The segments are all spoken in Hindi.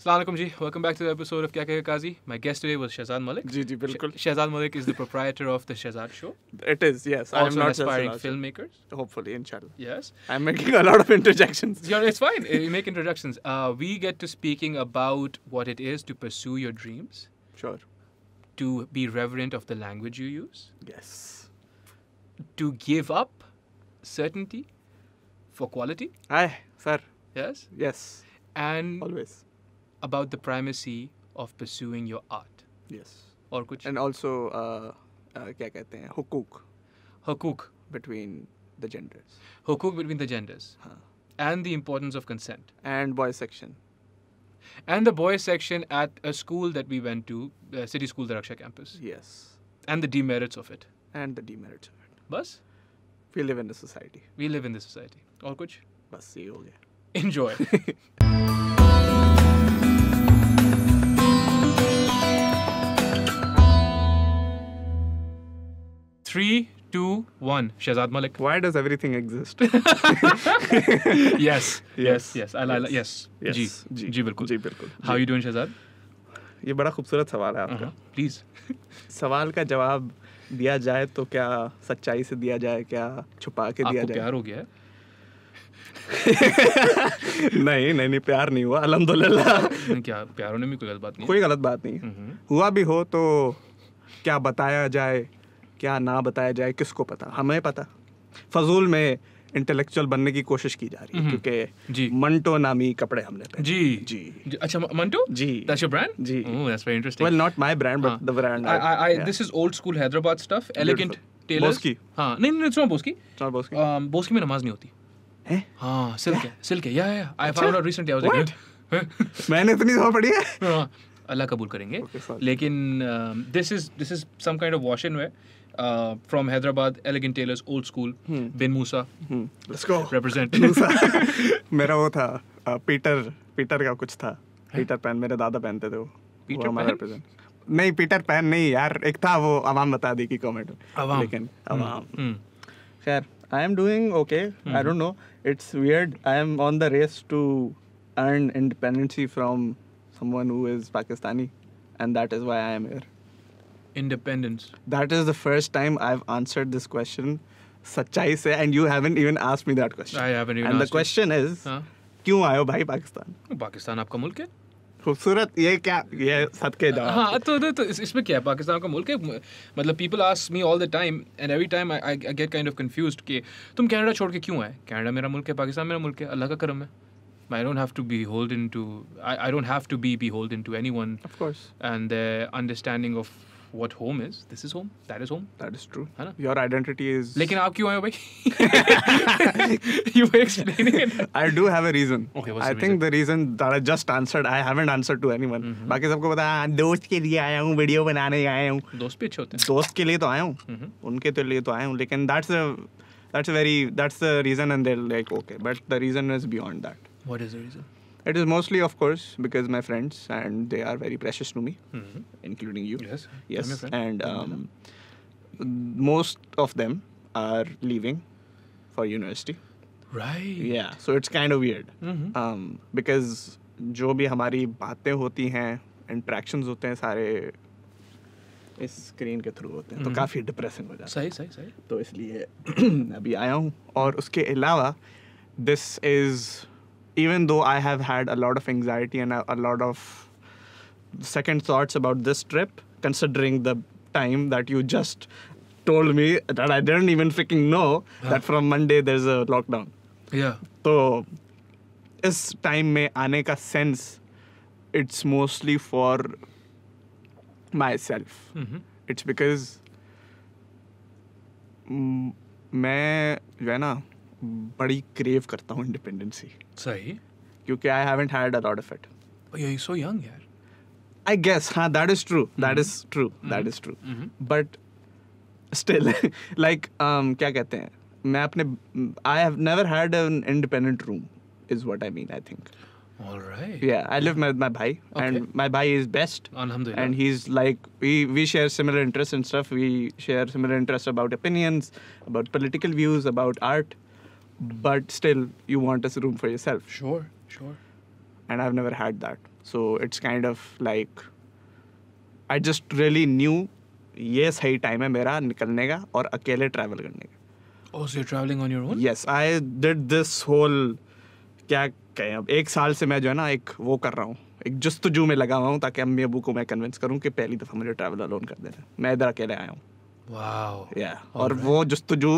Assalamualaikum ji, welcome back to the episode of Kya Kya Kazi. My guest today was Shahzad Malik. Ji ji bilkul. Shahzad Malik is the proprietor of the Shahzad Show. It is yes. Also I'm not an aspiring filmmakers. Hopefully, inshallah. Yes. I'm making a lot of interjections. Yeah, it's fine. Uh, you make introductions. Uh, we get to speaking about what it is to pursue your dreams. Sure. To be reverent of the language you use. Yes. To give up certainty for quality. Aye, sir. Yes. Yes. And always about the primacy of pursuing your art yes और कुछ एंड ऑल्सो क्या कहते Hukuk, hukuk between the genders. Hukuk between the genders. Genders And the importance of consent. And boy section. and the boys section at a school that we went to, uh, City School, the Raksha campus. Yes. And the demerits of it. And the demerits of it. Bus? We live in the society. We live in the society. All kuch? Bus, see you Enjoy. Three two one Shahzad Malik why does thing exist yes yes yes yes जी जी बिल्कुल जी बिल्कुल हाउ यू डूइंग शहजाद ये बड़ा खूबसूरत सवाल है आपका प्लीज uh-huh. सवाल का जवाब दिया जाए तो क्या सच्चाई से दिया जाए क्या छुपा के दिया जाए प्यार हो गया है नहीं नहीं नहीं प्यार नहीं हुआ अलहमदुल्ला क्या प्यार होने में कोई गलत बात नहीं कोई गलत बात नहीं हम्म। हुआ भी हो तो क्या बताया जाए क्या ना बताया जाए किसको पता हमें पता फजूल में इंटेलेक्चुअल बनने की कोशिश की जा रही है हम्म। क्योंकि जी मंटो नामी कपड़े हमने पहने जी जी अच्छा Manto ji that's your brand जी oh that's very interesting well not my brand but the brand I I this is old school Hyderabad stuff elegant tailors Boski हां नहीं नहीं it's not Boski it's not Boski Boski में नमाज नहीं होती हैं हां सिल्क है सिल्क है या या I found out recently I was like मैंने इतनी दफा पढ़ी है हाँ। अल्लाह कबूल करेंगे लेकिन this is this is some kind of wash in where uh, from Hyderabad, Elegant Tailors, Old School, hmm. Bin Musa. Hmm. Let's go. Represent. मेरा वो था पीटर uh, पीटर का कुछ था पीटर पैन मेरे दादा पहनते थे वो पीटर वो हमारा रिप्रेजेंट नहीं पीटर पैन नहीं यार एक था वो आवाम बता दी कि की आवाम लेकिन hmm. आवाम hmm. खैर I am doing okay I don't know it's weird I am on the race to earn independency from someone who is Pakistani and that is why I am here Independence. That is the first time I've answered this question. Sachai se, and you haven't even asked me that question. I haven't even. And the question is, huh? are you Pakistan? Pakistan Pakistan आपका मुल्क है खूबसूरत ये क्या ये सबके हाँ तो, तो, तो इस, इसमें क्या है पाकिस्तान का मुल्क है मतलब people ask me all the time and every time I get kind of confuse कि तुम कनाडा छोड़ के क्यों आए कनाडा मेरा मुल्क है पाकिस्तान मेरा मुल्क है अल्लाह का करम I don't have to be beholden to I, don't have to be beholden to anyone. Of course. And the understanding of what home is this is home that is home that is true है ना योर आइडेंटिटी इज लेकिन आप क्यों आए हो भाई I do have a reason I think the reason that I just answered I haven't answer to anyone बाकी सबको पता है हाँ, दोस्त के लिए आया हूं वीडियो बनाने आया हूं दोस्त पे अच्छे दोस्त के लिए तो आया हूं mm-hmm. उनके तो लिए तो आया हूं लेकिन that's that's very that's the reason and they like okay but the reason is beyond that what is the reason It is mostly, of course, because my friends and they are very precious to me, mm-hmm. including you. Yes, yes, and um, most of them are leaving for university. Right. Yeah. So it's kind of weird mm-hmm. um, because जो भी हमारी बातें होती हैं इंट्रैक्शंस होते हैं सारे इस स्क्रीन के थ्रू होते हैं तो काफ़ी डिप्रेसिंग हो जाता है सही सही सही तो इसलिए अभी आया हूँ और उसके अलावा this is even though I have had a lot of anxiety and a, a lot of second thoughts about this trip, considering the time that you just told me that I didn't even freaking know yeah. that from Monday there's a lockdown. Yeah. So, इस time में आने sense, it's mostly for myself. Mm-hmm. It's because, it's mm, because मैं जो है ना बड़ी क्रेव करता हूँ इंडिपेंडेंसी सही क्योंकि I haven't had a lot of it you so young यार आई गेस हाँ that is true that is true that is true but still like क्या कहते हैं मैं अपने I have never had an independent room is what I mean I think All right. Yeah, I live with my bhai, okay. and my bhai is best. Alhamdulillah. And he's like we we share similar interests and stuff. We share similar interests about opinions, about political views, about art. but still you want a room for yourself. Sure, sure. And I've never had that. So it's kind of like I just really knew ये सही time hai mera nikalne ka aur akele travel karne ka oh so you're traveling on your own yes i did this whole क्या कहें अब एक साल से मैं जो है ना एक वो कर रहा हूँ एक जस्तजू में लगा हुआ हूँ ताकि अम्मी अबू को मैं कन्विंस करूँ कि पहली दफ़ा मुझे ट्रैवल अलोन कर देना मैं इधर अकेले आया हूँ या और वो जस्तो जो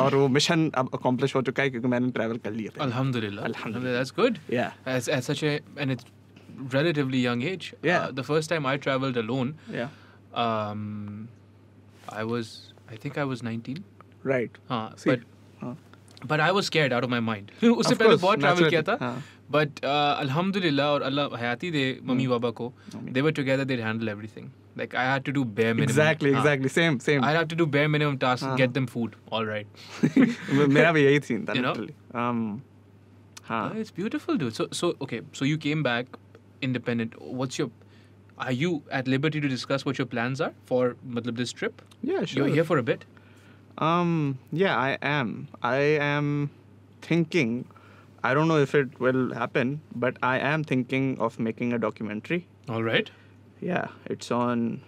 और वो मिशन अब अकॉम्प्लिश हो चुका है क्योंकि मैंने ट्रैवल कर लिया अल्हम्दुलिल्लाह अल्हम्दुलिल्लाह दैट्स गुड या at such a and it's relatively young age yeah uh, the first time i traveled alone yeah um i was i think i was 19 right uh, See, but uh. but i was scared out of my mind usse pehle bahut travel kiya tha uh. but uh, alhamdulillah aur allah hayati de mummy baba ko they were together they handled everything Like I had to do bare minimum. Exactly, exactly. Same, same. I had to do bare minimum tasks, ah. get them food. All right. मेरा भी यही you know? um, uh, It's beautiful, dude. So, so okay. So you came back independent. What's your are you at liberty to discuss what your plans are for Madlib this trip? Yeah, sure. You're here for a bit. Um, yeah, I am. I am thinking. I don't know if it will happen, but I am thinking of making a documentary. All right. Yeah, it's on.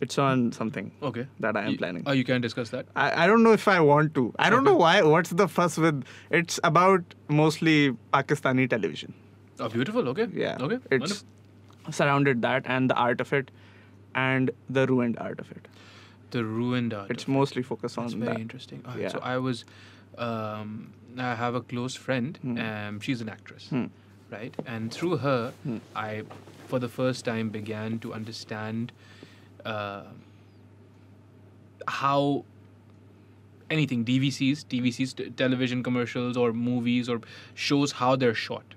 It's on something. Okay. That I am you, planning. Oh, you can discuss that. I, I don't know if I want to. I don't know why. What's the fuss with? It's about mostly Pakistani television. Oh, beautiful. Okay. Yeah. Okay. It's Wonderful. surrounded that and the art of it, and the ruined art of it. The ruined art. It's mostly focused on. That's very that. interesting. Right, yeah. So I was, um, I have a close friend. Mm. Um, she's an actress. Mm. Right, and through her, mm. I for the first time began to understand uh, how anything DVCs, TVCs, t- television commercials or movies or shows how they're shot.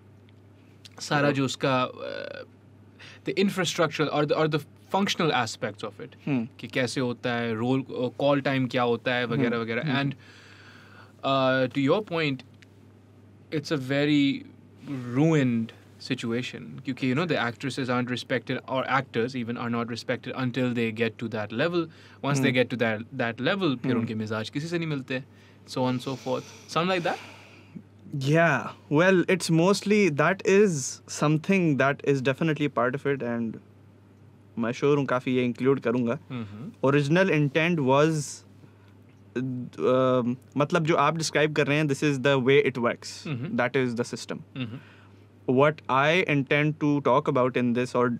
Sara yeah. jo uh, the infrastructure or the, or the functional aspects of it. Hmm. कि कैसे uh, Call time, roll call time क्या होता है वगैरह hmm. वगैरह and hmm. uh, ruined situation because you know the actresses aren't respected or actors even are not respected until they get to that level once they hmm. get to that that level फिर hmm. उनके मिजाज kisi se नहीं milte, so on so forth Something like that yeah well it's mostly that is something that is definitely part of it and मैं श्योर हूँ include karunga इंक्लूड करूँगा ओरिजिनल इंटेंट वाज मतलब जो आप डिस्क्राइब कर रहे हैं this is the way it works that is the system what I intend to talk about in this or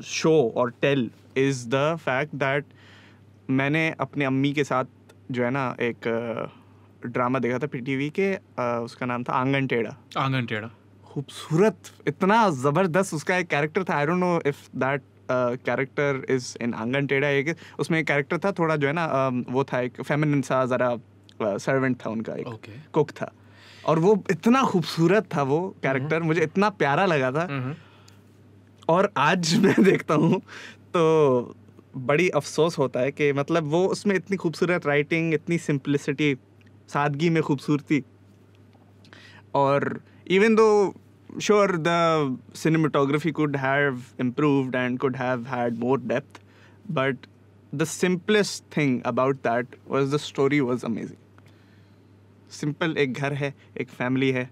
show or tell is the fact that मैंने अपने अम्मी के साथ जो है ना एक ड्रामा uh, देखा था पीटीवी के uh, उसका नाम था आंगन टेढ़ा आंगन टेढ़ा खूबसूरत इतना ज़बरदस्त उसका एक कैरेक्टर था I don't know if that character is in Aangan Terha एक उसमें एक कैरेक्टर था थोड़ा जो है ना um, वो था एक फेमिनिन सा ज़रा सर्वेंट uh, था उनका एक कुक था और वो इतना खूबसूरत था वो कैरेक्टर हम्म। मुझे इतना प्यारा लगा था हम्म। और आज मैं देखता हूँ तो बड़ी अफसोस होता है कि मतलब वो उसमें इतनी खूबसूरत राइटिंग इतनी सिंप्लिसिटी सादगी में खूबसूरती और even though sure the cinematography could have improved and could have had more depth but the simplest thing about that was the story was amazing simple एक घर है एक फैमिली है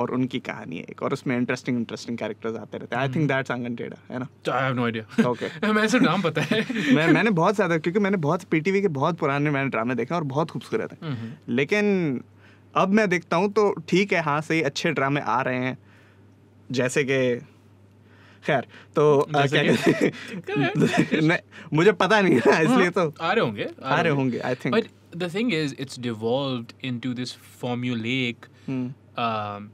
और उनकी कहानी है एक और उसमें इंटरेस्टिंग इंटरेस्टिंग कैरेक्टर्स आते रहते हैं आई थिंक दैट्स आंगन टेढ़ा है ना I have no idea okay मैं सिर्फ नाम पता है मैं मैंने बहुत ज़्यादा क्योंकि मैंने बहुत पीटीवी के बहुत पुराने मैंने ड्रामे देखे और बहुत खूबसूरत हैं hmm, hmm. लेकिन अब मैं देखता हूँ तो ठीक है हाँ सही अच्छे ड्रामे आ रहे हैं जैसे कि खैर तो क्या कहते मुझे पता नहीं इसलिए हाँ, तो आ रहे होंगे आ रहे होंगे I think the thing is, it's devolved into this formulaic hmm. um,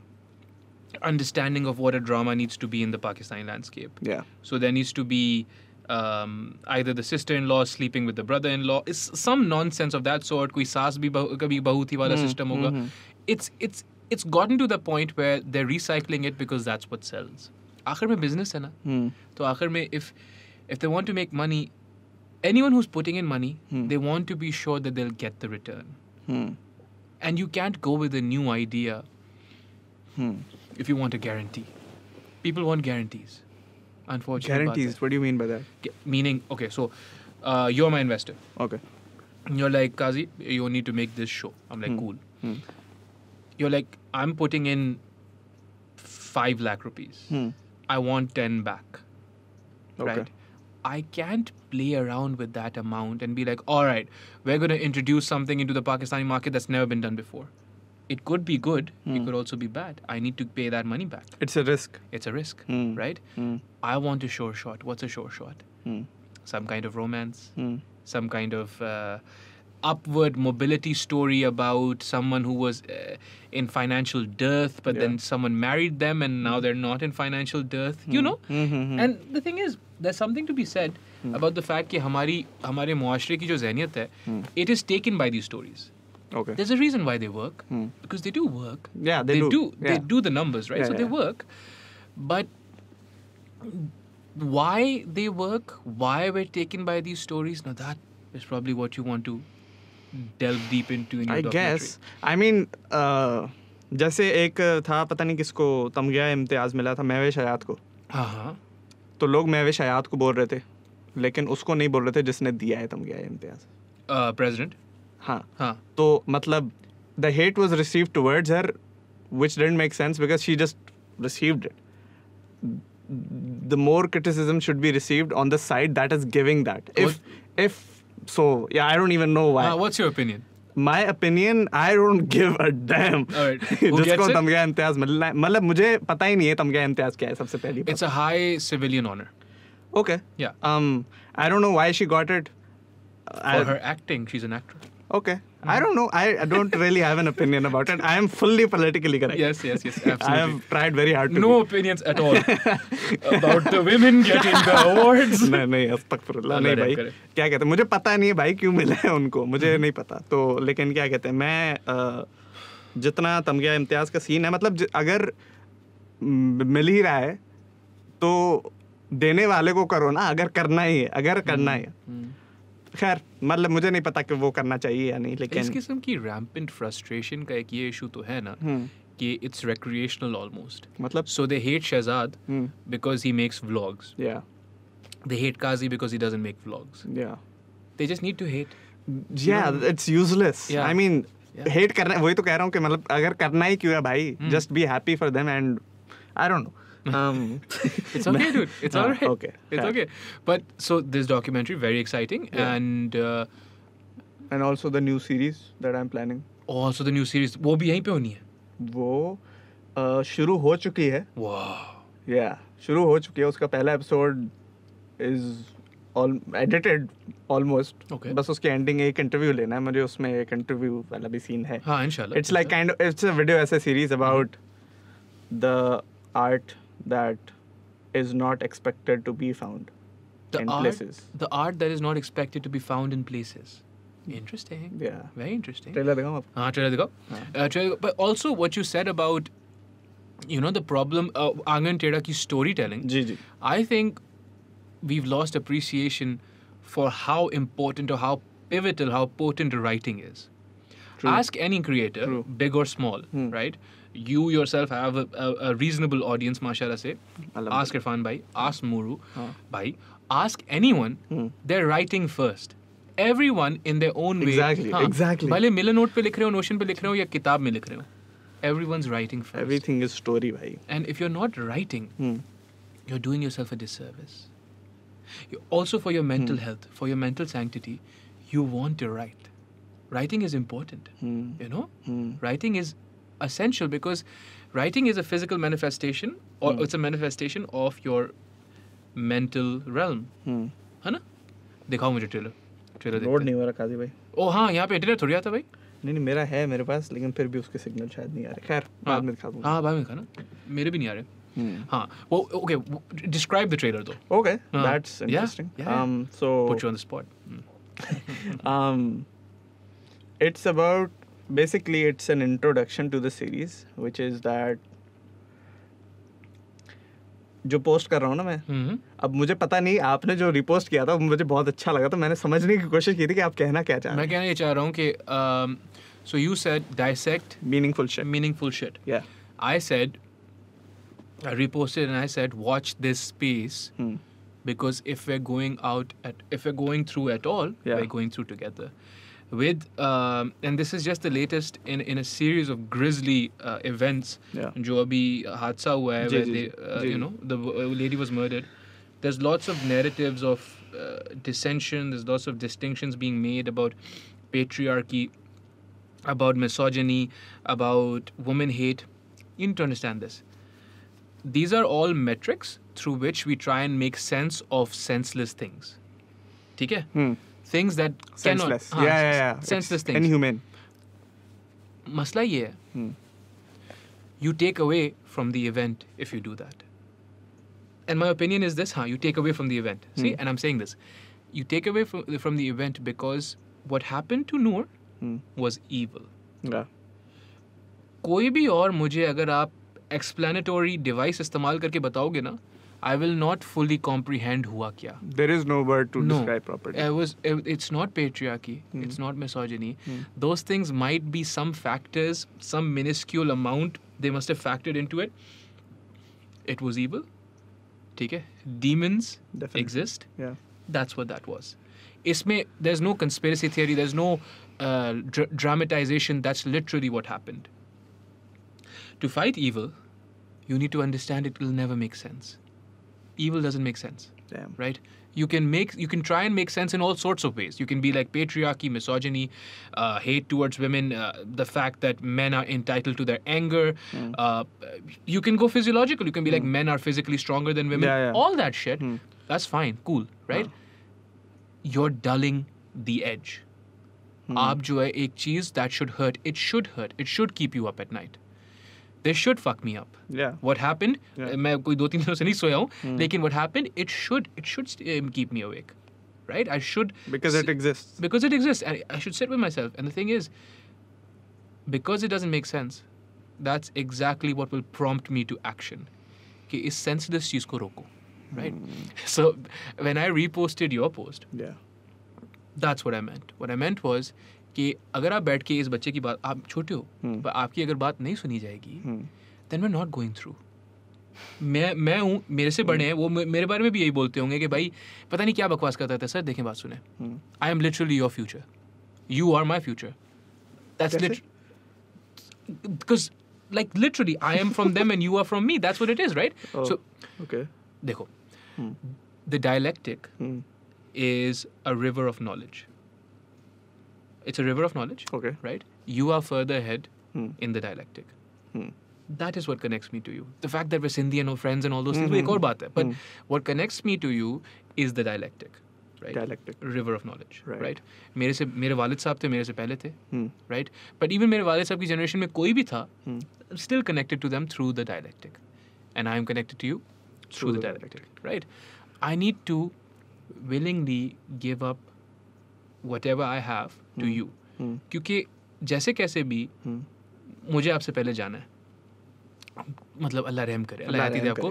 understanding of what a drama needs to be in the Pakistani landscape. Yeah. So there needs to be um, either the sister-in-law sleeping with the brother-in-law. It's some nonsense of that sort. कोई सास भी कभी बहू थी वाला सिस्टम होगा. It's it's it's gotten to the point where they're recycling it because that's what sells. आखिर में business है ना. तो आखिर में if if they want to make money anyone who's putting in money, hmm. they want to be sure that they'll get the return. Hmm. And you can't go with a new idea hmm. if you want a guarantee. People want guarantees, unfortunately. Guarantees? What do you mean by that? meaning, okay, so uh, you're my investor. Okay. You're like, Kazi, you need to make this show. I'm like, hmm. cool. Hmm. You're like, I'm putting in 5 lakh rupees. Hmm. I want 10 back. Okay. Right? I can't play around with that amount and be like, all right, we're going to introduce something into the Pakistani market that's never been done before. It could be good, mm. it hmm. could also be bad. I need to pay that money back. It's a risk. It's a risk, mm. right? Mm. I want a sure shot. What's a sure shot? Hmm. Some kind of romance, hmm. some kind of. Uh, upward mobility story about someone who was uh, in financial dearth, but yeah. then someone married them and now they're not in financial dearth, mm. you know? Mm-hmm. And the thing is, there's something to be said about the fact कि हमारी हमारे मुआरे की जो जहनीत है it is take in by the stories Okay. There's a reason why they work hmm. because they do work. Yeah, they, they do. do yeah. They do the numbers, right? Yeah, so yeah, they work, but why they work, why we're taken by these stories, now that is probably what you want to delve deep into in your I documentary. I guess. I mean, uh, जैसे एक था पता नहीं किसको तमगिया इम्तियाज मिला था महवेश हयात को हाँ हाँ तो लोग महवेश हयात को बोल रहे थे लेकिन उसको नहीं बोल रहे थे जिसने दिया है तुम गया इम्तियाज प्रेजिडेंट हाँ हाँ तो मतलब the hate was receive towards her which didn't make sense because she just received it the more criticism should be received on the side that is giving that if if so I don't even know why what's your opinion my opinion I don't give a damn जिसको तमगा इम्तियाज मिलना है मतलब मुझे पता ही नहीं है तमगा इम्तियाज क्या है सबसे पहली it's a high civilian honour Okay. Yeah. Um, I don't know why she got it. For I, her acting, she's an actress. Okay. mm I don't know. I I don't really have an opinion about it. I am fully politically correct. Yes, yes, yes. Absolutely. I have tried very hard to. No be. opinions at all about the women getting the awards. No, no, अस्तगफुरुल्लाह No, भाई क्या कहते हैं मुझे पता नहीं है भाई क्यों मिला है उनको मुझे नहीं पता तो लेकिन क्या कहते हैं मैं जितना तमगिया इम्तियाज का सीन है मतलब अगर मिल ही रहा है तो देने वाले को करो ना अगर करना ही है अगर हम्म, करना ही है हम्म। खैर मतलब मुझे नहीं पता कि वो करना चाहिए या नहीं लेकिन इस किस्म की रैम्पेंट फ्रस्ट्रेशन का एक ये इशू तो है ना हम्म। कि इट्स रिक्रिएशनल ऑलमोस्ट मतलब so they hate Shahzad because he makes vlogs या they hate Qazi because he doesn't make vlogs या they just need to hate या it's useless I mean hate करना वही तो कह रहा हूँ कि मतलब अगर करना ही क्यों है भाई just be happy for them and I don't know Um, it's okay, dude. It's all right. Okay. It's okay. But so this documentary, very exciting, yeah. and uh, and also the new series that I'm planning. Also the new series, वो भी यहीं पे होनी है. वो uh, शुरू हो चुकी है. Wow. Yeah, शुरू हो चुकी है. उसका पहला episode is all all edited almost बस उसकी एंडिंग एक इंटरव्यू लेना है मुझे उसमें एक इंटरव्यू वाला भी सीन है it's like kind it's a video ऐसे series about the art that is not expected to be found the in art, places. The art that is not expected to be found in places. Hmm. Interesting. Yeah. Very interesting. Trailer दिखाओ हाँ trailer दिखाओ. हाँ. Uh, trailer But also what you said about you know the problem uh, Angan Teda की storytelling. Ji ji. I think we've lost appreciation for how important or how pivotal, how potent writing is. True. Ask any creator, True. big or small, hmm. right? you yourself have a, a, a reasonable audience, mashallah, say. Ask it. Irfan bhai, ask Muru huh. bhai, ask anyone, hmm. they're writing first. Everyone in their own way. Exactly, exactly. भले मिलन नोट पे लिख रहे हो नोशन पे लिख everyone's writing first. Everything is story, bhai. And if you're not writing, hmm. you're doing yourself a disservice. You, also, for your mental hmm. health, for your mental sanctity, you want to write. Writing is important. Hmm. You know, hmm. writing is essential because writing is a physical manifestation or mm. it's a manifestation of your mental realm है ना दिखाओ मुझे ट्रेलर ट्रेलर लोड नहीं हो रहा काजी भाई ओ हाँ यहाँ पे इंटरनेट थोड़ी आता भाई नहीं नहीं मेरा है मेरे पास लेकिन फिर भी उसके सिग्नल शायद नहीं आ रहे खैर बाद में दिखा दूंगा हाँ बाद में दिखा ना मेरे भी नहीं आ रहे हाँ वो ओके डिस्क्राइब द ट्रेलर दो okay that's interesting um so put you on the spot um it's about basically it's an introduction to the series which is that जो पोस्ट कर रहा हूँ ना मैं हम्म। अब मुझे पता नहीं आपने जो रिपोस्ट किया था वो मुझे बहुत अच्छा लगा तो मैंने समझने की कोशिश की थी कि आप कहना क्या चाह हैं मैं कहना ये चाह रहा हूँ कि so you said dissect meaningful shit meaningful shit या I said I reposted and I said watch this piece because if we going out at if we going through at all we going through together with um, and this is just the latest in, in a series of grisly uh, events yeah. Joabi अभी हादसा where they uh, you know the uh, lady was murdered there's lots of narratives of uh, dissension there's lots of distinctions being made about patriarchy about misogyny about woman hate you need to understand this these are all metrics through which we try and make sense of senseless things ठीक है hmm things that senseless. Cannot, yeah, yeah, yeah. Senseless it's things. Inhuman. Masla ye Hmm. You take away from the event if you do that. And my opinion is this, huh? You take away from the event. Hmm. See, and I'm saying this. You take away from, from the event because what happened to Noor hmm. was evil. Yeah. कोई भी और मुझे अगर आप एक्सप्लेनेटोरी डिवाइस इस्तेमाल करके बताओगे ना I will not fully comprehend hua kya. There is no word to no, describe properly. It was it, it's not patriarchy. Mm. It's not misogyny. Mm. Those things might be some factors, some minuscule amount they must have factored into it. It was evil. Okay? Demons Definitely. exist. Yeah. That's what that was. Isme, there's no conspiracy theory. There's no uh, dr- dramatization. That's literally what happened. To fight evil, you need to understand it will never make sense evil doesn't make sense. Damn. Right? You can make you can try and make sense in all sorts of ways. You can be like patriarchy, misogyny, uh, hate towards women, uh, the fact that men are entitled to their anger. Mm. Uh, you can go physiological. You can be mm. like hmm. men are physically stronger than women. Yeah, yeah. All that shit. Mm. That's fine, cool, right? You're dulling the edge. आप जो है एक चीज that should hurt it should hurt it should keep you up at night this should fuck me up. Yeah. What happened? Uh, मैं कोई दो तीन दिनों से नहीं सोया हूँ. Hmm. लेकिन what happened? It should it should um, keep me awake, right? I should because it exists. Because it exists, and I should sit with myself. And the thing is, because it doesn't make sense, that's exactly what will prompt me to action. Okay, इस sense this चीज़ को right? Hmm. So when I reposted your post, yeah, that's what I meant. What I meant was, कि अगर आप बैठ के इस बच्चे की बात आप छोटे हो हम्म। पर आपकी अगर बात नहीं सुनी जाएगी then we not going through मैं मैं हूँ मेरे से बड़े हैं वो मेरे बारे में भी यही बोलते होंगे कि भाई पता नहीं क्या बकवास करता था सर देखें बात सुने I am literally your future you are my future that's because like literally I am from them and you are from me that's what it is right so okay देखो the dialectic is a river of knowledge it's a river of knowledge. Okay. Right? You are further ahead hmm. in the dialectic. Hmm. That is what connects me to you. The fact that we're Sindhi and we friends and all those things, hmm, But what connects me to you is the dialectic. Right? Dialectic. River of knowledge. Right. right? मेरे से मेरे वालिद साहब थे मेरे से पहले थे राइट बट इवन मेरे वालिद साहब की जनरेशन में कोई भी था still connected to them through the dialectic and I am connected to you through the dialectic right I need to willingly give up whatever I have to you hmm. hmm. क्योंकि जैसे कैसे भी hmm. मुझे आपसे पहले जाना है मतलब अल्लाह रहम करे अल्लाह आती आपको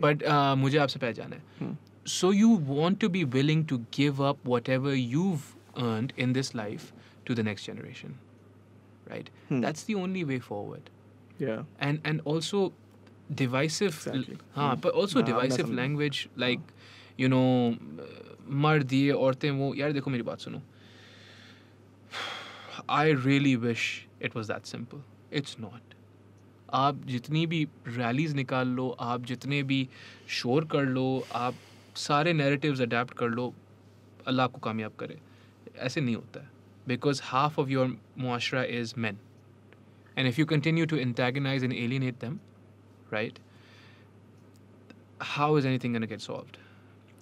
बट uh, मुझे आपसे पहले जाना है so you want to be willing to give up whatever you earn in this life to the next generation right that's the only way forward and and also divisive हाँ पर also divisive language like you know मर्द ये औरतें वो यार देखो मेरी बात सुनो hmm. I really wish it was that simple it's not आप जितनी भी रैलीज निकाल लो आप जितने भी शोर कर लो आप सारे नैरेटिव्स अडेप्ट कर लो अल्लाह को कामयाब करे ऐसे नहीं होता है बिकॉज हाफ ऑफ योर मुआरा is man and if you continue to antagonize and alienate them right how is anything get solve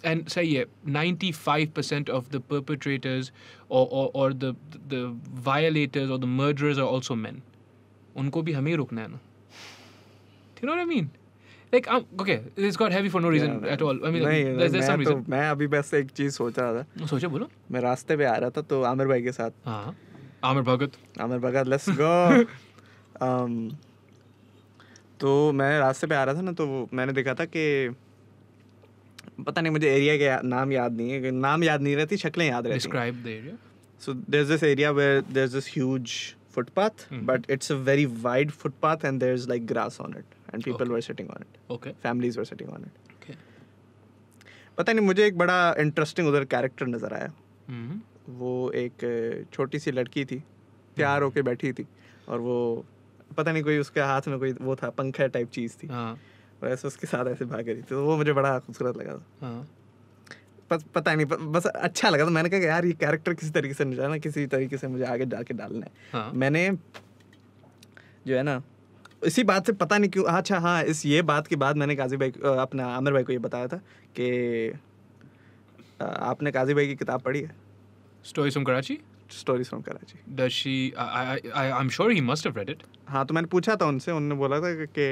and say yeah, ninety five percent of the perpetrators or, or, or the, the violators or the murderers are also men. उनको भी हमें ही रोकना है ना you know what I mean? Like, um, okay, it's got heavy for no reason yeah, at all. I mean, नहीं, there's, there's some reason. मैं अभी बस एक चीज सोच रहा था सोचो बोलो मैं रास्ते पे आ रहा था तो आमिर भाई के साथ हाँ आमिर भगत आमिर भगत let's go. um, तो मैं रास्ते पे आ रहा था ना तो मैंने देखा था कि पता नहीं मुझे एरिया के नाम याद नहीं है नाम याद नहीं रहती शक्लें याद रहती describe the area so there is this area where there is this huge footpath mm-hmm. but it's a very wide footpath and there's like grass on it and people okay. were sitting on it okay families were sitting on it okay पता नहीं मुझे एक बड़ा इंटरेस्टिंग उधर कैरेक्टर नज़र आया mm-hmm. वो एक छोटी सी लड़की थी तैयार mm-hmm. होके बैठी थी और वो पता नहीं कोई उसके हाथ में कोई वो था पंखा टाइप चीज़ थी uh-huh. वैसे उसके साथ ऐसे भाग रही थी तो वो मुझे बड़ा खूबसूरत लगा था हाँ। बस पता नहीं बस अच्छा लगा तो मैंने कहा यार ये कैरेक्टर किसी तरीके से जाना किसी तरीके से मुझे आगे जाके डालना है हाँ। मैंने जो है ना इसी बात से पता नहीं क्यों हाँ, अच्छा हाँ इस ये बात के बाद मैंने काजी भाई अपना आमिर भाई को ये बताया था कि आपने काजी भाई की किताब पढ़ी है stories from Karachi stories from Karachi does she I I am sure he must have read it हाँ तो मैंने पूछा था उनसे उन्होंने बोला था कि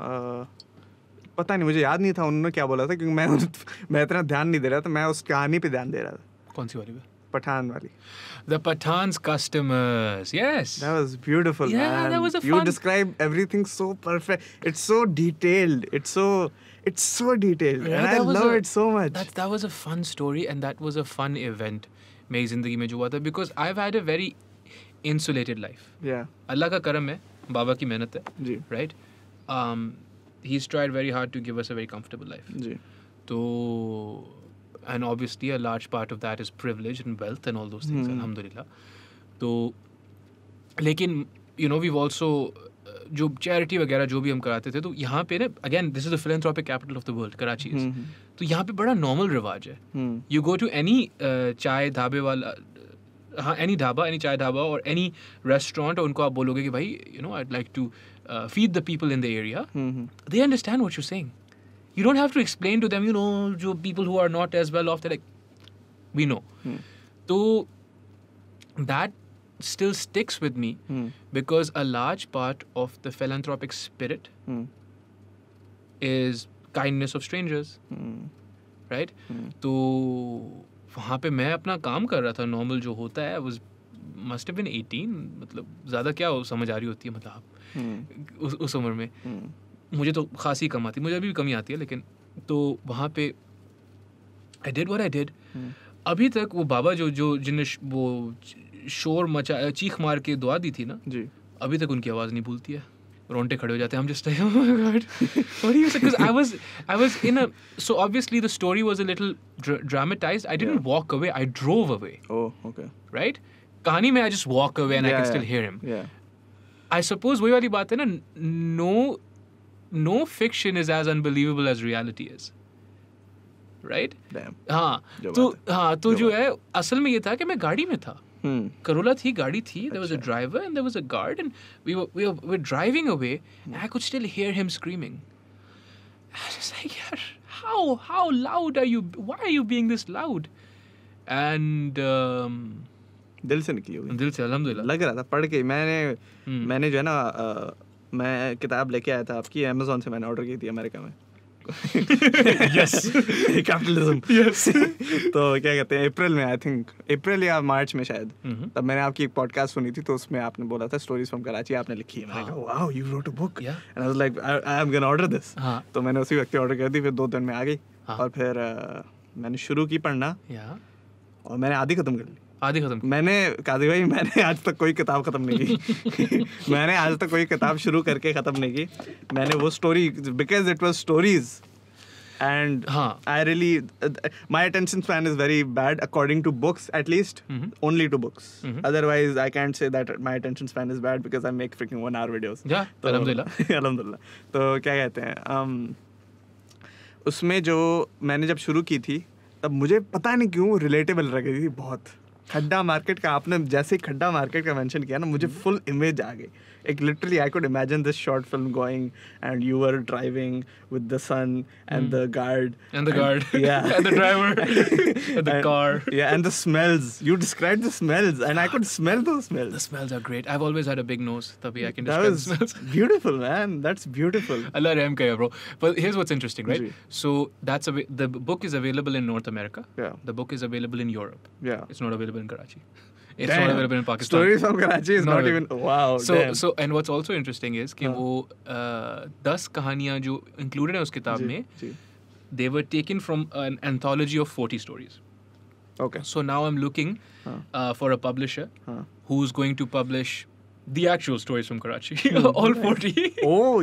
पता नहीं मुझे याद नहीं था उन्होंने क्या बोला था क्योंकि मैं मैं इतना ध्यान नहीं दे रहा था मैं उस कहानी पे ध्यान दे रहा था कौन सी वाली पठान वाली the Pathans customers yes that was beautiful you describe everything so perfect it's so detailed it's so it's so detailed and I love it so much that was a fun story and that was a fun event मेरी जिंदगी में जो हुआ था because I have had a very insulated life या अल्लाह का करम है बाबा की मेहनत है जी right right? um, he's tried very hard to give us a very comfortable life. So, and obviously a large part of that is privilege and wealth and all those things. Mm. Alhamdulillah. So, लेकिन यू नो वी ऑल्सो जो चैरिटी वगैरह जो भी हम कराते थे तो यहाँ पे ना again this is the philanthropic capital of the world Karachi is hmm, hmm. तो यहाँ पे बड़ा नॉर्मल रिवाज है यू गो टू एनी चाय ढाबे वाला हाँ एनी ढाबा एनी चाय ढाबा और एनी रेस्टोरेंट उनको आप बोलोगे कि भाई you know I like to uh, feed the people in the area, mm-hmm. they understand what you're saying. You don't have to explain to them, you know, people who are not as well off, they're like, we know. Mm. So that still sticks with me mm. because a large part of the philanthropic spirit mm. is kindness of strangers. Hmm. Right? So hmm. वहाँ पे मैं अपना काम कर रहा था नॉर्मल जो होता है वॉज मस्ट बिन एटीन मतलब ज़्यादा क्या समझ आ रही होती है मतलब आप उस उम्र में हम्म। मुझे तो खासी कम आती मुझे अभी भी कमी आती है लेकिन तो वहाँ पे I dead war I dead अभी तक वो बाबा जो जो जिनने वो शोर मचा चीख मार के दुआ दी थी ना जी अभी तक उनकी आवाज़ नहीं भूलती है रोंटे खड़े हो जाते हैं हम just time I got what you say I was I was in a so obviously the story was a little dramatized I didn't walk away I drove away oh okay right कहानी में I just walk away and I can still hear him I suppose वही वाली बात है ना no no fiction is as unbelievable as reality is right हाँ तो हाँ तो जो है असल में ये था कि मैं गाड़ी में था करोला थी गाड़ी थी there was a driver and there was a guard and we we were driving away and I could still hear him screaming how how loud are you why are you being this loud and um, दिल से निकली होगी दिल से अलहमदिल्ला लग रहा था पढ़ के मैंने हम्म। मैंने जो है ना मैं किताब लेके आया था आपकी अमेजोन से मैंने ऑर्डर की थी अमेरिका में कैपिटलिज्म तो क्या कहते हैं अप्रैल में आई थिंक अप्रैल या मार्च में शायद हम्म। तब मैंने आपकी एक पॉडकास्ट सुनी थी तो उसमें आपने बोला था स्टोरीज फ्रॉम कराची आपने लिखी है मैंने हाँ। कहा wow you wrote a book and I was like I am gonna order this तो मैंने उसी वक्त ऑर्डर कर दी फिर दो दिन में आ गई हाँ। और फिर मैंने शुरू की पढ़ना और मैंने आधी खत्म कर ली आधी खत्म मैंने कादी भाई मैंने आज तक कोई किताब खत्म नहीं की मैंने आज तक कोई किताब शुरू करके खत्म नहीं की मैंने वो story because it was stories and हाँ I really my attention span is very bad according to books at least only two books otherwise I can say that my attention span is bad because I make freaking one hour videos अलहमदिल्ला तो क्या कहते हैं um, उसमें जो मैंने जब शुरू की थी तब मुझे पता नहीं क्यों रिलेटेबल रह गई थी बहुत खड्डा मार्केट का आपने जैसे खड्डा मार्केट का मेंशन किया ना मुझे फुल हम्म। इमेज आ गई like literally i could imagine this short film going and you were driving with the son and mm. the guard and the and, guard yeah and the driver and, and the car yeah and the smells you described the smells and i could smell those smells the smells are great i've always had a big nose tabhi i can describe that was the smells beautiful man that's beautiful allah rahm kare bro but here's what's interesting right so that's av- the book is available in north america yeah the book is available in europe yeah it's not available in karachi एक story available in Pakistan story not even wow. So even wow so so and what's also interesting is कि वो uh, दस कहानियां जो इंक्लूडेड हैं उस किताब में they were taken 40 stories. Okay. So now I'm looking huh. uh, for a publisher huh. who's going to publish the actual stories from Karachi. Oh, All 40. oh,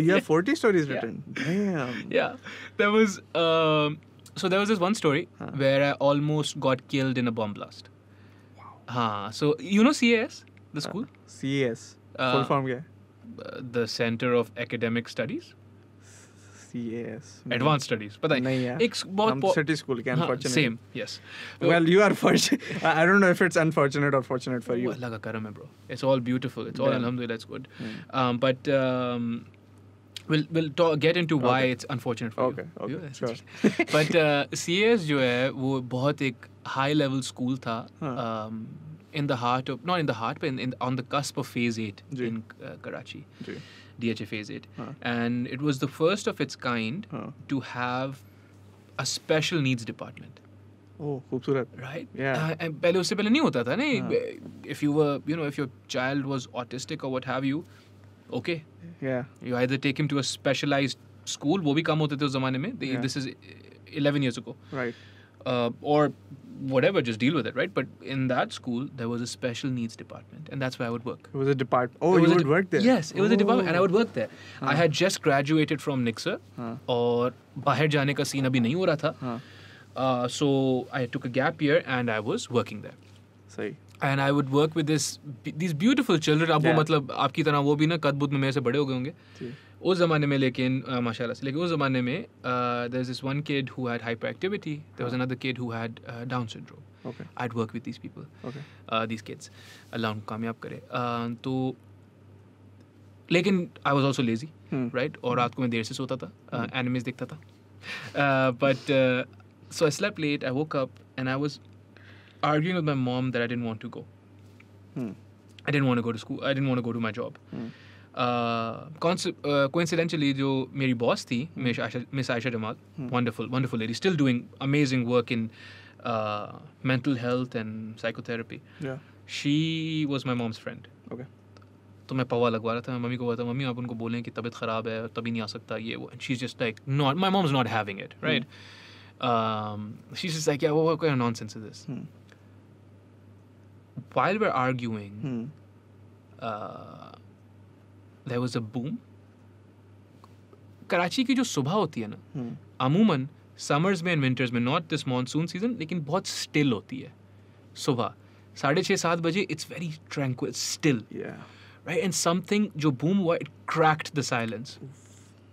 you have 40 stories written. Yeah. Damn. Yeah. There was, um, so there was this one story huh. where I almost got killed in a bomb blast. हाँ so you know C S the school C S full form क्या the centre of academic studies advance studies पता नहीं यार एक बहुत सिटी स्कूल के unfortunate same yes well you are fortunate I don't know if it's unfortunate और फॉर्चूनेट फॉर यू अल्लाह का करम है bro it's all beautiful it's all अल्हम्दुलिल्लाह it's good but We'll, we'll get into why it's unfortunate for you. Okay, But uh, CS जो है वो बहुत high level school था um, in the heart of not in the heart but on the cusp of phase eight in uh, Karachi. Ji. DHA phase eight. And it was the first of its kind to have a special needs department. Oh, खूबसूरत. Right. Yeah. Uh, पहले उससे पहले नहीं होता था नहीं. If you were you know if your child was autistic or what have you. Okay you either take him to a specialised school वो भी कम होते थे उस जमाने में this is 11 years ago right or whatever just deal with it right but in that school there was a special needs department and that's where i would work it was a department oh you would work there yes it was a department and i would work there i had just graduated from nixer और बाहर जाने का सीन अभी नहीं हो रहा था so I took a gap year and I was working there सही and I would work with this this beautiful children अब वो मतलब आपकी तरह वो भी ना कदबुद में मेरे से बड़े हो गए होंगे उस ज़माने में लेकिन माशाल्लाह से लेकिन उस ज़माने में there is one kid who had hyperactivity there was another kid who had Down syndrome I work with these people these kids अल्लाह उनको कामयाब करे तो लेकिन I was also lazy right और रात को मैं देर से सोता था एनिमेज हम्म। देखता था but so I slept late I woke up and I was arguing with my mom that I didn't want to go. Hmm. I didn't want to go to school. I didn't want to go to my job. Hmm. Uh, uh, coincidentally, jo meri boss thi, Miss Aisha, Miss hmm. wonderful, wonderful lady, still doing amazing work in uh, mental health and psychotherapy. Yeah. She was my mom's friend. Okay. power मैं पवा लगवा am था मम्मी को बता मम्मी आप उनको बोलें कि तबीयत खराब है तभी नहीं आ सकता ये वो she is just like not my mom is not having it right she is like yeah वो क्या nonsense is this?" while we're arguing, hmm. uh, there was a boom. Karachi की जो सुबह होती है ना अमूमन समर्स में एंड विंटर्स में नॉट दिस मानसून सीजन लेकिन बहुत स्टिल होती है सुबह साढ़े छः सात बजे it's very tranquil still right and something जो बूम हुआ it cracked the silence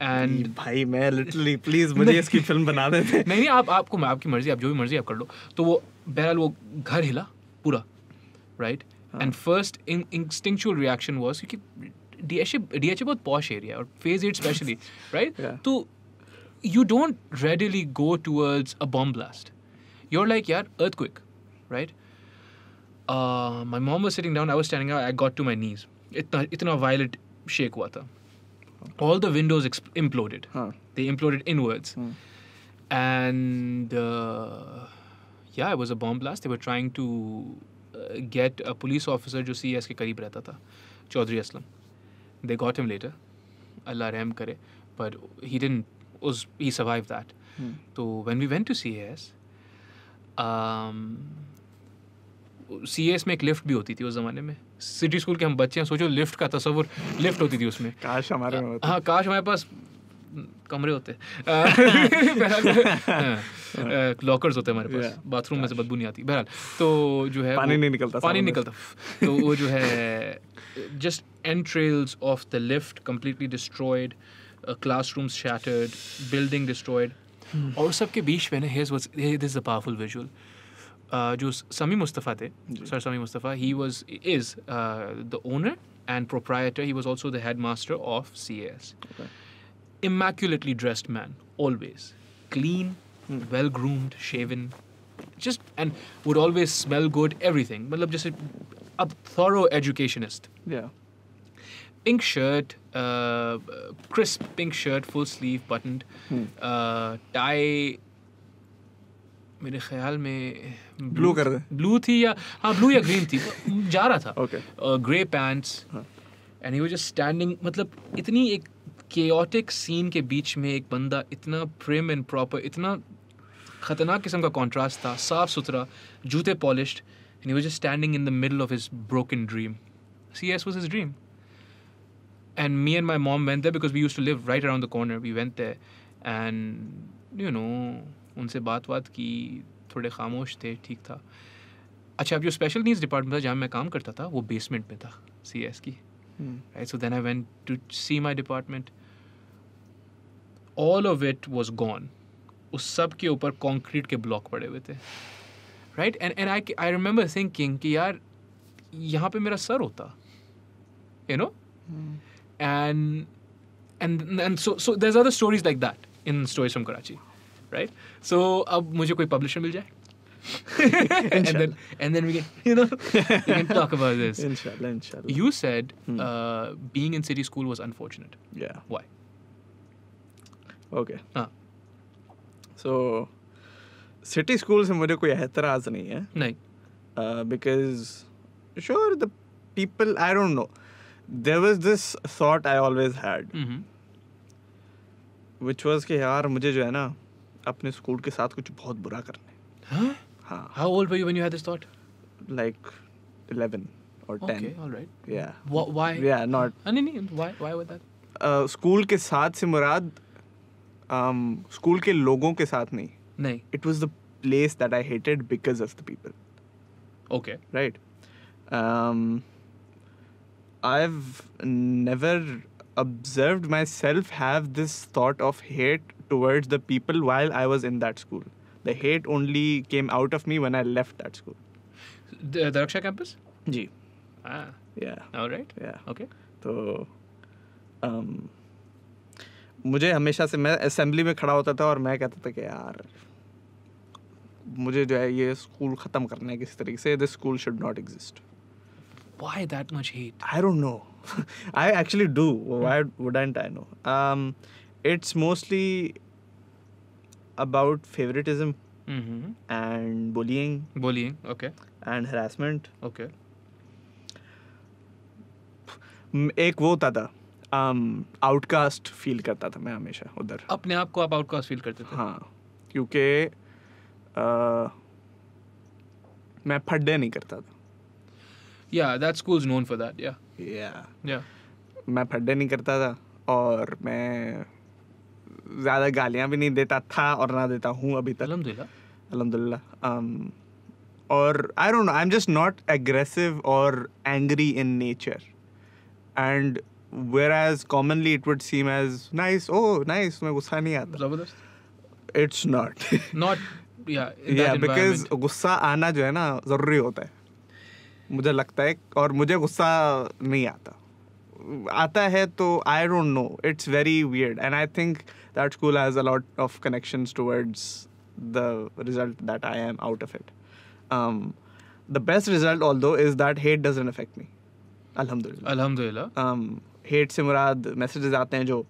and भाई मैं लिटरली प्लीज मुझे इसकी फिल्म बना देते नहीं नहीं आप आपको आपकी मर्जी आप जो भी मर्जी आप कर लो तो वो बहरहाल वो घर हिला पूरा right? Ah. And first in, instinctual reaction was क्योंकि DHA about posh area or phase 8 specially, right? Yeah. So you don't readily go towards a bomb blast. You're like, yeah, earthquake, right? Uh, my mom was sitting down, I was standing up, I got to my knees. इतना इतना violet shake wata. All the windows exp- imploded. Huh. They imploded inwards. Hmm. And uh, yeah, it was a bomb blast. They were trying to get a police officer जो सी के करीब रहता था Chaudhry Aslam they got him later अल्लाह रहम करे पर ही डिन उस ही सर्वाइव दैट तो when we went to C S C S में एक लिफ्ट भी होती थी उस ज़माने में सिटी स्कूल के हम बच्चे हैं सोचो लिफ्ट का तस्वुर लिफ्ट होती थी उसमें काश हमारे हाँ काश हमारे पास कमरे होते लॉकर्स होते हमारे पास बाथरूम में से बदबू नहीं आती बहरहाल तो जो है पानी नहीं निकलता पानी निकलता तो वो जो है just entrails of the lift completely destroyed, uh, classrooms shattered, building destroyed. Hmm. और सबके बीच में दिस अ पावरफुल विजुअल जो समी मुस्तफ़ा थे sir Sami Mustafa he was is the owner and proprietor he was also the headmaster of C S immaculately dressed man, always. Clean, mm. well groomed, shaven. Just, and would always smell good, everything. Malab, just a, a, thorough educationist. Yeah. Pink shirt, uh, crisp pink shirt, full sleeve, buttoned. Hmm. Uh, tie. मेरे ख्याल में blue कर दे ब्लू थी या हाँ ब्लू या ग्रीन थी जा रहा था okay grey pants and he was just standing मतलब इतनी केटिक सीन के बीच में एक बंदा इतना प्रेम एंड प्रॉपर इतना खतरनाक किस्म का कॉन्ट्रास्ट था साफ सुथरा जूते polish and he standing in the middle of his broken dream C S was his dream and me and my mom went because we used to live right around the corner we went and you know उनसे बात बात की थोड़े खामोश थे ठीक था अच्छा अब जो स्पेशल नीड्स डिपार्टमेंट था जहाँ मैं काम करता था वो बेसमेंट में था सी एस की right so then I went to see my department all of it was gone उस सब के ऊपर कॉन्क्रीट के ब्लॉक पड़े हुए थे right and and I I remember thinking कि यार यहाँ पे मेरा सर होता you know and and and so so there are the stories like that in stories from Karachi right so अब मुझे कोई पब्लिशर मिल जाए and then and then we can you know we can talk about this. Inshallah, inshallah. You said hmm. uh, being in city school was unfortunate. Yeah. Why? Okay हाँ सो सिटी स्कूल से मुझे कोई एतराज़ नहीं है नहीं because sure the people I don't know there was this thought I always had which was के यार मुझे जो है ना अपने स्कूल के साथ कुछ बहुत बुरा करना है हाँ how old were you when you had this thought like 11 और 10 ओके ऑलराइट या व्हाई या नॉट नहीं नहीं why why no, that school के साथ से मुराद स्कूल um, के लोगों के साथ नहीं नहीं it was the place that I hated because of the people okay right I have never observe myself have this thought of hate towards the people while I was in that school the hate only came out of me when I left that school Darakhshan campus जी या राइट या ओके तो मुझे हमेशा से मैं असेंबली में खड़ा होता था और मैं कहता था कि यार मुझे जो है ये स्कूल ख़त्म करना है किसी तरीके से this school should not exist why that much hate? I don't know. I actually do. Why wouldn't I know? Um, it's mostly about favoritism mm-hmm. and bullying. Bullying, okay. And harassment. Okay. एक वो होता था आउटकास्ट um, फील करता था मैं हमेशा उधर अपने आप को आप आउटकास्ट फील करते थे हाँ क्योंकि uh, मैं फड्डे नहीं करता था yeah that school is known for that yeah yeah मैं फड्डे नहीं करता था और मैं ज़्यादा गालियाँ भी नहीं देता था और ना देता हूँ अभी तक अलहमदिल्ला अलहमदिल्ला um, और I don't know I am just not aggressive और angry in nature and where as commonly it would seem as nice oh nice मैं गुस्सा नहीं आता जबरदस्त it's not not yeah because गुस्सा आना जो है ना ज़रूरी होता है मुझे लगता है और मुझे गुस्सा नहीं आता आता है तो I don't know it's very weird and I think that school has a lot of connection towards the result that I am out of it the best result although is that hate doesn't affect me अलहमदुल्ला अलहमदुल्ला हेट से मुराद मैसेजेस आते हैं जो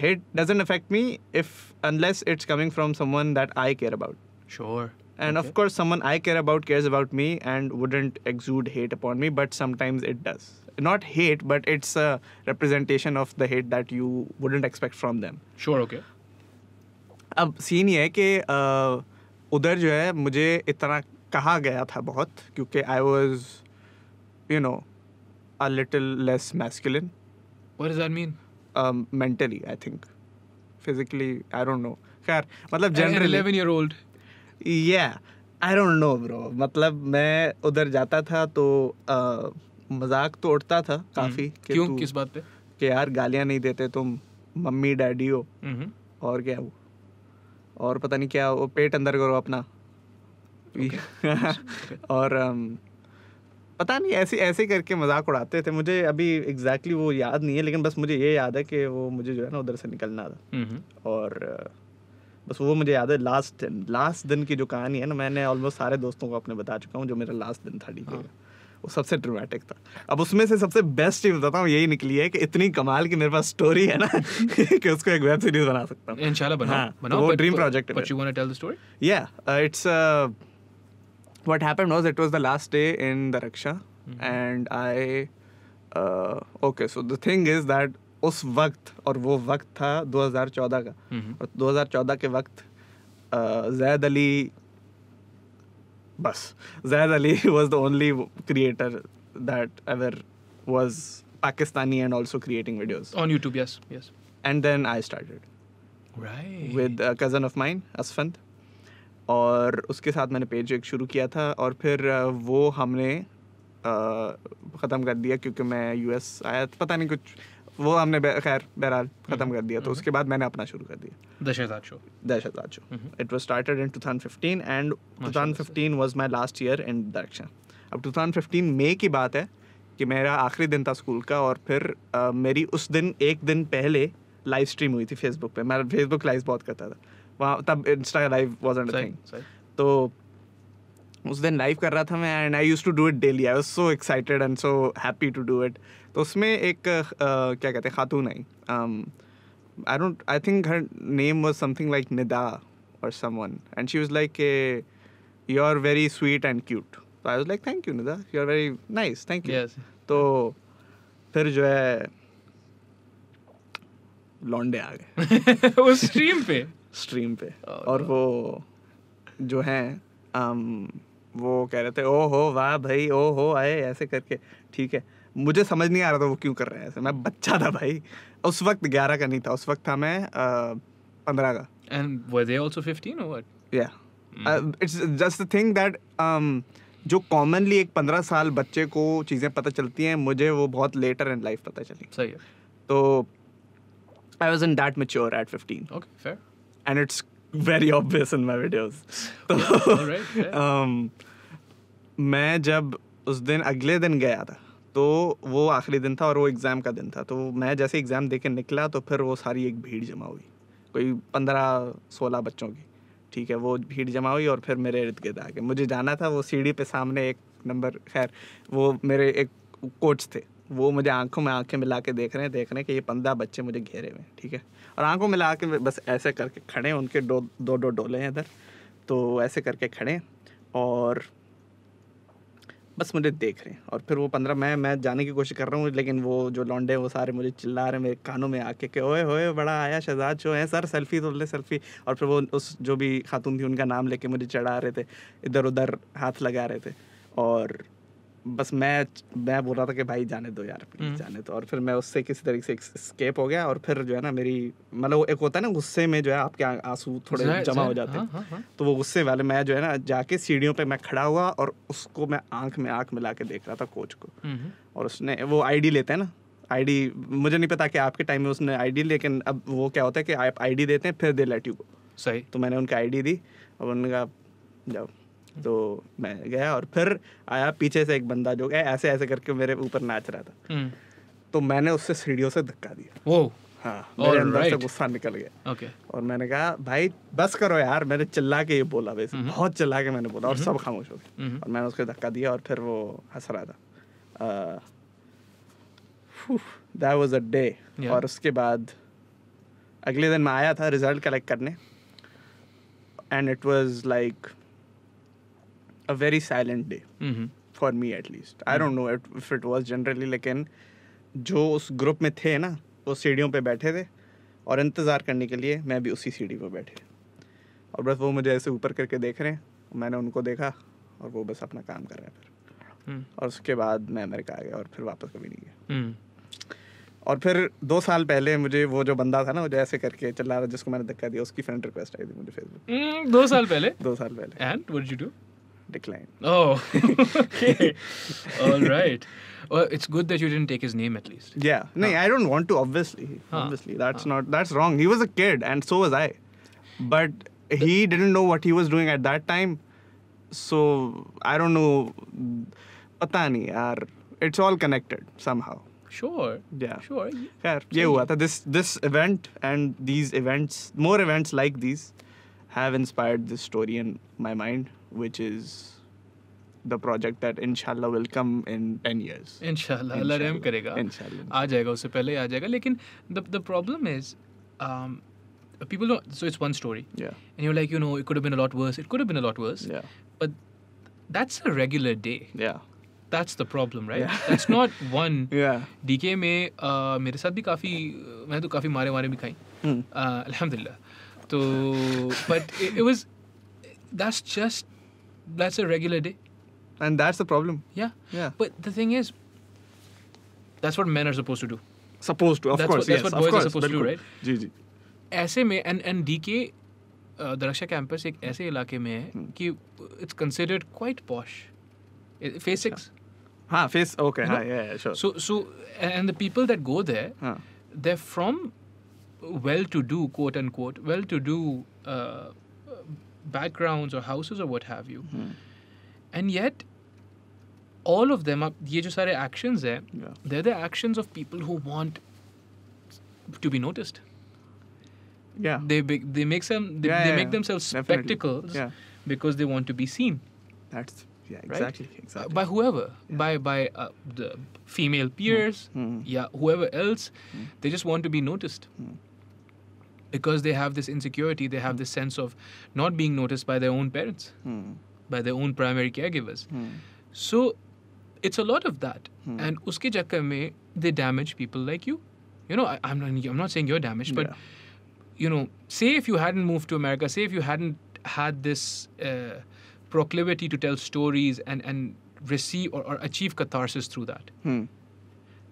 hate doesn't affect me if unless it's coming from someone that I care about sure and of course someone I care about cares about me and wouldn't exude hate upon me but sometimes it does not hate but it's a representation of the hate that you wouldn't expect from them sure okay अब सीन ये है कि uh, उधर जो है मुझे इतना कहा गया था बहुत क्योंकि I was you know are little less masculine. What does that mean? Um, mentally, I think. Physically, I don't know. खैर मतलब जनरली इलेवन ईयर ओल्ड या आई डोंट नो ब्रो मतलब मैं उधर जाता था तो uh, मजाक तो उठता था काफ़ी क्यों किस बात पे कि यार गालियां नहीं देते तुम मम्मी डैडी हो और क्या हो और पता नहीं क्या वो पेट अंदर करो अपना okay. और um, पता नहीं ऐसे ऐसे करके मजाक उड़ाते थे मुझे अभी एग्जैक्टली exactly वो याद नहीं है लेकिन बस मुझे ये याद है कि वो मुझे जो है ना उधर से निकलना था और बस वो मुझे याद है लास्ट लास्ट दिन की जो कहानी है ना मैंने ऑलमोस्ट सारे दोस्तों को अपने बता चुका हूँ जो मेरा लास्ट दिन था डी हाँ। वो सबसे ड्रामेटिक था अब उसमें से सबसे बेस्ट चीज़ बताता हूँ यही निकली है कि इतनी कमाल की मेरे पास स्टोरी है ना कि उसको एक वेब सीरीज बना सकता हूँ इंशाल्लाह बनाओ हाँ, बनाओ वो ड्रीम प्रोजेक्ट है yeah it's what happened was it was the last day in the raksha mm-hmm. and I uh, okay so the thing is that उस वक्त और वो वक्त था 2014 का mm-hmm. और 2014 के वक्त जैद uh, अली बस Zaid Ali was the only creator that ever was Pakistani and also creating videos on YouTube. Yes, yes. And then I started. Right. With a cousin of mine, Asfand. और उसके साथ मैंने पेज एक शुरू किया था और फिर वो हमने ख़त्म कर दिया क्योंकि मैं यूएस आया पता नहीं कुछ वो हमने खैर बहरहाल ख़त्म हम्म। कर दिया तो हम्म। उसके बाद मैंने अपना शुरू कर दिया दशहजाद show show it was started in two thousand fifteen and two thousand fifteen was my last year in direction अब टू थाउजेंड फिफ्टीन मई की बात है कि मेरा आखिरी दिन था स्कूल का और फिर आ, मेरी उस दिन एक दिन पहले लाइव स्ट्रीम हुई थी फेसबुक पे मैं फेसबुक लाइव बहुत करता था वहाँ तब इंस्टा लाइव वॉज थिंग तो उस दिन लाइव कर रहा था मैं and I used to do it daily I was so excited and so happy to do it तो उसमें एक uh, क्या कहते हैं खातून I I don't I think her name was something like Nida और someone and she was like a you are very sweet and cute तो I was like thank you Nida you are very nice thank you तो फिर जो है लॉन्डे आ गए उस स्ट्रीम पे स्ट्रीम पे oh, और no. वो जो हैं um, वो कह रहे थे ओ हो वाह भाई ओ हो आए ऐसे करके ठीक है मुझे समझ नहीं आ रहा था वो क्यों कर रहे हैं ऐसे मैं बच्चा था भाई उस वक्त ग्यारह का नहीं था उस वक्त था मैं पंद्रह का एंड वर दे आल्सो 15 और yeah it's just the thing that जो कॉमनली एक पंद्रह साल बच्चे को चीज़ें पता चलती हैं मुझे वो बहुत लेटर इन लाइफ पता चली सही है तो I was in that mature at fifteen okay fair and it's very obvious in my videos तो मैं जब उस दिन अगले दिन गया था तो वो आखिरी दिन था और वो एग्ज़ाम का दिन था तो मैं जैसे एग्ज़ाम दे के निकला तो फिर वो सारी एक भीड़ जमा हुई कोई पंद्रह सोलह बच्चों की ठीक है वो भीड़ जमा हुई और फिर मेरे इर्द गिर्द आ गए मुझे जाना था वो सीढ़ी पे सामने एक नंबर खैर वो मेरे एक कोच थे वो मुझे आंखों में आंखें मिला के देख रहे हैं देख रहे हैं कि ये पंद्रह बच्चे मुझे घेरे हुए हैं ठीक है और आंखों ला के बस ऐसे करके खड़े हैं उनके दो दो डो डोले हैं इधर तो ऐसे करके खड़े और बस मुझे देख रहे हैं और फिर वो पंद्रह मैं मैं जाने की कोशिश कर रहा हूँ लेकिन वो जो लौंडे हैं वो सारे मुझे चिल्ला रहे हैं मेरे कानों में आके कि ओए होए बड़ा आया शहजाद जो है सर सेल्फी तो ले सेल्फी और फिर वो उस जो भी खातून थी उनका नाम लेके मुझे चढ़ा रहे थे इधर उधर हाथ लगा रहे थे और बस मैं मैं बोल रहा था कि भाई जाने दो यार प्लीज हम्म। जाने दो और फिर मैं उससे किसी तरीके से स्केप हो गया और फिर जो है ना मेरी मतलब एक होता है ना गुस्से में जो है आपके आंसू थोड़े जाए, जमा जाए, हो जाते हैं हाँ, हाँ, हाँ। तो वो गुस्से वाले मैं जो है ना जाके सीढ़ियों पे मैं खड़ा हुआ और उसको मैं आंख में आंख मिला के देख रहा था कोच को हम्म, हम्म। और उसने वो आई लेते हैं ना आई मुझे नहीं पता कि आपके टाइम में उसने आई लेकिन अब वो क्या होता है कि आप आई देते हैं फिर दे लेट यू सही तो मैंने उनकी आई दी और उन्होंने कहा जाओ तो मैं गया और फिर आया पीछे से एक बंदा जो गया ऐसे ऐसे करके मेरे ऊपर नाच रहा था हम्म। तो मैंने उससे सीढ़ियों से धक्का दिया वो हाँ मेरे अंदर से गुस्सा निकल गया ओके और मैंने कहा भाई बस करो यार मैंने चिल्ला के ये बोला वैसे हम्म। बहुत चिल्ला के मैंने बोला और हम्म। सब खामोश हो गए और मैंने उसके धक्का दिया और फिर वो हंस रहा था दैट वाज अ डे और उसके बाद अगले दिन मैं आया था रिजल्ट कलेक्ट करने and it was like a very silent day mm-hmm. for me at least. Mm-hmm. I don't know if it was generally लेकिन जो उस ग्रुप में थे ना वो सीढ़ियों पे बैठे थे और इंतज़ार करने के लिए मैं भी उसी सीढ़ी पर बैठे और बस वो मुझे ऐसे ऊपर करके देख रहे हैं मैंने उनको देखा और वो बस अपना काम कर रहे हैं फिर hmm. और उसके बाद मैं अमेरिका आ गया और फिर वापस कभी नहीं गया hmm. और फिर दो साल पहले मुझे वो जो बंदा था ना मुझे ऐसे करके चला रहा जिसको मैंने धक्का दिया उसकी फ्रेंड रिक्वेस्ट आई थी मुझे फेसबुक hmm, हम्म, दो साल पहले दो साल पहले and what you do decline. Oh, okay. All right. Well, it's good that you didn't take his name at least. Yeah. No, I don't want to, obviously. Huh. Obviously. That's huh. not, that's wrong. He was a kid and so was I. But he didn't know what he was doing at that time. So I don't know. Patani, yaar. It's all connected somehow. Sure. Yeah. Sure. Fair. Yeah, hua tha. This, this event and these events, more events like these, have inspired this story in my mind which is the project that, inshallah will come in ten years. inshallah अल्लाह रहम करेगा इनशाला आ जाएगा उससे पहले ही आ जाएगा लेकिन the the problem people know so it's one story yeah and you're like you know it could have been a lot worse it could have been a lot worse yeah but that's a regular day yeah that's the problem right yeah. that's not one yeah dk में uh, मेरे साथ भी काफ़ी मैंने तो काफ़ी मारे मारे भी खाई अल्हम्दुलिल्लाह तो but it was. That's just that's a regular day. And that's the problem. Yeah. Yeah. But the thing is, that's what men are supposed to do. Supposed to, of that's course. What, that's yes, what boys are supposed to do, right? जी ऐसे में एंड एंड डी के दरक्षा कैंपस एक ऐसे इलाके में है hmm. कि it's considered quite posh phase six हाँ फेस ओके हाँ yeah yeah so so and the people that go there they from well to do quote end quote well to do backgrounds or houses or what have you mm-hmm. and yet all of them are ye jo sare actions hai, yeah. they're the actions of people who want to be noticed yeah they be, they make some they, yeah, they yeah, make themselves Definitely. spectacles because they want to be seen that's yeah, exactly, right? exactly. By whoever, yeah. by by uh, the female peers, mm. yeah, whoever else, mm. they just want to be noticed. Hmm because they have this insecurity, they have hmm. this sense of not being noticed by their own parents, mm. by their own primary caregivers. Mm. So it's a lot of that. Mm. And uske chakkar mein, they damage people like you. You know, I, am not, I'm not saying you're damaged, but, yeah. you know, say if you hadn't moved to America, say if you hadn't had this uh, proclivity to tell stories and, and receive or, or achieve catharsis through that, hmm.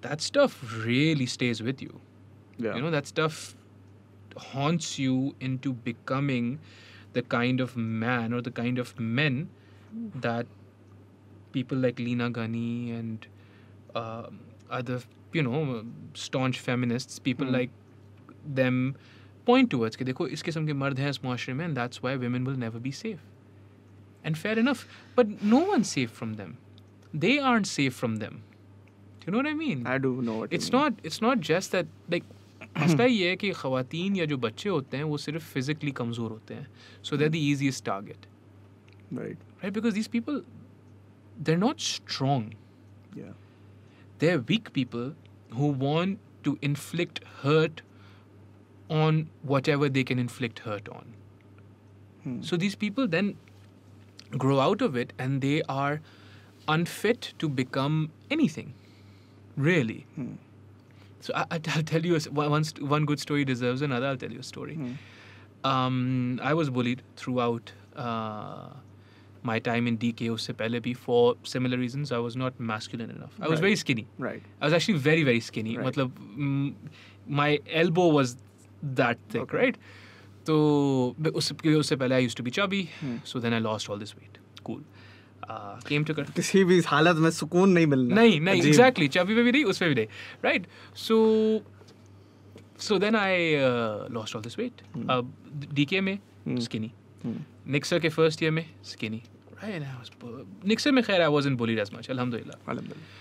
that stuff really stays with you. Yeah. You know, that stuff haunts you into becoming the kind of man or the kind of men that people like Lena Ghani and uh, other, you know, staunch feminists, people mm. like them point towards कि देखो इस किस्म के मर्द हैं इस and that's why women will never be safe. And fair enough, but no one's safe from them. They aren't safe from them. Do you know what I mean? I do know what it's not. It's not just that like मसला ये है कि ख़वातीन या जो बच्चे होते हैं वो सिर्फ फिज़िकली कमज़ोर होते हैं so that the easiest target right they're not strong. Yeah. They're weak people who want to inflict hurt on whatever they can inflict hurt on. Hmm. So these people then grow out of it and they are unfit to become anything, really. Hmm. So I, will tell you one, one good story deserves another. I'll tell you a story. Mm. Um, I was bullied throughout uh, my time in DKO se for similar reasons. I was not masculine enough. I right. was very skinny. Right. I was actually very very skinny. Right. Matlab, mm, my elbow was that thick. Okay. Right. So उससे पहले I used to be chubby. Hmm. So then I lost all this weight. Cool. Came to किसी भी हालत में सुकून नहीं मिलना नहीं नहीं एग्जैक्टली exactly, चाबी पे भी नहीं उस पर भी नहीं right so so then I lost all this weight अब डीके में स्किनी निक्सर के फर्स्ट ईयर में स्किनी निक्सर में खैर I was in bullied as much अलहमदिल्ला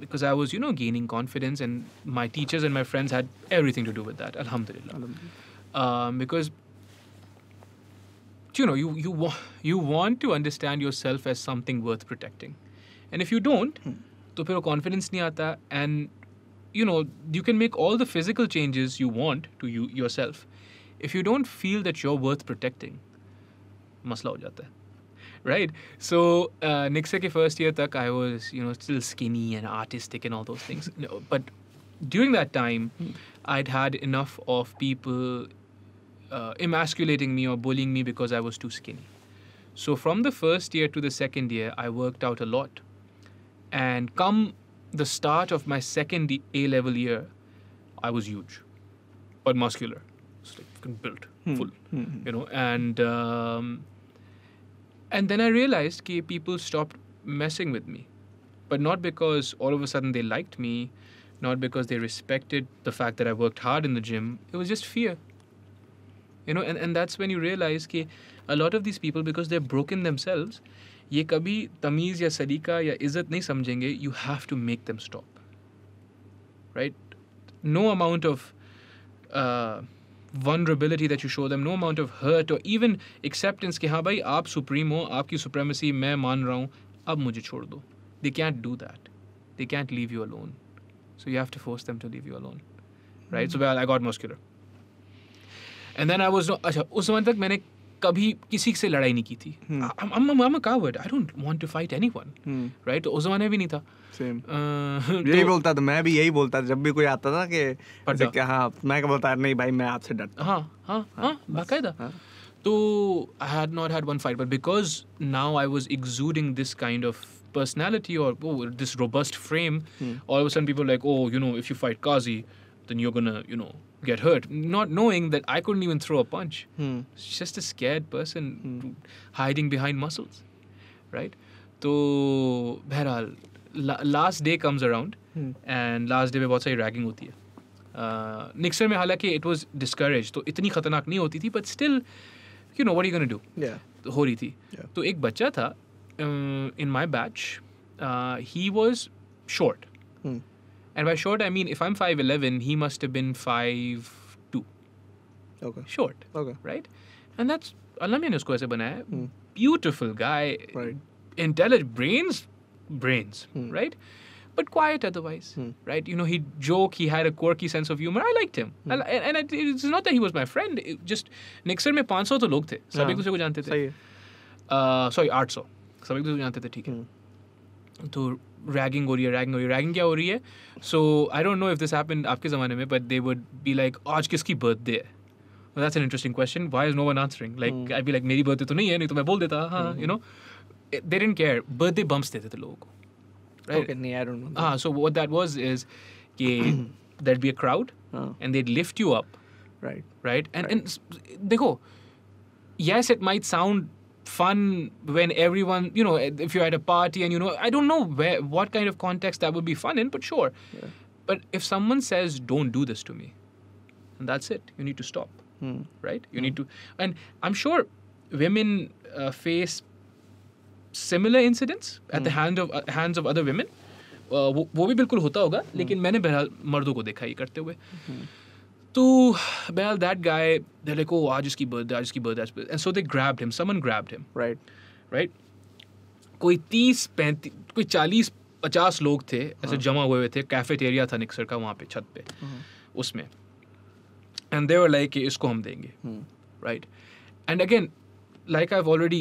because I was, you know, gaining confidence, and my teachers and my friends had everything to do with that. Alhamdulillah, um, because you know, you you wa- you want to understand yourself as something worth protecting, and if you don't, hmm. तो फिर वो confidence नहीं आता and you know you can make all the physical changes you want to you yourself, if you don't feel that you're worth protecting, मसला हो जाता Right, so uh, Nixa ke first year tak I was you know still skinny and artistic and all those things, no, but during that time, hmm. I'd had enough of people uh, emasculating me or bullying me because I was too skinny. So from the first year to the second year, I worked out a lot. And come the start of my second A level year, I was huge, but muscular, like built hmm. full, hmm. you know. And um, and then I realized that people stopped messing with me, but not because all of a sudden they liked me, not because they respected the fact that I worked hard in the gym. It was just fear you know and, and that's when you realize कि a lot of these people because they're broken themselves ये कभी तमीज़ या ya या इज़्ज़त samjenge you have to make them stop right no amount of of uh, vulnerability that you show them, no amount of hurt or even acceptance कि हाँ भाई आप supreme हो आपकी supremacy मैं मान रहा हूँ अब मुझे छोड़ दो they can't do that they can't leave you alone so you have to force them to leave you alone right mm-hmm. so well I got muscular and then I was अच्छा उस समय तक मैंने कभी किसी से लड़ाई नहीं की थी coward I don't want to fight anyone right उस जमाने भी नहीं था सेम uh, यही तो बोलता था मैं भी यही बोलता था जब भी कोई आता था कि हाँ मैं क्या बोलता नहीं भाई मैं आपसे डरता हाँ हाँ हाँ, हाँ बाकायदा हाँ। तो I had not had one fight but because now I was exuding this kind of personality or oh, this robust frame, hmm. all of a sudden people are like, oh, you know, if you fight Kazi, then you're gonna, you know, get hurt, not knowing that I couldn't even throw a punch. Hmm. It's just a scared person hmm. hiding behind muscles, right? तो बहरहाल last day comes around and last day पे बहुत सारी रैगिंग होती है निक्सर uh, में हालांकि इट वाज डिस्करेज तो इतनी खतरनाक नहीं होती थी but still you know what you gonna do हो रही थी yeah. तो एक बच्चा था in my batch he was short And by short, I mean if I'm 5'11, he must have been 5'2. Okay. Short. Okay. Right? And that's Alamia ne usko aise banaya. Beautiful guy. Right. Intelligent brains, brains, hmm. right? But quiet otherwise, hmm. right? You know, he'd joke, he had a quirky sense of humor. I liked him. Hmm. I, and I, it's not that he was my friend. It just, Nixer me 500 to look the. Sabi yeah. ko jante the. Uh, sorry, 800. सभी एक दूसरे को जानते थे ठीक रैगिंग हो रही है रैगिंग हो रही है रैगिंग क्या हो रही है so I don't know if this happen आपके ज़माने में but they would be like आज किसकी बर्थडे है that's an interesting question why is no one answering like I be like मेरी बर्थडे तो नहीं है नहीं तो मैं बोल देता हाँ you know they don't care birthday bumps देते थे लोगों को हाँ so what that was is कि that be a crowd and they lift you up right right and देखो yes it might sound fun when everyone you know if you're at a party and you know i don't know where what kind of context that would be fun in but sure yeah. but if someone says don't do this to me and that's it you need to stop hmm. right you hmm. need to and i'm sure women uh, face similar incidents at hmm. the hand of uh, hands of other women uh, wo, wo, भी बिल्कुल होता होगा लेकिन मैंने बहरहाल मर्दों को देखा ये करते हुए so, well that guy they're like oh I just aaj uski birthday aaj uski birthday and so they grabbed him someone grabbed him right right कोई तीस पैंतीस कोई चालीस पचास लोग थे ऐसे जमा हुए हुए थे कैफेटेरिया था निक्सर का वहाँ पे छत पे उसमें एंड देवर लाइक इसको हम देंगे right and again like I've already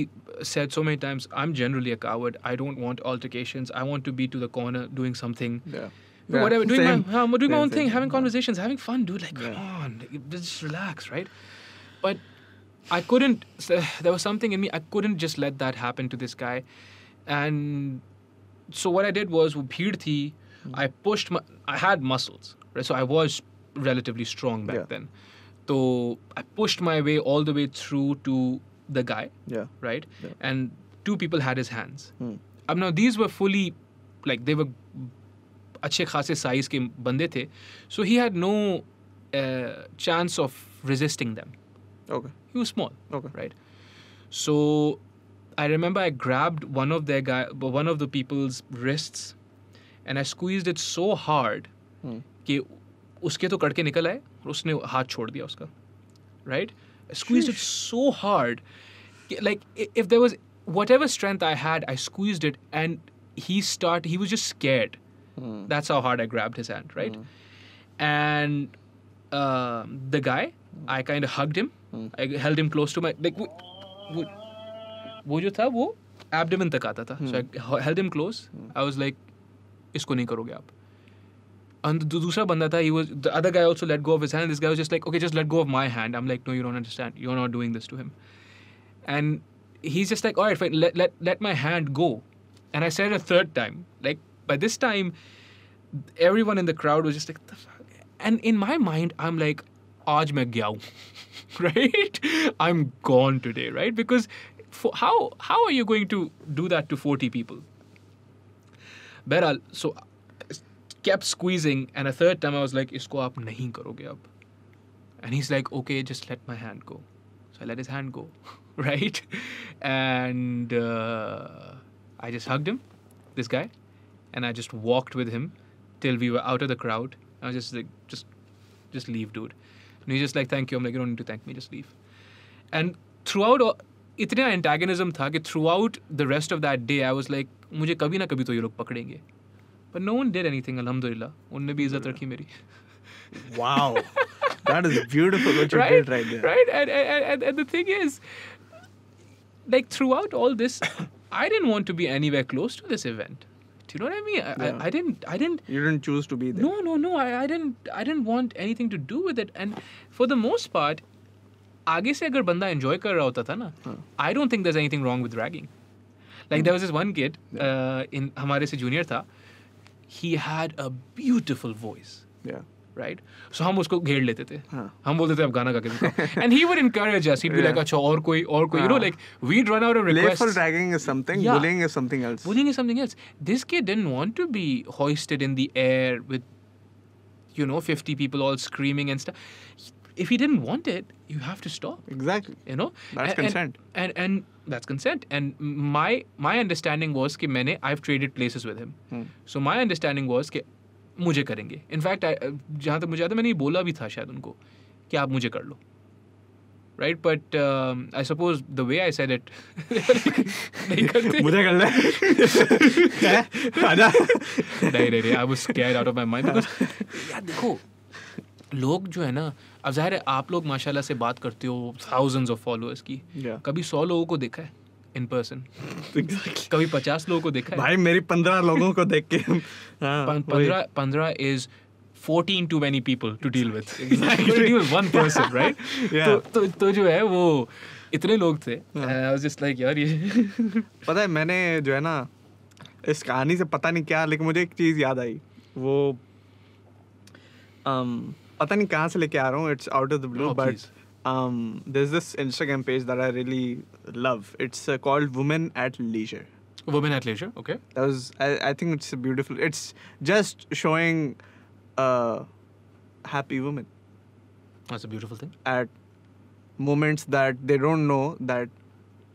said so many times, I'm generally a coward. I don't want altercations. I want to be to the corner doing something. Yeah yeah, whatever, doing same. Um, my, um, doing same, my own same. thing, having conversations, having fun, dude. Like, yeah. come on, just relax, right? But I couldn't. Uh, there was something in me. I couldn't just let that happen to this guy, and so what I did was, with thi, hmm. I pushed. My, I had muscles, right? So I was relatively strong back yeah. then. So I pushed my way all the way through to the guy, yeah, right, yeah. and two people had his hands. Mm. Um, now these were fully, like they were अच्छे खासे साइज़ के बंदे थे so he had no chance of resisting them okay he small right so I remember I grabbed one of the one of the peoples wrists and I squeezed it so hard कि उसके तो कड़के निकल आए और उसने हाथ छोड़ दिया उसका right squeeze it so hard like if there was whatever strength I had I squeeze it and he start he was just scared Mm. That's how hard I grabbed his hand, right? Mm. And uh, the guy, hmm. I kind of hugged him. Hmm. I held him close to my like वो वो वो जो था वो एब्डोमेन तक आता था so I held him close I was like इसको नहीं करोगे आप दूसरा बंदा था he was the other guy also let go of his hand this guy was just like okay just let go of my hand I am like no you don't understand you are not doing this to him and he's just like, all right, fine, let, let, let my hand go. And I said it a third time, like, by this time, everyone in the crowd was just like, and in my mind, I'm like, Aaj main right? I'm gone today, right? Because for, how how are you going to do that to 40 people? Beral, so kept squeezing, and a third time I was like, "Isko aap nahi karoge ab." And he's like, "Okay, just let my hand go." So I let his hand go, right? And uh, I just hugged him, this guy, and I just walked with him till we were out of the crowd. I was just like, just, just leave, dude. And he's just like, thank you. I'm like, you don't need to thank me, just leave. And throughout, इतना एंटेगनिज्म था कि throughout the rest of that day I was like मुझे कभी ना कभी तो ये लोग पकड़ेंगे But no one did anything. Alhamdulillah, उनने भी इज्जत रखी मेरी wow that is beautiful what you right? did right there right and, and, and the thing is like throughout all this i didn't want to be anywhere close to this event you know what I mean? I, I, didn't I didn't You didn't choose to be there. No, no, no. I, I didn't I didn't want anything to do with it. And for the most part, aage se agar banda enjoy kar raha hota tha na, I don't think there's anything wrong with ragging. Like there was this one kid, uh, in Hamare se junior tha. He had a beautiful voice. Yeah. Right so हम उसको घेर लेते थे हम बोलते थे अब गाना गा के and he would encourage us he be like अच्छा और कोई और कोई you know like we run out of request for dragging is something bullying is something else bullying is something else this kid didn't want to be in the air with you know 50 people all screaming and stuff if he didn't want it, you have to stop. Exactly. You know. That's and, consent. And, and, and that's consent. And my my understanding was that I've traded places with him. Hmm. So my understanding was that मुझे करेंगे इनफैक्ट uh, जहाँ तक मुझे आता मैंने ये बोला भी था शायद उनको कि आप मुझे कर लो right but I suppose the way I said it नहीं करते मुझे कर ले नहीं नहीं I was scared out of my mind यार देखो लोग जो है ना अब जाहिर है आप लोग माशाल्लाह से बात करते हो थाउजेंड्स ऑफ फॉलोअर्स की yeah. कभी सौ लोगों को देखा है इन पर्सन कभी पचास लोगों को देखा भाई मेरी पंद्रह लोगों को देख के हाँ, पंद्रह पंद्रह is fourteen too many people to deal with one person right तो, जो है वो इतने लोग थे जस्ट हाँ। लाइक यार ये पता है मैंने जो है ना इस कहानी से पता नहीं क्या लेकिन मुझे एक चीज़ याद आई वो um, पता नहीं कहाँ से लेके आ रहा हूँ it's out of the blue but this this Instagram page that I really love. It's uh, called Women at Leisure. Women at Leisure. Okay. That was. I, I think it's a beautiful. It's just showing a uh, happy women. That's a beautiful thing. At moments that they don't know that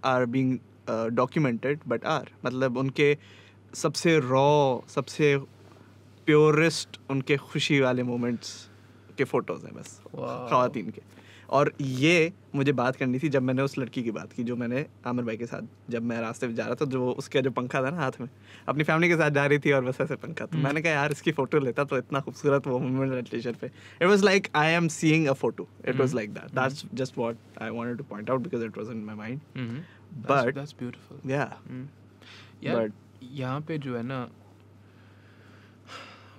are being uh, documented, but are. मतलब उनके सबसे raw, सबसे purest उनके खुशी वाले moments के photos हैं बस खातन के और ये मुझे बात करनी थी जब मैंने उस लड़की की बात की जो मैंने आमिर भाई के साथ जब मैं रास्ते में जा रहा था जो उसका जो पंखा था ना हाथ में अपनी फैमिली के साथ जा रही थी और बस ऐसे पंखा तो हम्म। मैंने कहा यार इसकी फ़ोटो लेता तो इतना खूबसूरत वो मोमेंट वेंटिलेशन पे it was like I am seeing a photo it was like that that's just what I want to point out because it was in my mind but beautiful but यहाँ पे जो है ना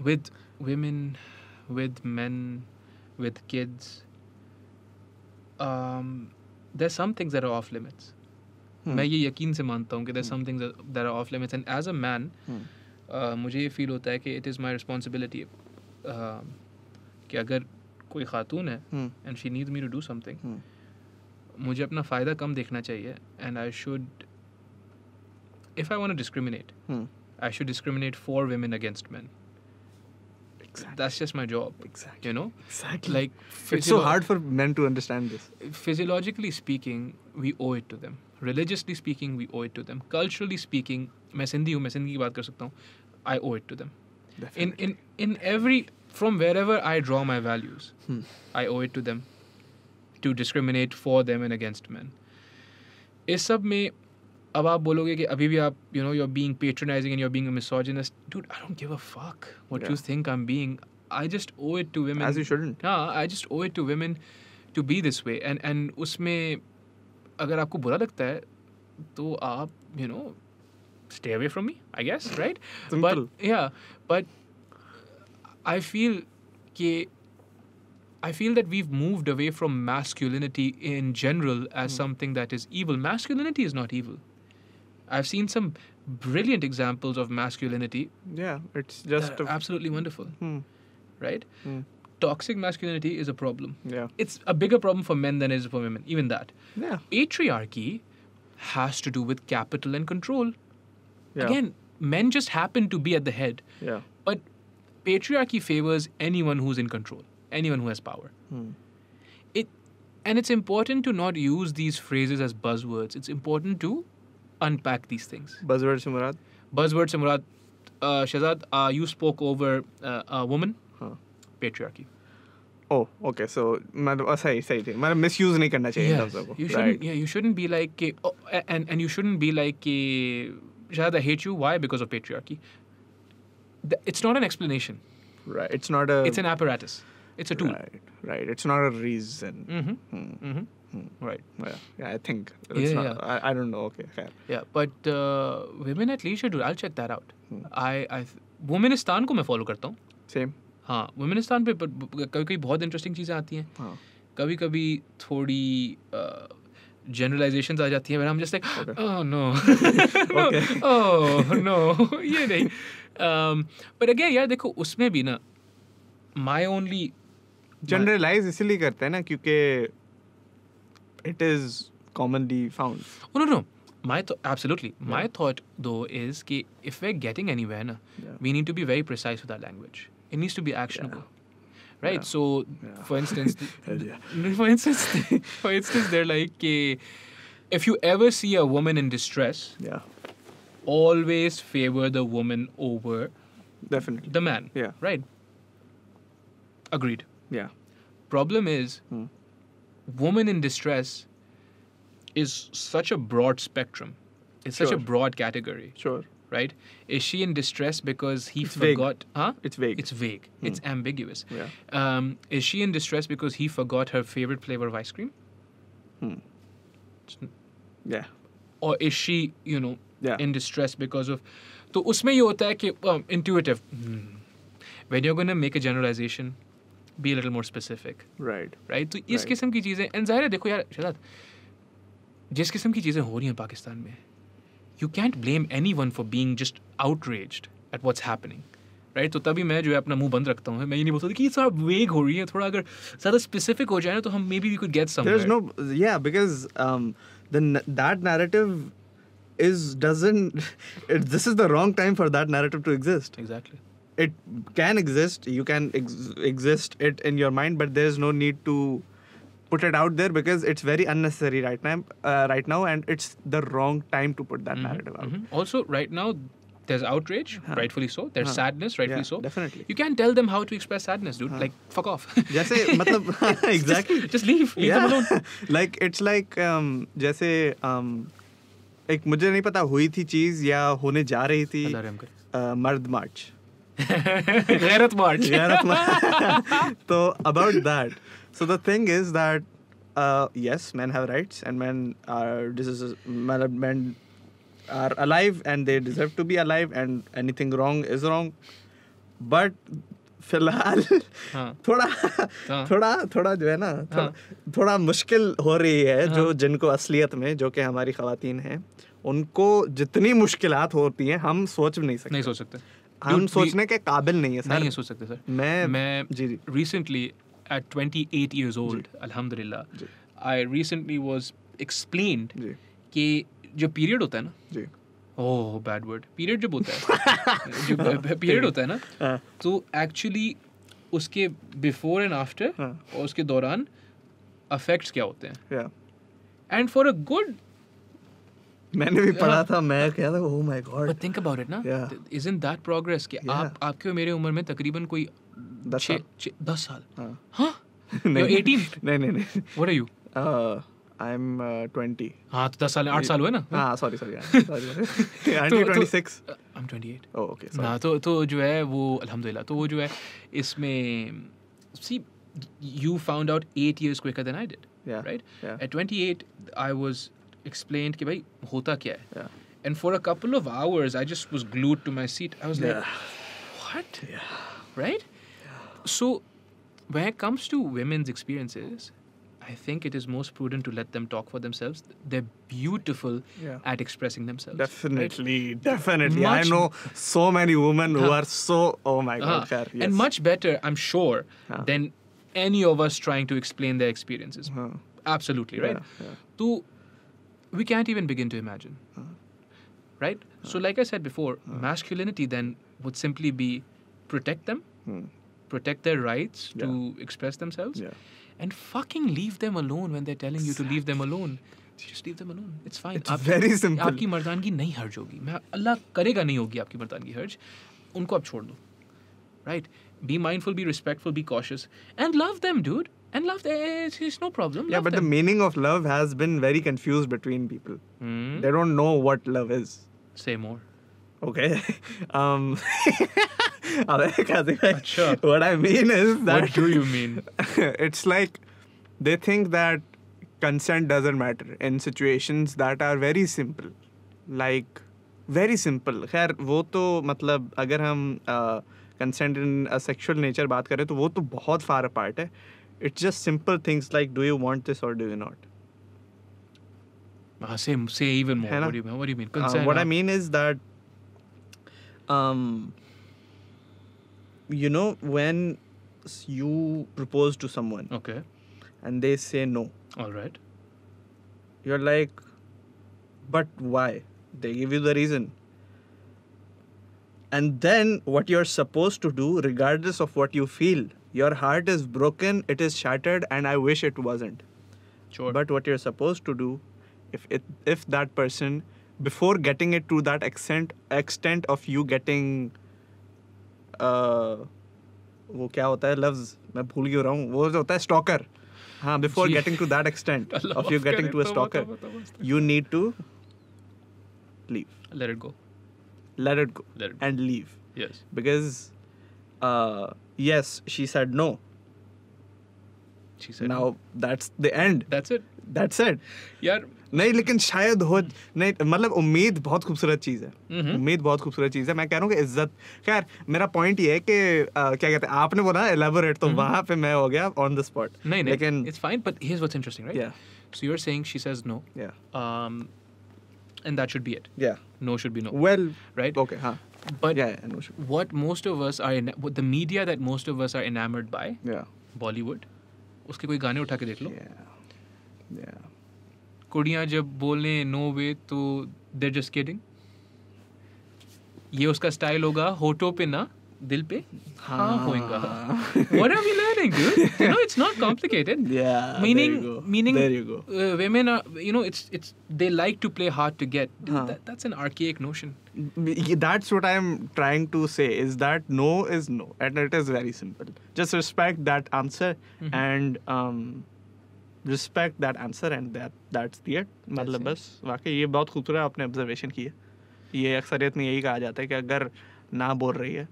with women with man with kids there some things are off limits मैं ये यकीन से मानता हूँ कि there some things there are off limits and as a man मुझे ये फील होता है कि इट इज़ माई रिस्पॉन्सिबिलिटी कि अगर कोई खातून है and she needs me to do something मुझे अपना फ़ायदा कम देखना चाहिए and I should if I want discriminate I should discriminate for women against man Exactly. That's just my job. Exactly. You know? Exactly. Like it's so hard for men to understand this. Physiologically speaking, we owe it to them. Religiously speaking, we owe it to them. Culturally speaking, मैं सिंधी i मैं सिंधी की बात कर सकता हूँ I owe it to them in in in every from wherever I draw my values I owe it to them to discriminate अब आप बोलोगे कि अभी भी आप you know you are being patronising and you are being a misogynist dude I don't give a fuck what you think I am being I just owe it to women as you shouldn't हां I just owe it to women to be this way and and उसमें अगर आपको बुरा लगता है तो आप you know stay away from me I guess right but या बट आई फील कि I feel that we've moved away from masculinity in general as mm. something that is evil. Masculinity is not evil. I've seen some brilliant examples of masculinity. Yeah, it's just a... absolutely wonderful. Hmm. Right? Hmm. Toxic masculinity is a problem. Yeah. It's a bigger problem for men than it is for women, even that. Yeah. Patriarchy has to do with capital and control. Yeah. Again, men just happen to be at the head. Yeah. But patriarchy favors anyone who's in control, anyone who has power. Hmm. It and it's important to not use these phrases as buzzwords. It's important to unpack these things. Buzzwords, Murad. Buzzwords, Murad. Uh, Shazad, uh, you spoke over uh, a woman, huh. patriarchy. Oh, okay. So, मतलब ऐसा ही सही थी मतलब yes, you shouldn't right. yeah you shouldn't be like कि uh, oh, and and you shouldn't be like कि uh, Shazad, I hate you. Why? Because of patriarchy. It's not an explanation. Right. It's not a. It's an apparatus. It's a tool. Right. Right. It's not a reason. Mm-hmm. Hmm. Mm-hmm. right. Yeah. yeah, I think. It's yeah, not, yeah. I, I don't know. Okay, fair. Yeah, but uh, women at least should. I'll check that out. Hmm. I I वुमेनिस्तान को मैं फॉलो करता हूँ सेम हाँ वुमेनिस्तान पे कभी कभी बहुत इंटरेस्टिंग चीज़ें आती हैं हाँ. कभी कभी थोड़ी जनरलाइजेशन आ जाती हैं हम जैसे नो नो ये नहीं पर um, अगेन यार देखो उसमें भी ना माई ओनली जनरलाइज इसीलिए करते हैं ना क्योंकि it is commonly found. Oh, no, no. My th- absolutely. Yeah. My thought though is that if we're getting anywhere, na, yeah. we need to be very precise with our language. It needs to be actionable. Yeah. Right, so for instance, for instance, for instance, they're like, if you ever see a woman in distress, yeah, always favor the woman over definitely the man. Yeah, right. Agreed. Yeah. Problem is, hmm woman in distress is such a broad spectrum. It's sure. such a broad category. Sure. Right? Is she in distress because he it's forgot? Vague. Huh? It's vague. It's vague. Hmm. It's ambiguous. Yeah. Um, is she in distress because he forgot her favorite flavor of ice cream? Hmm. Yeah. Or is she, you know, yeah. in distress because of? तो उसमें ये होता है intuitive. Hmm. When you're gonna make a generalization, be little more specific right right तो इस किस्म की चीज़ें एंड ज़ाहिर है देखो यार शरद जिस किस्म की चीज़ें हो रही हैं पाकिस्तान में you can't blame anyone for being just outraged at what's happening right तो तभी मैं जो है अपना मुंह बंद रखता हूँ मैं ये नहीं बोलता कि सब वेग हो रही है थोड़ा अगर ज़्यादा स्पेसिफिक हो जाए ना तो हम maybe we could get some no या because that narrative is doesn't this is the wrong time for that narrative to exist exactly it can exist you can ex- exist it in your mind but there is no need to put it out there because it's very unnecessary right now uh, right now and it's the wrong time to put that mm-hmm, narrative out mm-hmm. also right now there's outrage, huh. rightfully so. There's huh. sadness, rightfully yeah, so. Definitely. You can't tell them how to express sadness, dude. Huh. Like, fuck off. जैसे मतलब exactly. Just, just leave. Leave yeah. them alone. like it's like um, जैसे um, एक मुझे नहीं पता हुई थी चीज या होने जा रही थी uh, मर्द मार्च गैरत मार्च गैरत मार्च तो about that so the thing is that yes man have rights and man are this is मतलब man are alive and they deserve to be alive and anything wrong is wrong but फिलहाल थोड़ा थोड़ा थोड़ा जो है ना थोड़ा, थोड़ा मुश्किल हो रही है जो जिनको असलियत में जो कि हमारी खातन हैं उनको जितनी मुश्किलात होती हैं हम सोच भी नहीं सकते नहीं सोच सकते हम सोचने के काबिल नहीं है सर नहीं सोच सकते सर मैं मैं जी जी रिसेंटली एट 28 इयर्स ओल्ड अल्हम्दुलिल्लाह आई रिसेंटली वाज एक्सप्लेन्ड कि जो पीरियड होता है ना जी ओह बैड वर्ड पीरियड जब होता है जो पीरियड हाँ, होता है ना हाँ। तो एक्चुअली उसके बिफोर एंड आफ्टर और उसके दौरान अफेक्ट्स क्या होते हैं एंड फॉर अ गुड मैंने भी पढ़ा था मैं कह रहा oh my God but think about it ना इज इन दैट प्रोग्रेस कि आप आपके और मेरे उम्र में तकरीबन कोई 10 साल 10 साल हां यू 18 नहीं नहीं नहीं what are you I am 20 हां तो 10 साल 8 साल हुए ना हां sorry sorry sorry I am 26 I am 28 oh okay ना तो तो जो है वो अल्हम्दुलिल्लाह तो वो जो है इसमें see you found out 8 years quicker than I did yeah, right yeah. at 28 I was explained कि and for a couple of hours I just was glued to my seat I was yeah. like what yeah. right so when it comes to women's experiences I think it is most prudent to let them talk for themselves. They're beautiful yeah. at expressing themselves. Definitely, right? definitely. Much I know so many women who are so, oh my uh God, yes. And much better, I'm sure, uh than any of us trying to explain their experiences. uh Absolutely, right? Yeah, yeah. So, we can't even begin to imagine. Mm. Right? Mm. So, like I said before, masculinity then would simply be protect them, protect their rights yeah. to express themselves, yeah. and fucking leave them alone when they're telling exactly. you to leave them alone. Just leave them alone. It's fine. It's very simple. आपकी मर्दानगी नहीं हर्ज होगी मैं अल्लाह करेगा नहीं होगी आपकी मर्दानगी हर्ज उनको आप छोड़ दो right be mindful be respectful be cautious and love them and love there is it's no problem yeah love but them. the meaning of love has been very confused between people mm. they don't know what love is say more okay um what i mean is that what do you mean it's like they think that consent doesn't matter in situations that are very simple like very simple खैर वो तो मतलब अगर हम uh, in a sexual nature बात करें तो वो तो बहुत far apart है it's just simple things like do you want this or do you not? Uh, ah, say, say even more. What do, you, what do you mean? Uh, what I mean is that, um, you know, when you propose to someone, okay, and they say no, all right, you're like, but why? They give you the reason. And then what you're supposed to do, regardless of what you feel, your heart is broken, it is shattered, and I wish it wasn't. Sure. But what you're supposed to do, if if that person, before getting it to that extent, extent of you getting, uh, wo kya hota hai, loves, main bhool gaya raha wo hota hai, stalker. Haan, before getting to that extent of you getting to a stalker, you need to leave. Let it go. Let it go. Let it And leave. Yes. Because, uh, Yes, she said no. She said now no. that's the end. That's it. That's it. यार नहीं लेकिन शायद हो नहीं मतलब उम्मीद बहुत खूबसूरत चीज़ है mm-hmm. उम्मीद बहुत खूबसूरत चीज़ है मैं कह रहा हूँ कि इज्जत खैर मेरा पॉइंट ये है कि आ, क्या कहते हैं आपने बोला एलेबोरेट तो mm-hmm. वहाँ पे मैं हो गया ऑन द स्पॉट नहीं लेकिन it's fine but here's what's interesting right yeah so you are saying she says no yeah um and that should be it yeah no should be no well right okay huh हाँ। But yeah, yeah no, sure. what most of us are, in, what the media that most of us are enamored by, yeah, Bollywood, uske koi gaane utha ke dekh lo Yeah. Yeah. kudiyan jab bole no way to they're just kidding ये उसका स्टाइल होगा होटो पे ना दिल पे हाँ, हाँ होएगा what are we learning you know it's not complicated yeah meaning meaning women you know it's it's they like to play hard to get that's an archaic notion that's what I am trying to say is that no is no and it is very simple just respect that answer and respect that answer and that that's there मतलब बस वाकई ये बहुत खूबसूरत आपने ऑब्जर्वेशन किया ये अक्सरियत में यही कहा जाता है कि अगर ना बोल रही है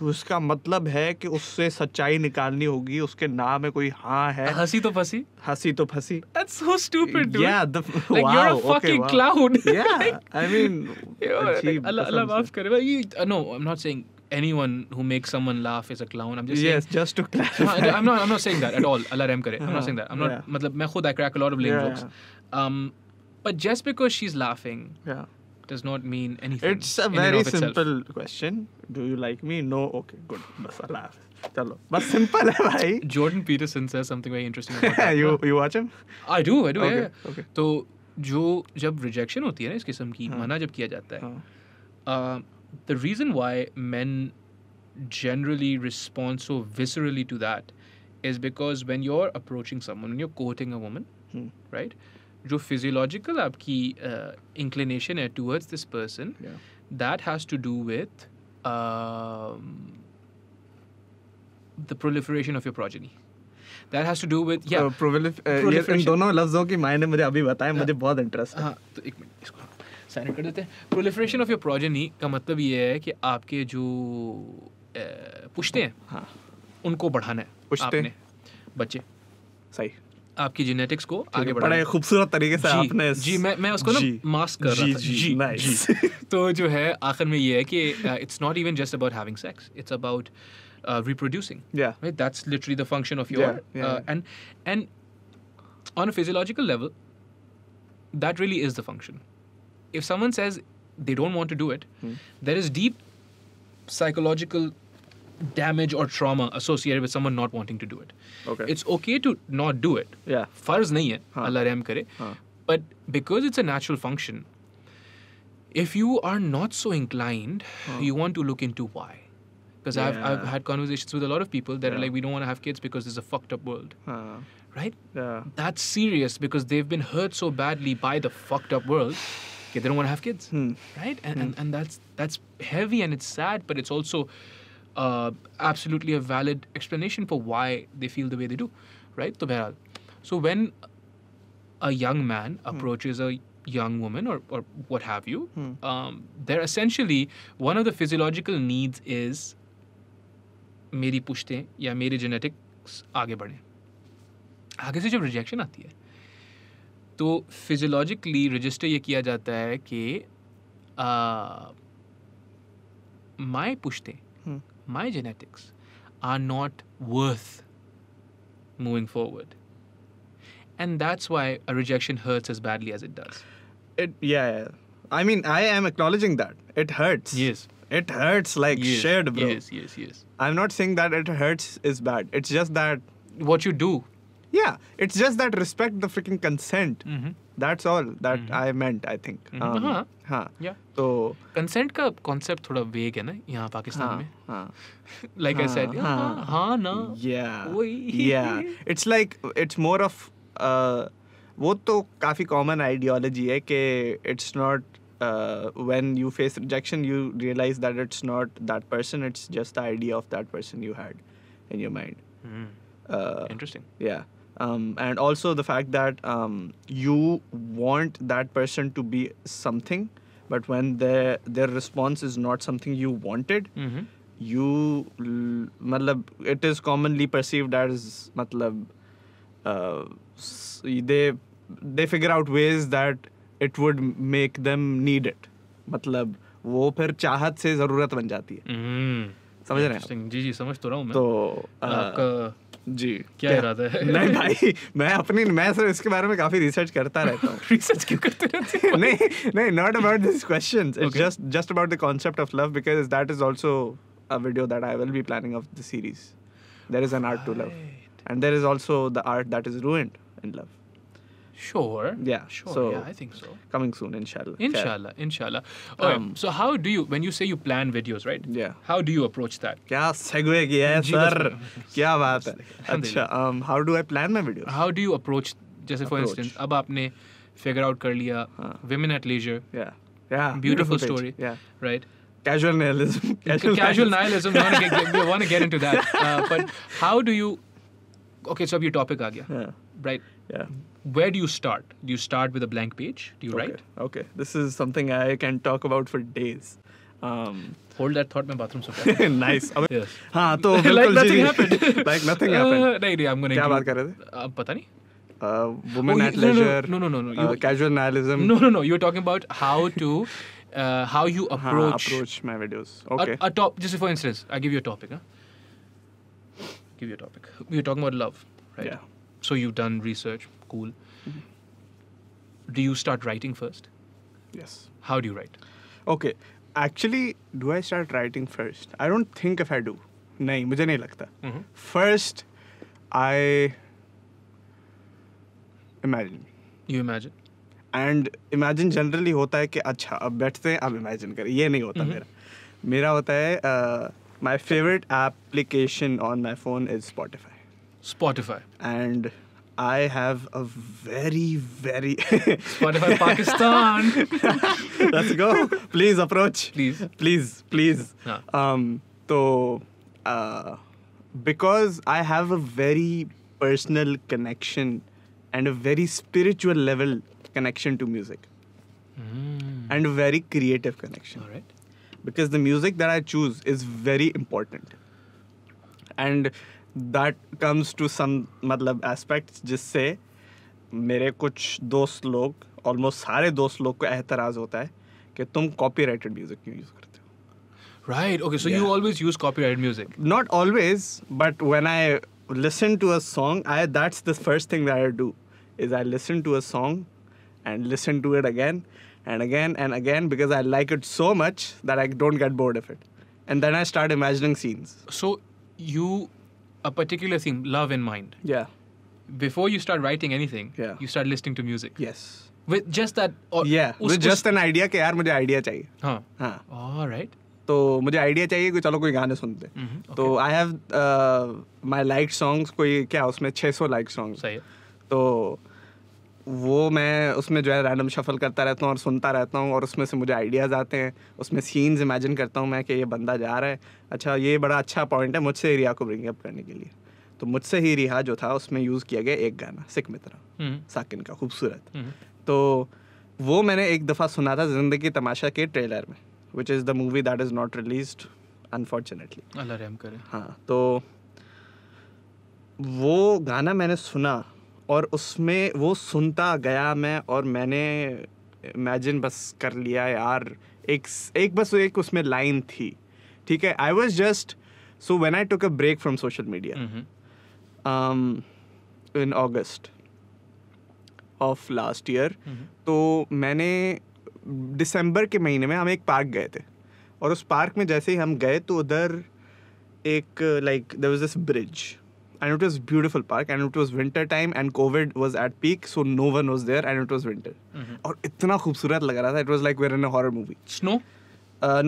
तो उसका मतलब है कि उससे सच्चाई निकालनी होगी उसके नाम में कोई हाँ है हंसी तो फंसी हंसी तो फंसी that's so stupid dude yeah the like wow, you're a fucking okay, wow. clown yeah I mean अल्लाह अल्लाह माफ करे भाई no I'm not saying anyone who makes someone laugh is a clown I'm just yes saying, just to clarify I'm not I'm not saying that at all अल्लाह रहम करे I'm not saying that I'm not yeah. मतलब मैं खुद I crack a lot of lame yeah, jokes yeah. um but just because she's laughing yeah does not mean anything. It's a very simple question. Do you like me? No. Okay. Good. बस अल्लाह Chalo. Bas simple hai, भाई Jordan Peterson says something very interesting about you you watch him? I do. I do. Okay. Yeah. Okay. So, जो जब rejection होती है ना इस किस्म की मना जब किया जाता The reason why men generally respond so viscerally to that is because when you're approaching someone, when you're courting a woman, hmm. right, जो फिजियोलॉजिकल आपकी इंक्लिनेशन uh, है towards this person that has to do with the proliferation of your progeny that has to do with in दोनों लफ्जों की मायने मुझे अभी बताया मुझे बहुत इंटरेस्ट है हां तो एक मिनट इसको साइन कर देते हैं प्रोलिफरेशन ऑफ योर प्रोजेनी का मतलब ये है कि आपके जो uh, पुश्ते हैं हाँ उनको बढ़ाना है पुश्ते बच्चे सही आपकी जेनेटिक्स को आगे बढ़ाया खूबसूरत तरीके से जी, आपने जी मैं मैं उसको ना मास्क कर जी, रहा था जी, जी, जी, nice. तो जो है आखिर में ये है कि it's not even just about having sex it's about reproducing that's literally the function of your and and on a physiological level that really is the function if someone says they don't want to do it there is deep psychological damage or trauma associated with someone not wanting to do it. Okay. It's okay to not do it. Yeah. Farz nahi hai, huh. Allah rahm kare. Huh. But because it's a natural function, if you are not so inclined, huh. you want to look into why. Because yeah. I've, I've had conversations with a lot of people that yeah. are like, we don't want to have kids because there's a fucked up world. Right? Yeah. That's serious because they've been hurt so badly by the fucked up world Okay, they don't want to have kids. Hmm. Right? And, hmm. and, and that's that's heavy and it's sad, but it's also uh, absolutely a valid explanation for why they feel the way they do, right? So, so when a young man hmm. approaches hmm. a young woman or, or what have you, hmm. um, they're essentially one of the physiological needs is मेरी पुश्तें या मेरे जेनेटिक्स आगे बढ़ें आगे से जब रिजेक्शन आती है तो फिजियोलॉजिकली रजिस्टर ये किया जाता है कि माएँ uh, पुश्तें hmm my genetics are not worth moving forward. And that's why a rejection hurts as badly as it does. It yeah. I mean, I am acknowledging that. It hurts. Yes. It hurts like yes. bro. Yes, yes, yes. I'm not saying that it hurts is bad. It's just that what you do. Yeah, it's just that respect the freaking consent. Mm-hmm. That's all that I meant I think हाँ तो कंसेंट का कॉन्सेप्ट थोड़ा वेग है ना यहाँ पाकिस्तान में लाइक आई सेड हाँ ना yeah yeah it's like it's more of वो तो काफ़ी कॉमन आइडियोलॉजी है कि it's not when you face rejection you realize that it's not that person it's just the idea of that person you had in your mind mm. uh, interesting yeah um, and also the fact that um, you want that person to be something but when their their response is not something you wanted mm-hmm. you matlab, it is commonly perceived as matlab, uh, they they figure out ways that it would make them need it मतलब वो फिर चाहत से ज़रूरत बन जाती है समझ रहे हैं जी जी समझ तो रहा हूँ मैं तो आपका जी क्या इरादा है नहीं भाई मैं अपनी मैं सर इसके बारे में काफी रिसर्च करता रहता हूँ रिसर्च क्यों करते रहते हो नहीं नहीं not about this question it's just just about the concept of love because that is also a video that I will be planning of the series there is an art to love and there is also the art that is ruined in love Sure. Yeah. Sure. So yeah, I think so. Coming soon, inshallah. Inshallah, inshallah. Um, um, so how do you when you say you plan videos, right? Yeah. How do you approach that? Yeah. segue किया sir. सर क्या बात um, how do I plan my videos? How do you approach Just for instance अब आपने figure out कर women at leisure. Yeah. Yeah. Beautiful, beautiful story. Yeah. Right. Casual nihilism. Casual, Casual nihilism. we want to get into that. Uh, but how do you? Okay, so your topic uh Yeah. Right. Yeah where do you start? Do you start with a blank page? Do you okay, write? Okay, this is something I can talk about for days. Um, Hold that thought, my bathroom sofa. nice. I mean, yes. हाँ तो like nothing uh, happened. like nothing happened. Uh, नहीं नहीं, I'm gonna. क्या बात कर रहे थे? अब पता नहीं. Uh, women oh, at no, leisure. No no no no. no. Uh, you, casual nihilism. No no no. You were talking about how to. Uh, how you approach Haan, approach my videos okay a, a top just for instance i give you a topic huh? give you a topic we were talking about love right yeah so you've done research school. Mm-hmm. Do you start writing first? Yes. How do you write? Okay. Actually, do I start writing first? I don't think if I do. नहीं मुझे नहीं लगता first I imagine you imagine and imagine generally होता है कि अच्छा अब बैठते हैं अब इमेजिन करें ये नहीं होता mm-hmm. मेरा मेरा होता है my favourite application on my phone is Spotify Spotify and I have a very, very Spotify Pakistan. Let's go. Please approach. Please. Please, please. Yeah. Um, so, uh, because I have a very personal connection and a very spiritual level connection to music mm. and a very creative connection. All right. Because the music that I choose is very important. And that comes to some मतलब एस्पेक्ट्स जिससे मेरे कुछ दोस्त लोग ऑलमोस्ट सारे दोस्त लोग को एतराज़ होता है कि तुम राइटेड म्यूज़िक क्यों यूज़ करते हो right okay so you always use right music not always but when I listen to a song I that's the first thing I do is I listen to a song and listen to it again and again and again because I like it so much that I don't get bored of it and then I start imagining scenes so you a particular theme, love in mind. Yeah. Before you start writing anything, yeah. you start listening to music. Yes. With just that. Or, yeah. With उस, just an idea कि यार मुझे idea चाहिए. हाँ. हाँ. All right. तो मुझे आइडिया चाहिए कि चलो कोई गाने सुनते mm-hmm, तो I have my like songs कोई क्या उसमें 600 लाइक सॉन्ग्स तो वो मैं उसमें जो है रैंडम शफल करता रहता हूँ और सुनता रहता हूँ और उसमें से मुझे आइडियाज़ आते हैं उसमें सीन्स इमेजिन करता हूँ मैं कि ये बंदा जा रहा है अच्छा ये बड़ा अच्छा पॉइंट है मुझसे ही रिया को ब्रिंग अप करने के लिए तो मुझसे ही रिहा जो था उसमें यूज़ किया गया एक गाना सिख मित्रा हम्म। साकििन का खूबसूरत हम्म। तो वो मैंने एक दफ़ा सुना था ज़िंदगी तमाशा के ट्रेलर में which is the movie that is not release unfortunately हाँ तो वो गाना मैंने सुना और उसमें वो सुनता गया मैं और मैंने इमेजिन बस कर लिया यार एक एक बस एक उसमें लाइन थी ठीक है I was just so when I took a break from social media in August of last year तो मैंने दिसंबर के महीने में हम एक पार्क गए थे और उस पार्क में जैसे ही हम गए तो उधर एक like there was this bridge and it was beautiful park and it was winter time and covid was at peak so no one was there and it was winter mm-hmm. और इतना खूबसूरत लग रहा था it was like we're in a horror movie snow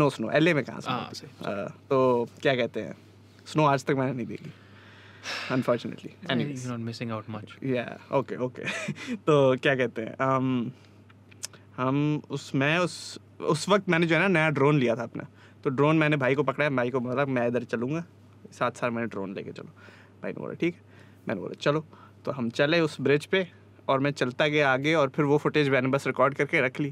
no snow LA में to kya kehte hain snow aaj tak maine nahi dekhi unfortunately and unfortunately anyways not missing out much yeah okay okay to kya kehte hain um, हम मैं उस उस वक्त मैंने जो है ना नया ड्रोन लिया था अपना तो ड्रोन मैंने भाई को पकड़ा भाई को बोला मैं इधर चलूँगा साथ साथ मैंने ड्रोन लेके चलो मैंने बोला ठीक है मैंने बोला चलो तो हम चले उस ब्रिज पे और मैं चलता गया आगे और फिर वो फुटेज मैंने बस रिकॉर्ड करके रख ली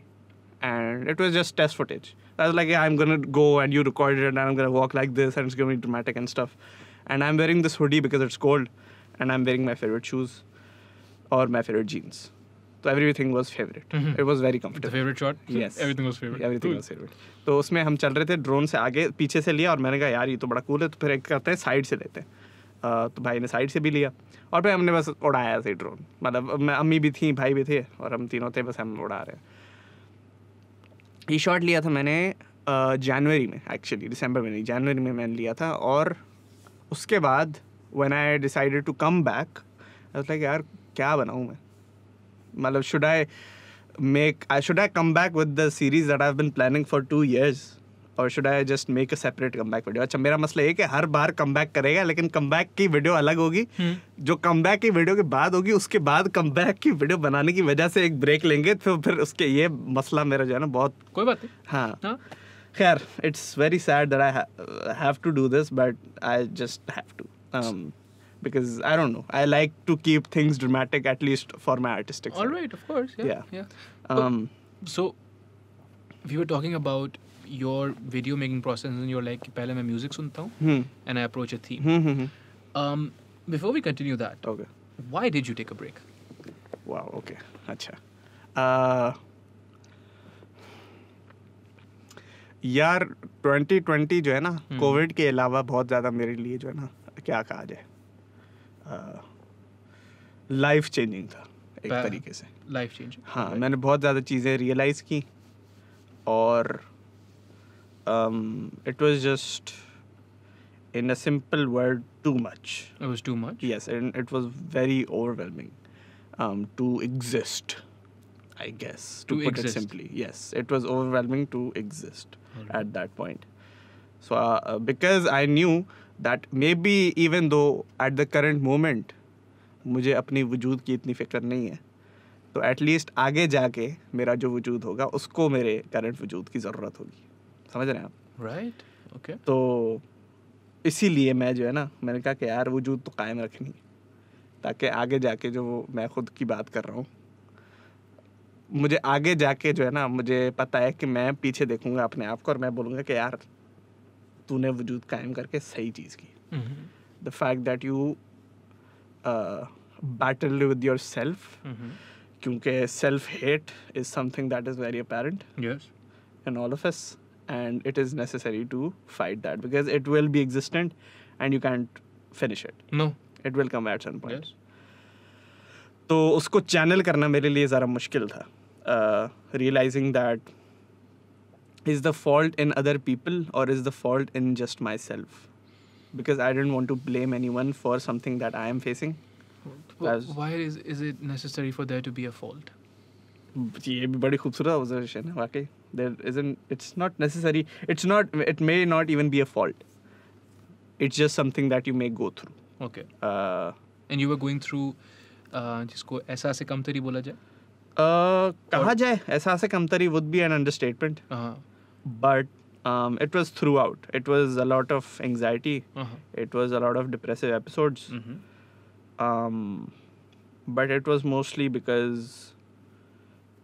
and it was just test footage like I am gonna go and you record and I am gonna walk like this and it's dramatic and stuff and I am wearing this hoodie because it's cold and I am wearing my favourite shoes और माई फेवरेट जीन्स तो everything was favourite it was very comfortable तो उसमें हम चल रहे थे ड्रोन से आगे पीछे से लिया और मैंने कहा यार ये तो बड़ा कूल है तो फिर एक करते हैं साइड से लेते हैं तो भाई ने साइड से भी लिया और फिर हमने बस उड़ाया थे ड्रोन मतलब मैं अम्मी भी थी भाई भी थे और हम तीनों थे बस हम उड़ा रहे ये शॉट लिया था मैंने जनवरी में एक्चुअली दिसंबर में नहीं जनवरी में मैंने लिया था और उसके बाद when I decided to come back like यार क्या बनाऊँ मैं मतलब should I make I should I come back with the series that I been planning for two years और should I just make a separate come video अच्छा मेरा मसला ये कि हर बार कम करेगा लेकिन कम की वीडियो अलग होगी हम्म। जो कम की वीडियो के बाद होगी उसके बाद कम की वीडियो बनाने की वजह से एक ब्रेक लेंगे तो फिर उसके ये मसला मेरा जो है ना बहुत कोई बात हाँ।, हाँ, खैर it's very sad that I have to do this but I just have to because I don't know. I like to keep things dramatic at least for my artistic. All side. right, of course. Yeah. Yeah. yeah. Um, so, we were talking about your video making process in your like पहले मैं म्यूजिक सुनता हूँ and I approach a theme before we continue that okay why did you take a break wow okay अच्छा uh, यार 2020 जो है ना कोविड हम्म। के अलावा बहुत ज़्यादा मेरे लिए जो है ना क्या कहा जाए लाइफ uh, चेंजिंग था एक तरीके से लाइफ चेंज हाँ मैंने बहुत ज़्यादा चीज़ें रियलाइज़ की और um, it was just in a simple word too much it was too much yes and it was very overwhelming um, to exist i guess to, to put exist. it simply yes it was overwhelming to exist right. at that point so uh, because i knew that maybe even though at the current moment मुझे अपनी वजूद की इतनी फिक्र नहीं है तो एटलीस्ट आगे जाके मेरा जो वजूद होगा उसको मेरे करंट वजूद की ज़रूरत होगी समझ रहे हैं आप राइट ओके तो इसीलिए मैं जो है ना मैंने कहा कि यार वो जूत तो कायम रखनी है ताकि आगे जाके जो मैं खुद की बात कर रहा हूँ मुझे आगे जाके जो है ना मुझे पता है कि मैं पीछे देखूंगा अपने आप को और मैं बोलूंगा कि यार तूने वजूद कायम करके सही चीज़ की the fact that you battle with your self क्योंकि self hate is something that is very apparent in all of us and it is necessary to fight that because it will be existent and you can't finish it. No. It will come at some point. So, usko channel karna mere liye लिए ज़रा मुश्किल Realizing that is the fault in other people or is the fault in just myself, because I didn't want to blame anyone for something that I am facing. Why is is it necessary for there to be a fault? ये भी बड़ी खूबसूरत ऑब्जर्वेशन है वाकई there is an it's not necessary it's not it may not even be a fault it's just something that you may go through okay and you are going through जिसको ऐसा से कमतरी बोला जाए uh, कहा जाए ऐसा से कमतरी would be an understatement but um, it was throughout. It was a lot of anxiety. Uh-huh. It was a lot of depressive episodes. Mm-hmm. Um, but it was mostly because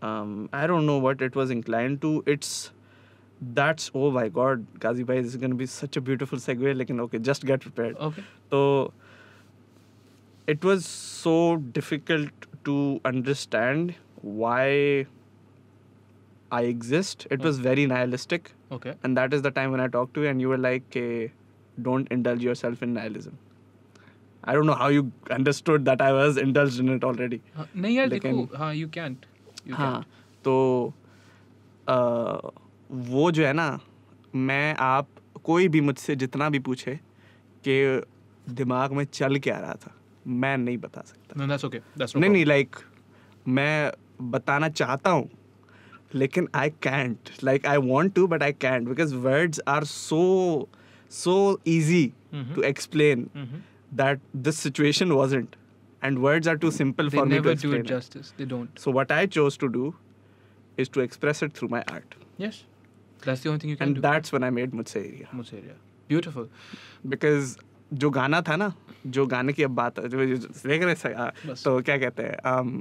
um, I don't know what it was inclined to. It's that's oh my god, Ghazi Bhai, this is gonna be such a beautiful segue. Like, okay, just get prepared. Okay. So it was so difficult to understand why I exist. It was hmm. very nihilistic. Okay. And that is the time when I talked to you, and you were like, hey, don't indulge yourself in nihilism. I don't know how you understood that I was indulged in it already. Uh, no, yeah, like, you can't. हाँ तो आ, वो जो है ना मैं आप कोई भी मुझसे जितना भी पूछे कि दिमाग में चल के आ रहा था मैं नहीं बता सकता no, okay. no नहीं नहीं लाइक like, मैं बताना चाहता हूँ लेकिन I can't like I want to but I can't because words are so so easy to explain that this situation wasn't and words are too simple they for me to explain. They never do it justice. They don't. So what I chose to do is to express it through my art. Yes, that's the only thing you can and do. And that's when I made Mutseria. Mutseria, beautiful. Because जो गाना था ना जो गाने की अब बात जो देख रहे तो क्या कहते हैं um,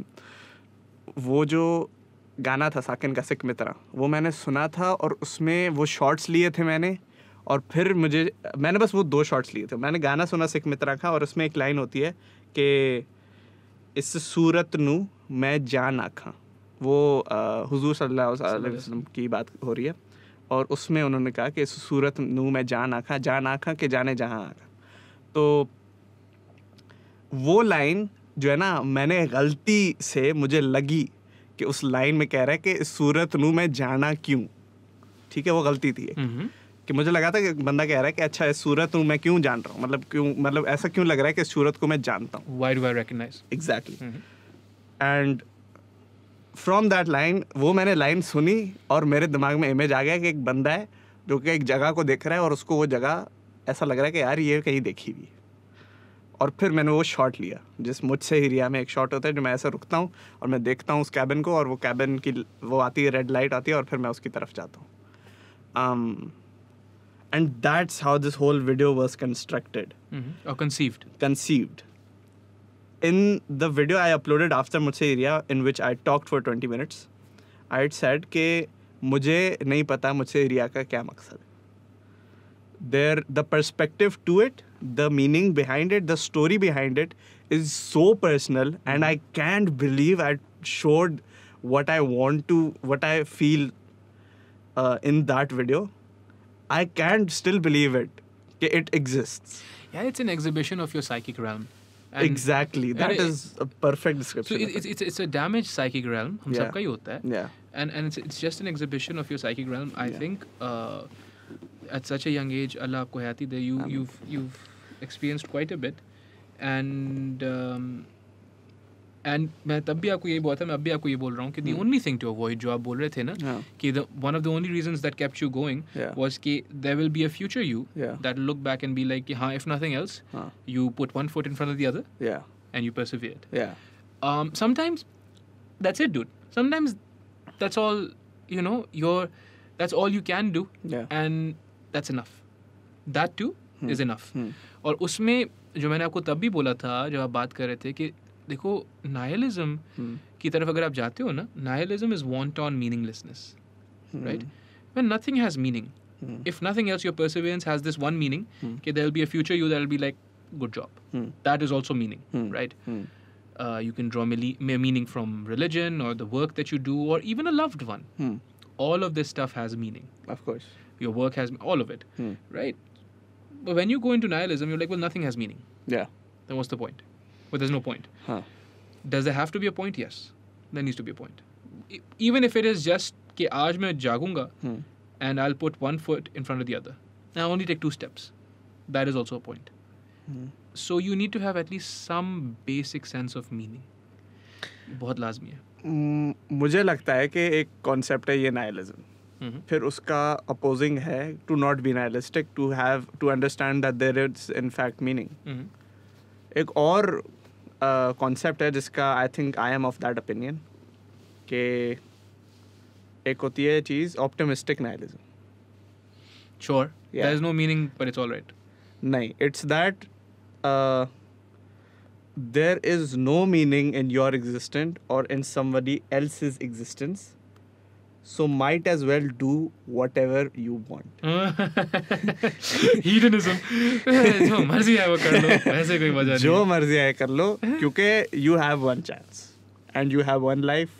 वो जो गाना था साकिन का सिख मित्रा वो मैंने सुना था और उसमें वो शॉर्ट्स लिए थे मैंने और फिर मुझे मैंने बस वो दो शॉर्ट्स लिए थे मैंने गाना सुना सिख मित्रा का और उसमें एक लाइन होती है कि इस सूरत नू मैं जान आखा वो हज़ूर सल्लाम की बात हो रही है और उसमें उन्होंने कहा कि इस सूरत नू मैं जान आखा जान आखा कि जाने जहाँ आखा तो वो लाइन जो है ना मैंने गलती से मुझे लगी कि उस लाइन में कह रहा है कि इस सूरत नू मैं जाना क्यों ठीक है वो गलती थी कि मुझे लगा था कि बंदा कह रहा है कि अच्छा इस सूरत हूँ मैं क्यों जान रहा हूँ मतलब क्यों मतलब ऐसा क्यों लग रहा है कि इस सूरत को मैं जानता हूँ why do I recognise exactly and from that line वो मैंने लाइन सुनी और मेरे दिमाग में इमेज आ गया कि एक बंदा है जो कि एक जगह को देख रहा है और उसको वो जगह ऐसा लग रहा है कि यार ये कहीं देखी हुई और फिर मैंने वो शॉट लिया जिस मुझसे एरिया में एक शॉट होता है जो मैं ऐसा रुकता हूँ और मैं देखता हूँ उस कैबिन को और वो कैबिन की वो आती है रेड लाइट आती है और फिर मैं उसकी तरफ जाता हूँ um, and that's how this whole video was constructed mm-hmm. or conceived conceived in the video i uploaded after mujhse area in which i talked for 20 minutes i had said ke mujhe नहीं पता मुझसे एरिया का क्या मकसद there the perspective to it the meaning behind it the story behind it is so personal and I can't believe I showed what I want to, what I feel uh, in that video. I can't still believe it. It exists. Yeah, it's an exhibition of your psychic realm. And exactly. That a perfect description. So it's, it's, it's a damaged psychic realm. Hmm yeah. ही होता है. Yeah. And and it's, it's just an exhibition of your psychic realm. I yeah. think uh, at such a young age, Allah आपको दे. You you've you've experienced quite a bit, and um, and मैं तब भी आपको यही बोला था मैं अब भी आपको ये बोल रहा हूँ कि the only thing to avoid जो आप बोल रहे थे ना कि the one of the only reasons that kept you going was कि there will be a future you that look back and be like कि हाँ if nothing else you put one foot in front of the other and you persevere sometimes that's it dude sometimes that's all you know your that's all you can do and that's enough that too is enough और उसमें जो मैंने आपको तब भी बोला था जब आप बात कर रहे थे कि देखो नायलिज्म hmm. की तरफ अगर आप जाते हो ना nihilism is want on meaninglessness right when nothing has meaning if nothing else your perseverance has this one meaning कि there be a future you there be like good job that is also meaning right you can draw meaning from religion or the work that you do or even a loved one. Hmm. All of this stuff has meaning. Of course. Your work has all of it, hmm. right? But when you go into nihilism, you're like, well, nothing has meaning. Yeah. Then what's the point? but there's no point. Huh. Does there have to be a point? Yes, there needs to be a point. even if it is just कि आज hmm. and I'll put one foot in front of the other. i only take two steps. That is also a point. Hmm. So you need to have at least some basic sense of meaning. बहुत लाजमी है hmm, मुझे लगता है कि एक कॉन्सेप्ट है ये mm-hmm. फिर उसका अपोजिंग है to not be nihilistic to have to understand that there is in fact meaning एक और कॉन्सेप्ट है जिसका I think I am of that opinion के एक होती है चीज़ optimistic nihilism sure there is no meaning but it's alright नहीं it's that there is no meaning in your existent और in somebody else is existence so might as well do whatever you want hedonism जो मर्जी आए वो कर लो वैसे कोई मजा नहीं जो मर्जी आए कर लो क्योंकि you have one chance and you have one life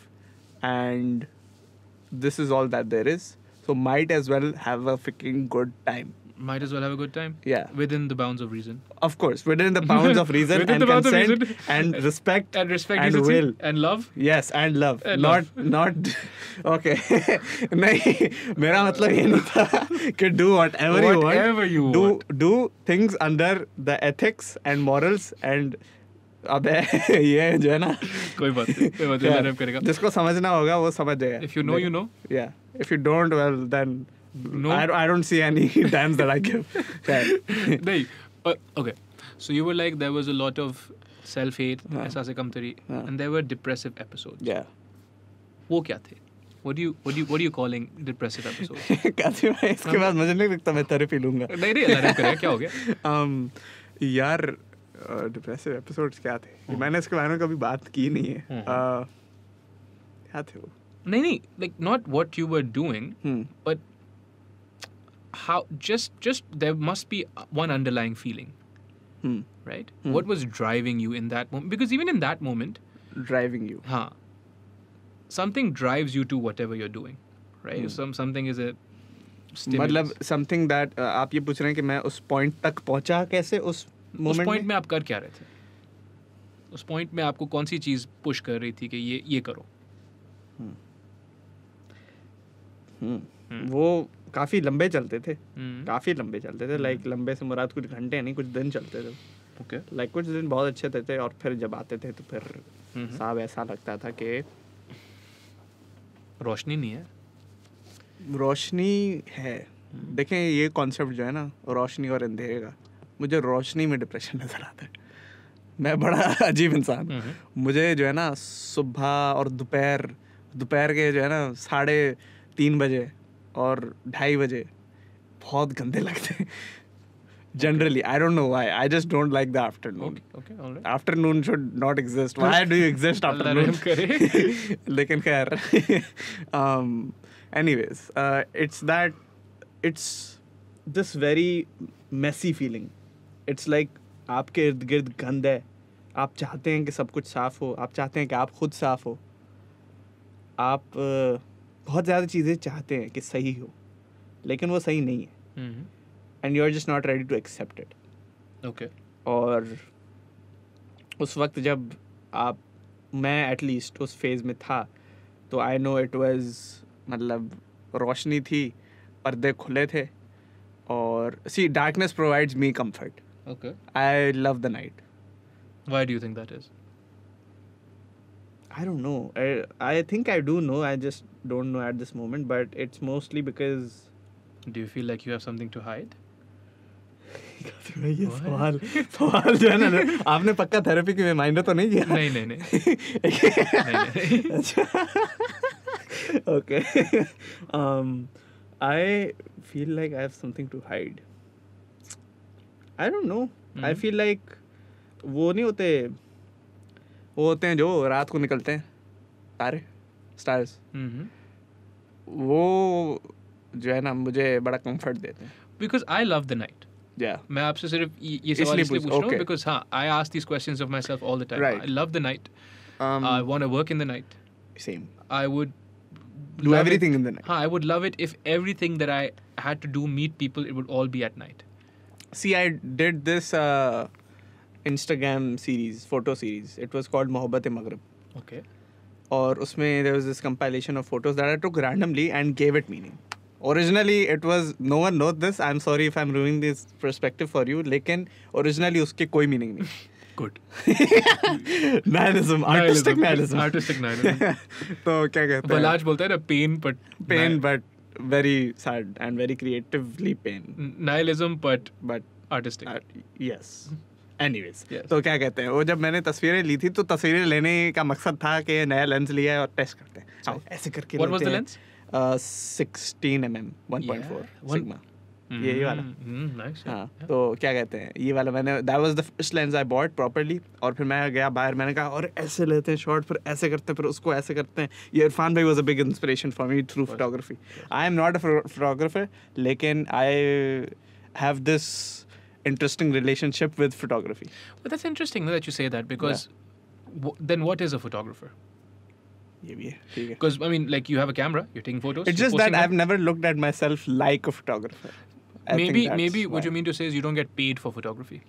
and this is all that there is so might as well have a freaking good time might as well have a good time. Yeah. Within the bounds of reason. Of course, within the bounds of reason and the consent of reason. and respect and respect and will and love. Yes, and love. And not love. not okay. नहीं मेरा मतलब ये नहीं था कि do whatever, whatever you want. do, Do things under the ethics and morals and अबे ये जो है ना कोई बात नहीं कोई बात नहीं करेगा जिसको समझना होगा वो समझ जाएगा if you know you know या if you don't well then no I, I don't see any dance that I give. नहीं uh, okay so you were like there was a lot of self hate ऐसा से कमतरी and there were depressive episodes. Yeah. what were they? What do you what do you what are you calling depressive episodes? क्या मैं इसके बाद मुझे नहीं लगता मैं थेरेपी लूँगा. नहीं नहीं अलार्म करें क्या हो गया? Um यार uh, depressive episodes क्या थे? मैंने इसके बारे में कभी बात की नहीं है. क्या थे वो? नहीं नहीं like not what you were doing hmm. but how just just there must be one underlying feeling hmm. right hmm. what was driving you in that moment because even in that moment driving you huh something drives you to whatever you're doing right hmm. some something is a मतलब समथिंग दैट uh, आप ये पूछ रहे हैं कि मैं उस पॉइंट तक पहुंचा कैसे उस मोमेंट उस पॉइंट में आप कर क्या रहे थे उस पॉइंट में आपको कौन सी चीज पुश कर रही थी कि ये ये करो हम्म hmm. हम्म hmm. हम्म। वो काफ़ी लंबे चलते थे हम्म। काफ़ी लंबे चलते थे लाइक हम्म। लंबे से मुराद कुछ घंटे नहीं कुछ दिन चलते थे ओके लाइक कुछ दिन बहुत अच्छे थे और फिर जब आते थे तो फिर साहब ऐसा लगता था कि रोशनी नहीं है रोशनी है देखें ये कॉन्सेप्ट जो है ना रोशनी और अंधेरे का मुझे रोशनी में डिप्रेशन नज़र आता है मैं बड़ा अजीब इंसान मुझे जो है ना सुबह और दोपहर दोपहर के जो है ना साढ़े तीन बजे और ढाई बजे बहुत गंदे लगते हैं generally i don't know why i just don't like the afternoon okay, okay all right afternoon should not exist why do you exist afternoon lekin khair um anyways uh, it's that it's this very messy feeling it's like आपके इर्द गिर्द गंद है आप चाहते हैं कि सब कुछ साफ हो आप चाहते हैं कि आप खुद साफ हो आप uh, बहुत ज़्यादा चीज़ें चाहते हैं कि सही हो लेकिन वो सही नहीं है and you are just not ready to accept it okay और उस वक्त जब आप मैं एटलीस्ट उस फेज़ में था तो आई नो इट वाज मतलब रोशनी थी पर्दे खुले थे और see darkness provides me comfort okay I love the night why do you think that is I don't know. I I think I do know. I just don't know at this moment. But it's mostly because. Do you feel like you have something to hide? ये सवाल सवाल जो है ना आपने पक्का थेरेपी की रिमाइंडर तो नहीं किया नहीं नहीं नहीं अच्छा okay I feel like I have something to hide I don't know I feel like वो नहीं होते वो होते हैं जो रात को निकलते हैं तारे स्टार्स हम्म। वो जो है ना मुझे बड़ा कंफर्ट देते हैं because I love the night Yeah. मैं आपसे सिर्फ ये सवाल इसलिए पूछ रहा हूँ बिकॉज हाँ I ask these questions of my self all the time I love the night I want to work in the night same I would do love everything it. in the night. Huh, हाँ, I would love it if everything that I had to do, meet people, it would all be at night. See, I did this uh, Instagram series photo series it was called Mohabbat Maghrib okay और उसमें there was this compilation of photos that I took randomly and gave it meaning originally it was no one note this I am sorry if I am ruining this perspective for you लेकिन ओरिजिनली उसके कोई मीनिंग नहीं good nihilism artistic nihilism artistic nihilism तो क्या कहते हैं बलाज बोलता है ना pain but pain but very sad and very creatively pain. Nihilism, but but artistic. Art, uh, anyways yes. तो क्या कहते हैं वो जब मैंने तस्वीरें ली थी तो तस्वीरें लेने का मकसद था कि नया लेंस लिया है और टेस्ट करते हैं हाँ, ऐसे करके what was the lens sixteen M M one point four Sigma यही वाला mm, nice, हाँ तो क्या कहते हैं ये वाला मैंने that was the first lens I bought properly और फिर मैं गया बाहर मैंने कहा और ऐसे लेते हैं शॉट फिर ऐसे करते हैं फिर उसको ऐसे करते हैं ये इरफान भाई was a big inspiration for me through photography I am not a photographer लेकिन I have this interesting relationship with photography. Well, that's interesting that you say that because yeah. w- then what is a photographer? Because I mean, like you have a camera, you're taking photos. It's just that them. I've never looked at myself like a photographer. I maybe, maybe what why. you mean to say is you don't get paid for photography.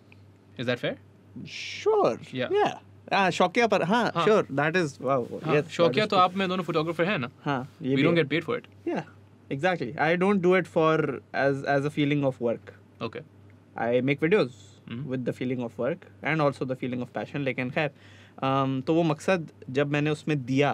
Is that fair? Sure. Yeah. Yeah. हाँ शौकिया पर हाँ श्योर दैट इज वाओ शौकिया तो आप में दोनों फोटोग्राफर हैं ना हाँ we don't get paid for it या exactly I don't do it for as as a feeling of work okay I make videos with the feeling of work and also the feeling of passion लेकिन खैर um, तो वो मकसद जब मैंने उसमें दिया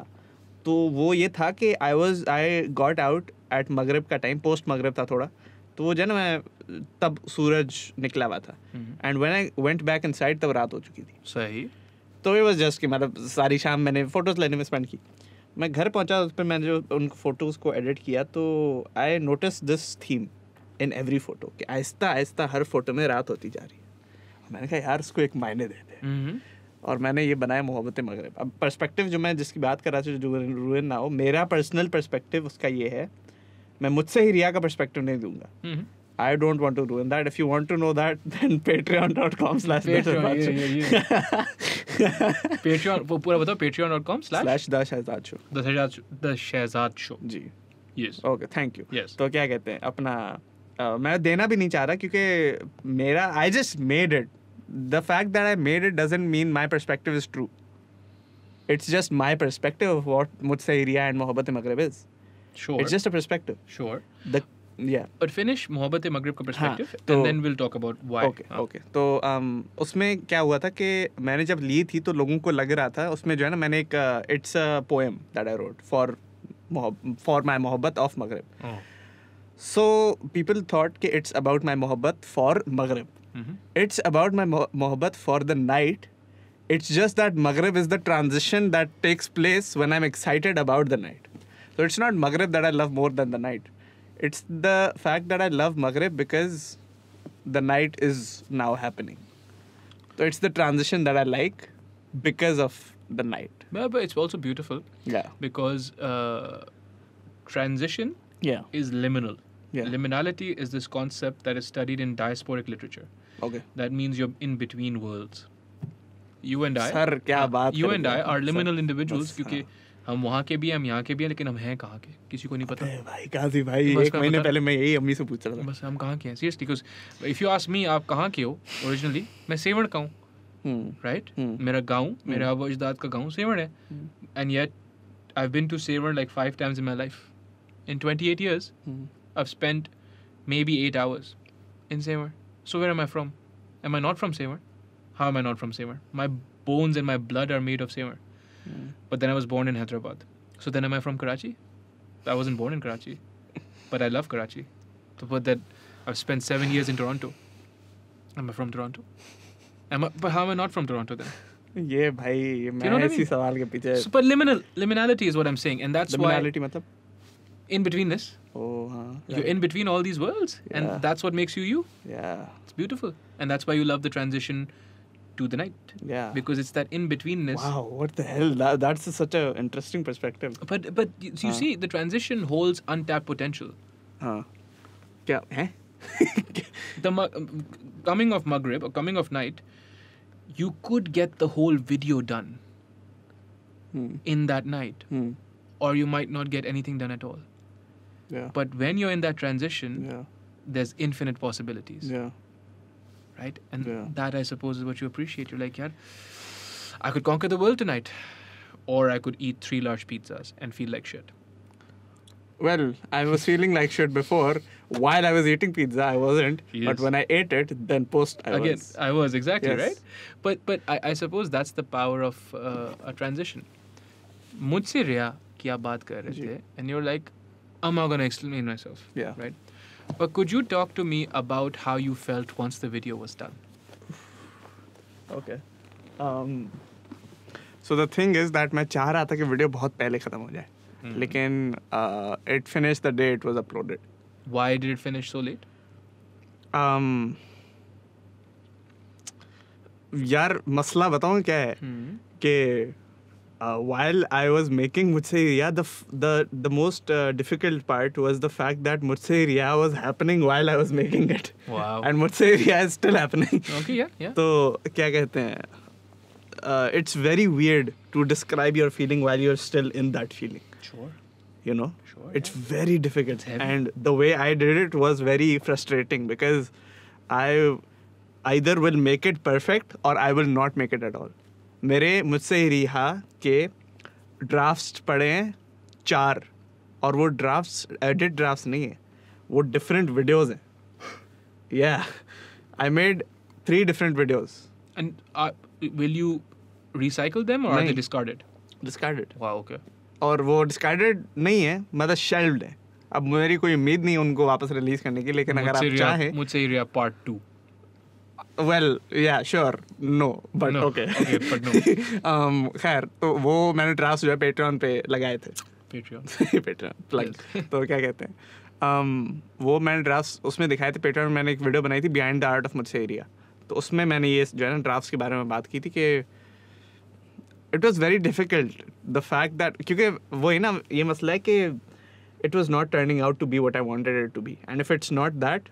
तो वो ये था कि I was I got out at मगरब का टाइम पोस्ट मगरब था थोड़ा तो वो जो ना मैं तब सूरज निकला हुआ था and when I went back inside तब रात हो चुकी थी सही तो वे वॉज जस्ट कि मतलब सारी शाम मैंने फ़ोटोज़ लेने में स्पेंड की मैं घर पहुंचा उस पर मैंने जो उन फोटोज़ को एडिट किया तो I notice this theme in every photo कि आहिस्ता आहिस्ता हर फोटो में रात होती जा रही है मैंने कहा यार उसको एक मायने दे दे हम्म। और मैंने ये बनाया मोहब्बत मगरब अब पर्सपेक्टिव जो मैं जिसकी बात कर रहा था जो रूइन ना हो मेरा पर्सनल पर्सपेक्टिव उसका ये है मैं मुझसे ही रिया का पर्सपेक्टिव नहीं दूंगा I don't want to ruin that if you want to know that then patreon.com slash patreon वो पूरा बताओ patreon.com slash the Shahzad show the Shehzad the Shahzad show जी yes okay thank you yes तो क्या कहते हैं अपना मैं देना भी नहीं चाह रहा क्योंकि मेरा I just made it the fact that I made it doesn't mean my perspective is true it's just my perspective what Mujhse Aria and Mohabbat Maghrib is Sure. It's just a perspective. Sure. The yeah. But finish हाँ, perspective तो, and then we'll talk about why. Okay. हाँ। okay. तो, um, उसमें क्या हुआ था कि मैंने जब ली थी तो लोगों को लग रहा था उसमें जो है ना मैंने एक it's a poem that I wrote for for my Mohabbat of Maghrib हाँ। So people thought कि it's about my mohabbat for Maghrib. Mm-hmm. It's about my mohabbat for the night. It's just that Maghrib is the transition that takes place when I'm excited about the night. So it's not Maghrib that I love more than the night. It's the fact that I love Maghrib because the night is now happening. So it's the transition that I like because of the night. Yeah, but it's also beautiful. Yeah. Because uh, transition yeah. is liminal. Yeah. Liminality is this concept that is studied in diasporic literature. Okay. That means you're in between worlds. You and I. Sir, क्या बात You and I are liminal individuals क्योंकि हम वहाँ के भी हैं हम यहाँ के भी हैं लेकिन हम हैं कहाँ के किसी को नहीं पता भाई काजी भाई एक महीने पहले मैं यही अम्मी से पूछ रहा था बस हम कहाँ के हैं seriously because if you ask me आप कहाँ के हो ओरिजिनली मैं सेवड़ का हूँ राइट मेरा गाँव मेरा अब अजदाद का गाँव सेवड़ है and yet I have been to Sewar like five times in my life in twenty eight years I've spent maybe eight hours in Sewar. So where am I from? Am I not from Sewar? How am I not from Sewar? My bones and my blood are made of Sewar. Mm. But then I was born in Hyderabad. So then am I from Karachi? I wasn't born in Karachi, but I love Karachi. But that I've spent seven years in Toronto. Am I from Toronto? Am I, but how am I not from Toronto then? Yeah, भाई you know I mean? सवाल के पीछे super liminal liminality is what I am saying and why. Why in between this. Oh, huh? You're in between all these worlds, yeah. and that's what makes you you. Yeah. It's beautiful, and that's why you love the transition to the night. Yeah. Because it's that in betweenness. Wow, what the hell? That, that's a, such an interesting perspective. But but you, you huh. see, the transition holds untapped potential. Huh. Yeah. Eh? the um, coming of Maghrib or coming of night, you could get the whole video done hmm. in that night, hmm. or you might not get anything done at all. Yeah. But when you're in that transition, yeah. there's infinite possibilities. Yeah. Right? And yeah. that I suppose is what you appreciate. You're like, yeah, I could conquer the world tonight. Or I could eat three large pizzas and feel like shit. Well, I was feeling like shit before. While I was eating pizza, I wasn't. Yes. But when I ate it, then post I Again, was. I was exactly yes. right. But but I, I, suppose that's the power of uh, a transition. Mujhse Aria की आप बात कर रहे थे and you am I gonna explain myself? Yeah. Right. But could you talk to me about how you felt once the video was done? Okay. Um, so the thing is that my chara tha ki video bahut pehle khatam ho jaye. Lekin it finished the day it was uploaded. Why did it finish so late? Um, यार मसला बताऊँ क्या है hmm uh, while I was making Mujhse Riya, the, f- the, the most uh, difficult part was the fact that Mujhse was happening while I was making it. Wow. And Mujhse is still happening. Okay, yeah, yeah. So, Uh, it's very weird to describe your feeling while you're still in that feeling. Sure. You know? Sure. It's yeah. very difficult. and the way I did it was very frustrating because I either will make it perfect or I will not make it at all. मेरे मुझसे ही रिहा के ड्राफ्ट पड़े हैं चार और वो ड्राफ्ट एडिट ड्राफ्ट नहीं है वो डिफरेंट वीडियोज हैं या I made three different videos and will you recycle them और are they discarded discarded wow okay और वो डिस्कार्डेड नहीं है मतलब शेल्व्ड है अब मेरी कोई उम्मीद नहीं उनको वापस रिलीज करने की लेकिन अगर आप चाहें मुझसे ही पार्ट टू वेल या श्योर नो बट ओके खैर तो वो मैंने ड्राफ्ट जो है पेट्रॉन पे लगाए थे पेट्रॉन प्लग तो क्या कहते हैं um, वो मैंने ड्राफ्ट उसमें दिखाए थे पेट्रॉन में मैंने एक वीडियो बनाई थी बिहाइंड द आर्ट ऑफ मत्स्य एरिया तो उसमें मैंने ये जो है ना ड्राफ्ट के बारे में बात की थी कि it was very difficult the fact that क्योंकि वही ना ये मसला है कि it was not turning out to be what I wanted it to be and if it's not that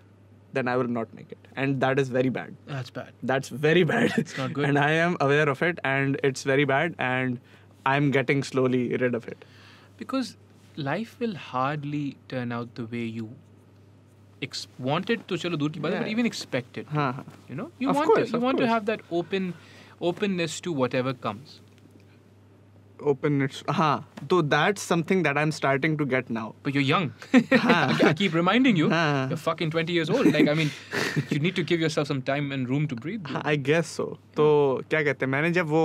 then I will not make it. And that is very bad. That's bad. That's very bad. It's not good. and I am aware of it and it's very bad and I'm getting slowly rid of it. Because life will hardly turn out the way you ex- want it to chalo dur ki baat yeah. but even expect it. Uh-huh. You know, you of want course, to, you want course. to have that open openness to whatever comes. open it. Aha. Though that's something that I'm starting to get now. But you're young. I keep reminding you, you're fucking 20 years old. Like, I mean, you need to give yourself some time and room to breathe. Dude. I guess so. तो क्या कहते हैं मैंने जब वो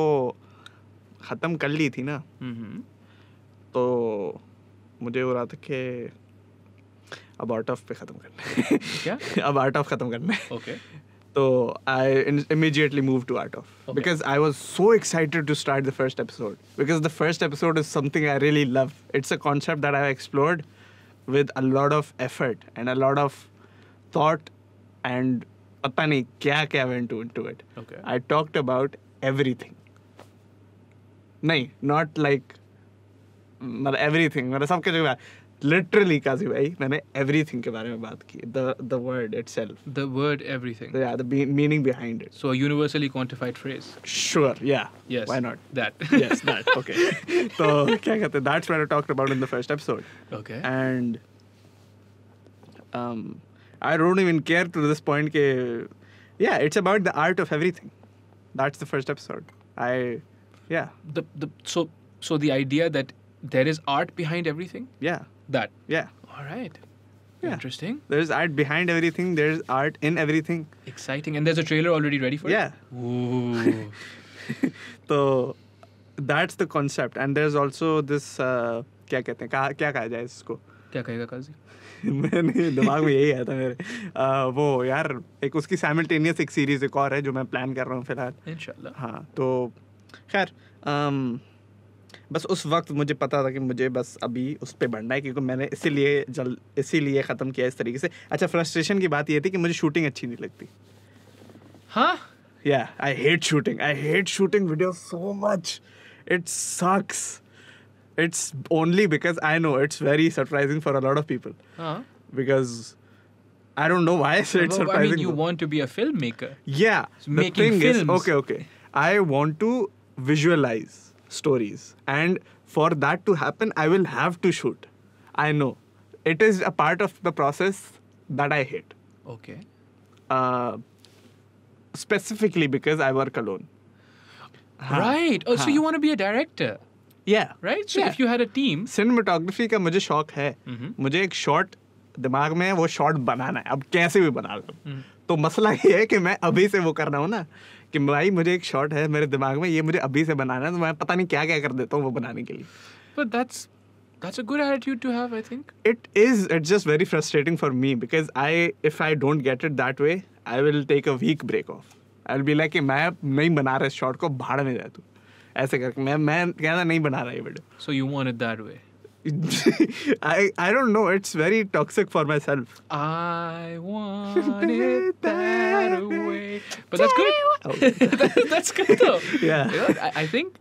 ख़त्म कर ली थी ना तो मुझे हो रहा था कि अब आर्ट ऑफ पे ख़त्म करना है क्या अब आर्ट ऑफ ख़त्म करना है okay So I in- immediately moved to Art of okay. because I was so excited to start the first episode because the first episode is something I really love. It's a concept that i explored with a lot of effort and a lot of thought and पता नहीं क्या क्या went into it. Okay. I talked about everything. No, not like everything मतलब सब कुछ लिटरली काजी भाई मैंने एवरीथिंग के बारे में बात की the the word itself the word everything या the meaning behind it so universally quantified phrase sure या yes why not that yes that okay तो क्या कहते हैं that's what I talked about in the first episode okay and um I don't even care to this point ke yeah, it's about the art of everything. That's the first episode. I yeah. The the so so the idea that there is art behind everything? Yeah. that. Yeah. All right. Yeah. Interesting. There's art behind everything. There's art in everything. Exciting. And there's a trailer already ready for yeah. it. Yeah. Ooh. so that's the concept. And there's also this uh, क्या कहते हैं कहा क्या कहा जाए इसको क्या कहेगा काजी मैंने दिमाग में यही आया था मेरे वो यार एक उसकी साइमल्टेनियस एक सीरीज एक और है जो मैं प्लान कर रहा हूँ फिलहाल इंशाल्लाह हाँ तो खैर um, बस उस वक्त मुझे पता था कि मुझे बस अभी उस पर बढ़ना है क्योंकि मैंने इसीलिए जल इसीलिए ख़त्म किया इस तरीके से अच्छा फ्रस्ट्रेशन की बात ये थी कि मुझे शूटिंग अच्छी नहीं लगती हाँ या I hate shooting I hate shooting video so much it's sucks it's only because I know it's very surprising for a lot of people because I don't know why I said well, surprising. I mean, you want to be a filmmaker. Yeah. So the thing films. is, okay, okay. I want to visualize. stories. And for that to happen, I will have to shoot. I know. It is a part of the process that I hate. Okay. Uh, specifically because I work alone. हाँ, right. Oh, हाँ. so you want to be a director? Yeah. Right. So yeah. if you had a team. Cinematography ka mujhe शौक hai. mm-hmm. Mujhe ek short दिमाग में वो शॉट बनाना है अब कैसे भी बना लो mm-hmm. तो मसला ये है कि मैं अभी से वो कर रहा हूँ ना कि भाई मुझे एक शॉट है मेरे दिमाग में ये मुझे अभी से बनाना है तो मैं पता नहीं क्या क्या कर देता हूँ वो बनाने के लिए but that's That's a good attitude to have, I think. It is. It's just very frustrating for me because I, if I don't get it that way, I will take a week break off. I'll be like, कि मैं नहीं बना रहा इस शॉट को भाड़ में जाता ऐसे करके मैं मैं कहना नहीं बना रहा ये video so you want it that way I I don't know. It's very toxic for myself. I want it that way. But that's good. that's good though. Yeah. yeah I, I think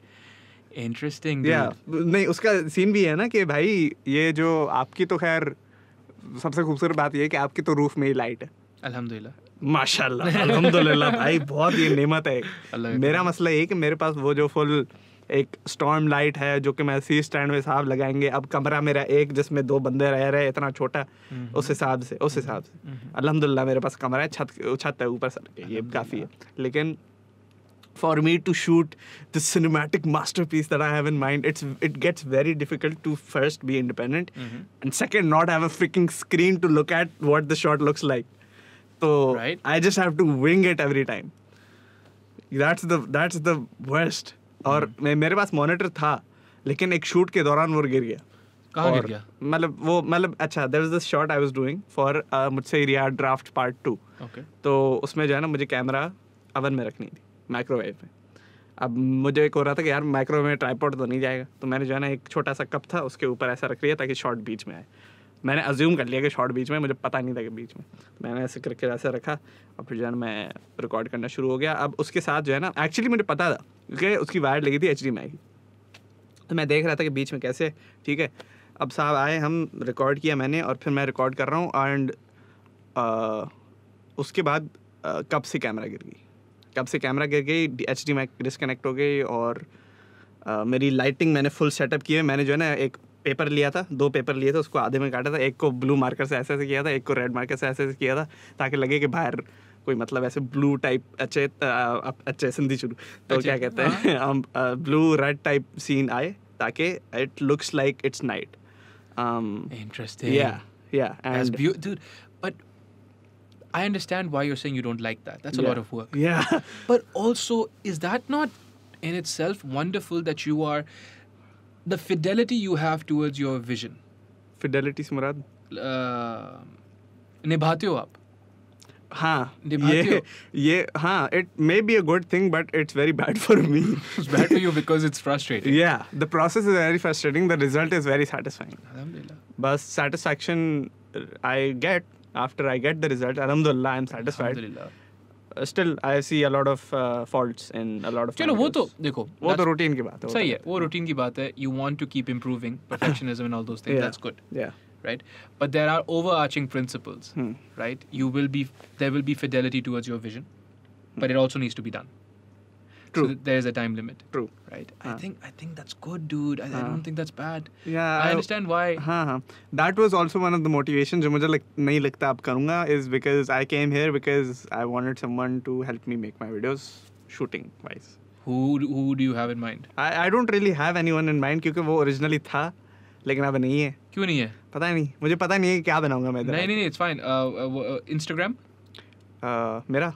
interesting yeah. नहीं उसका सीन भी है ना कि भाई ये जो आपकी तो खैर सबसे खूबसूरत बात ये है कि आपकी तो रूफ में ही लाइट है अल्हम्दुलिल्लाह माशाल्लाह अल्हम्दुलिल्लाह भाई बहुत ये नेमत है मेरा मसला ये कि मेरे पास वो जो फुल एक स्टॉर्म लाइट है जो कि मैं सी स्टैंड में हिसाब लगाएंगे अब कमरा मेरा एक जिसमें दो बंदे रह रहे इतना छोटा हम्म, उस हिसाब से उस हिसाब से हम्म, हम्म। अलहमदिल्ला मेरे पास कमरा है छत छत है ऊपर सर ये काफ़ी है लेकिन for me to shoot the cinematic masterpiece that I have mind it's it gets very difficult to first be independent and second not have a fricking screen to look at what the shot looks like तो I just have to wing it every time that's the that's the worst और हम्म। मेरे पास मॉनिटर था लेकिन एक शूट के दौरान वो गिर गया कहाँ गिर गया मतलब वो मतलब अच्छा there is this shot I was doing for मुझसे रिया ड्राफ्ट पार्ट टू तो उसमें जो है ना मुझे कैमरा अवन में रखनी थी माइक्रोवेव में अब मुझे एक हो रहा था कि यार माइक्रोवेव में ट्राईपोर्ट तो नहीं जाएगा तो मैंने जो है ना एक छोटा सा कप था उसके ऊपर ऐसा रख लिया ताकि शॉट बीच में आए मैंने अज्यूम कर लिया कि शॉर्ट बीच में मुझे पता नहीं था कि बीच में तो मैंने ऐसे करके ऐसे रखा और फिर जो है मैं रिकॉर्ड करना शुरू हो गया अब उसके साथ जो है ना एक्चुअली मुझे पता था क्योंकि उसकी वायर लगी थी एच डी माई तो मैं देख रहा था कि बीच में कैसे ठीक है अब साहब आए हम रिकॉर्ड किया मैंने और फिर मैं रिकॉर्ड कर रहा हूँ एंड उसके बाद आ, कब से कैमरा गिर गई कब से कैमरा गिर गई एच डी माई डिसकनेक्ट हो गई और आ, मेरी लाइटिंग मैंने फुल सेटअप की है मैंने जो है ना एक पेपर लिया था दो पेपर लिए थे उसको आधे में काटा था एक को ब्लू मार्कर से ऐसे ऐसे किया था एक को रेड मार्कर से ऐसे ऐसे किया था ताकि लगे कि बाहर कोई मतलब ऐसे ब्लू टाइप अच्छे अच्छे सिंधी शुरू तो क्या कहते हैं हाँ। हम ब्लू रेड टाइप सीन आए ताकि it looks like it's night interesting या या and dude but I understand why you're saying you don't like that. That's a yeah. lot of work. Yeah. but also, is that not in itself wonderful that you are the fidelity you have towards your vision. Fidelity se murad? Uh, nibhate ho aap. Yeah, it may be a good thing, but it's very bad for me. it's bad for you because it's frustrating. Yeah, the process is very frustrating. The result is very satisfying. Alhamdulillah. But satisfaction I get after I get the result, Alhamdulillah, I'm satisfied. Alhamdulillah. Still I see a lot of faults in a lot of चलो वो तो देखो वो तो रूटीन की बात है सही है वो रूटीन की बात है you want to keep improving perfectionism and all those things that's good या right but there are overarching principles hmm. right you will be there will be fidelity towards your vision but it also needs to be done True. So there's a time limit. True. Right. Uh. I think I think that's good, dude. I, uh. I don't think that's bad. Yeah. I understand why. हाँ uh, हाँ. That was also one of the motivations. is because I came here because I wanted someone to help me make my videos shooting wise. Who who do you have in mind? I I don't really have anyone in mind क्योंकि वो originally था लेकिन अब नहीं है क्यों नहीं है पता नहीं मुझे पता नहीं है क्या बनाऊंगा मैं नहीं नहीं इट्स फाइन इंस्टाग्राम मेरा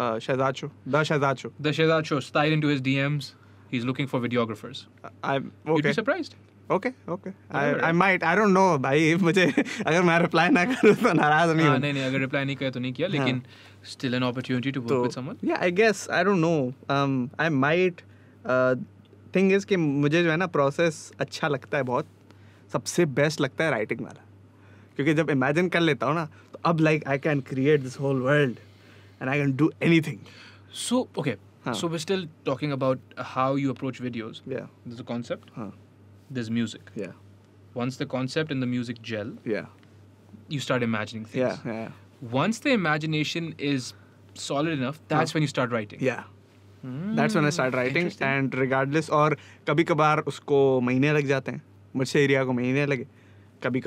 uh, Shazacho, the Shazacho. The Shazacho style into his DMs. He's looking for videographers. I'm okay. You'd be surprised. Okay okay I might I don't know भाई मुझे अगर मैं रिप्लाई ना करूँ तो नाराज नहीं हाँ, हूँ नहीं नहीं अगर रिप्लाई नहीं किया तो नहीं किया लेकिन still an opportunity to work with someone या I guess I don't know I might thing is कि मुझे जो है ना प्रोसेस अच्छा लगता है बहुत सबसे बेस्ट लगता है राइटिंग वाला क्योंकि जब इमेजिन कर लेता हूँ ना तो अब like I can create this whole world and I can do anything. So okay, huh. so we're still talking about how you approach videos. Yeah, there's a concept. Huh. There's music. Yeah. Once the concept and the music gel. Yeah. You start imagining things. Yeah, yeah. Once the imagination is solid enough, that's huh. when you start writing. Yeah. That's when I start writing and regardless और कभी कभार उसको महीने लग जाते हैं मुझसे एरिया को महीने लगे कभी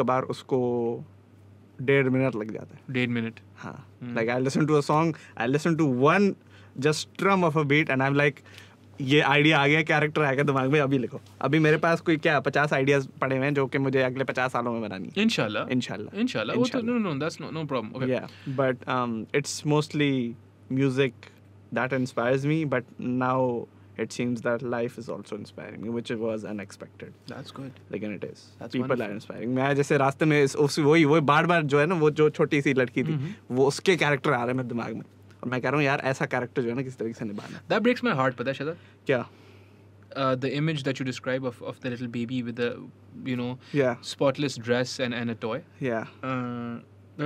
डेढ़ मिनट लग जाता है डेढ़ मिनट हाँ like I listen to a song I listen to one just strum of a beat and I am like ये आइडिया आ गया कैरेक्टर आएगा दिमाग में अभी लिखो अभी मेरे पास कोई क्या पचास आइडियाज पड़े हुए हैं जो कि मुझे अगले पचास सालों में बनानी है इनशाला इनशाला इनशाला वो तो no no that's no no problem okay but it's mostly music that inspires me but now it seems that life is also inspiring me which was unexpected that's good लेकिन it is that's people wonderful. are inspiring मैं जैसे रास्ते में उस वही वही बार बार जो है ना वो जो छोटी सी लड़की थी mm-hmm. वो उसके कैरेक्टर आ रहे हैं मेरे दिमाग में और मैं कह रहा हूँ यार ऐसा कैरेक्टर जो है ना किस तरीके से निभाना दैट ब्रेक्स माय हार्ट पता है शायद क्या Uh, the image that you describe of, of the little baby with the you know yeah. spotless dress and, and a toy yeah uh,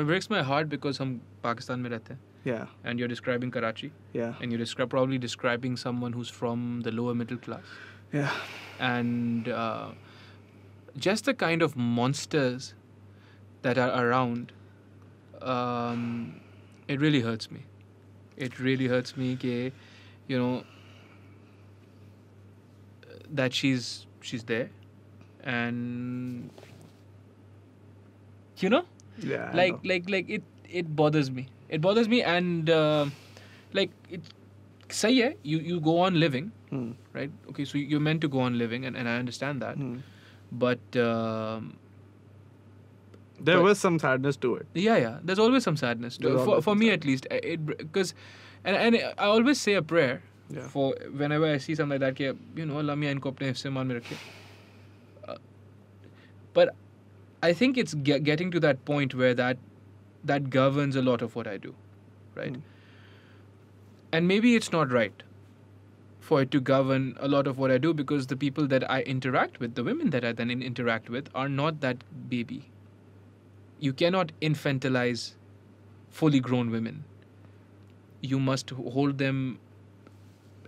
it breaks my heart because हम पाकिस्तान में रहते हैं Yeah. And you're describing Karachi. Yeah. And you're descri- probably describing someone who's from the lower middle class. Yeah. And uh, just the kind of monsters that are around, um, it really hurts me. It really hurts me that, you know, that she's she's there, and you know, yeah, like know. like like it it bothers me it bothers me and uh, like it say yeah you, you go on living hmm. right okay so you're meant to go on living and, and i understand that hmm. but um, there but, was some sadness to it yeah yeah there's always some sadness to there's it for, for me at least eh, it because and, and i always say a prayer yeah. for whenever i see something like that you know allah mia inko apne hifse mein uh, but i think it's get, getting to that point where that that governs a lot of what I do, right? Mm. And maybe it's not right for it to govern a lot of what I do because the people that I interact with, the women that I then interact with, are not that baby. You cannot infantilize fully grown women. You must hold them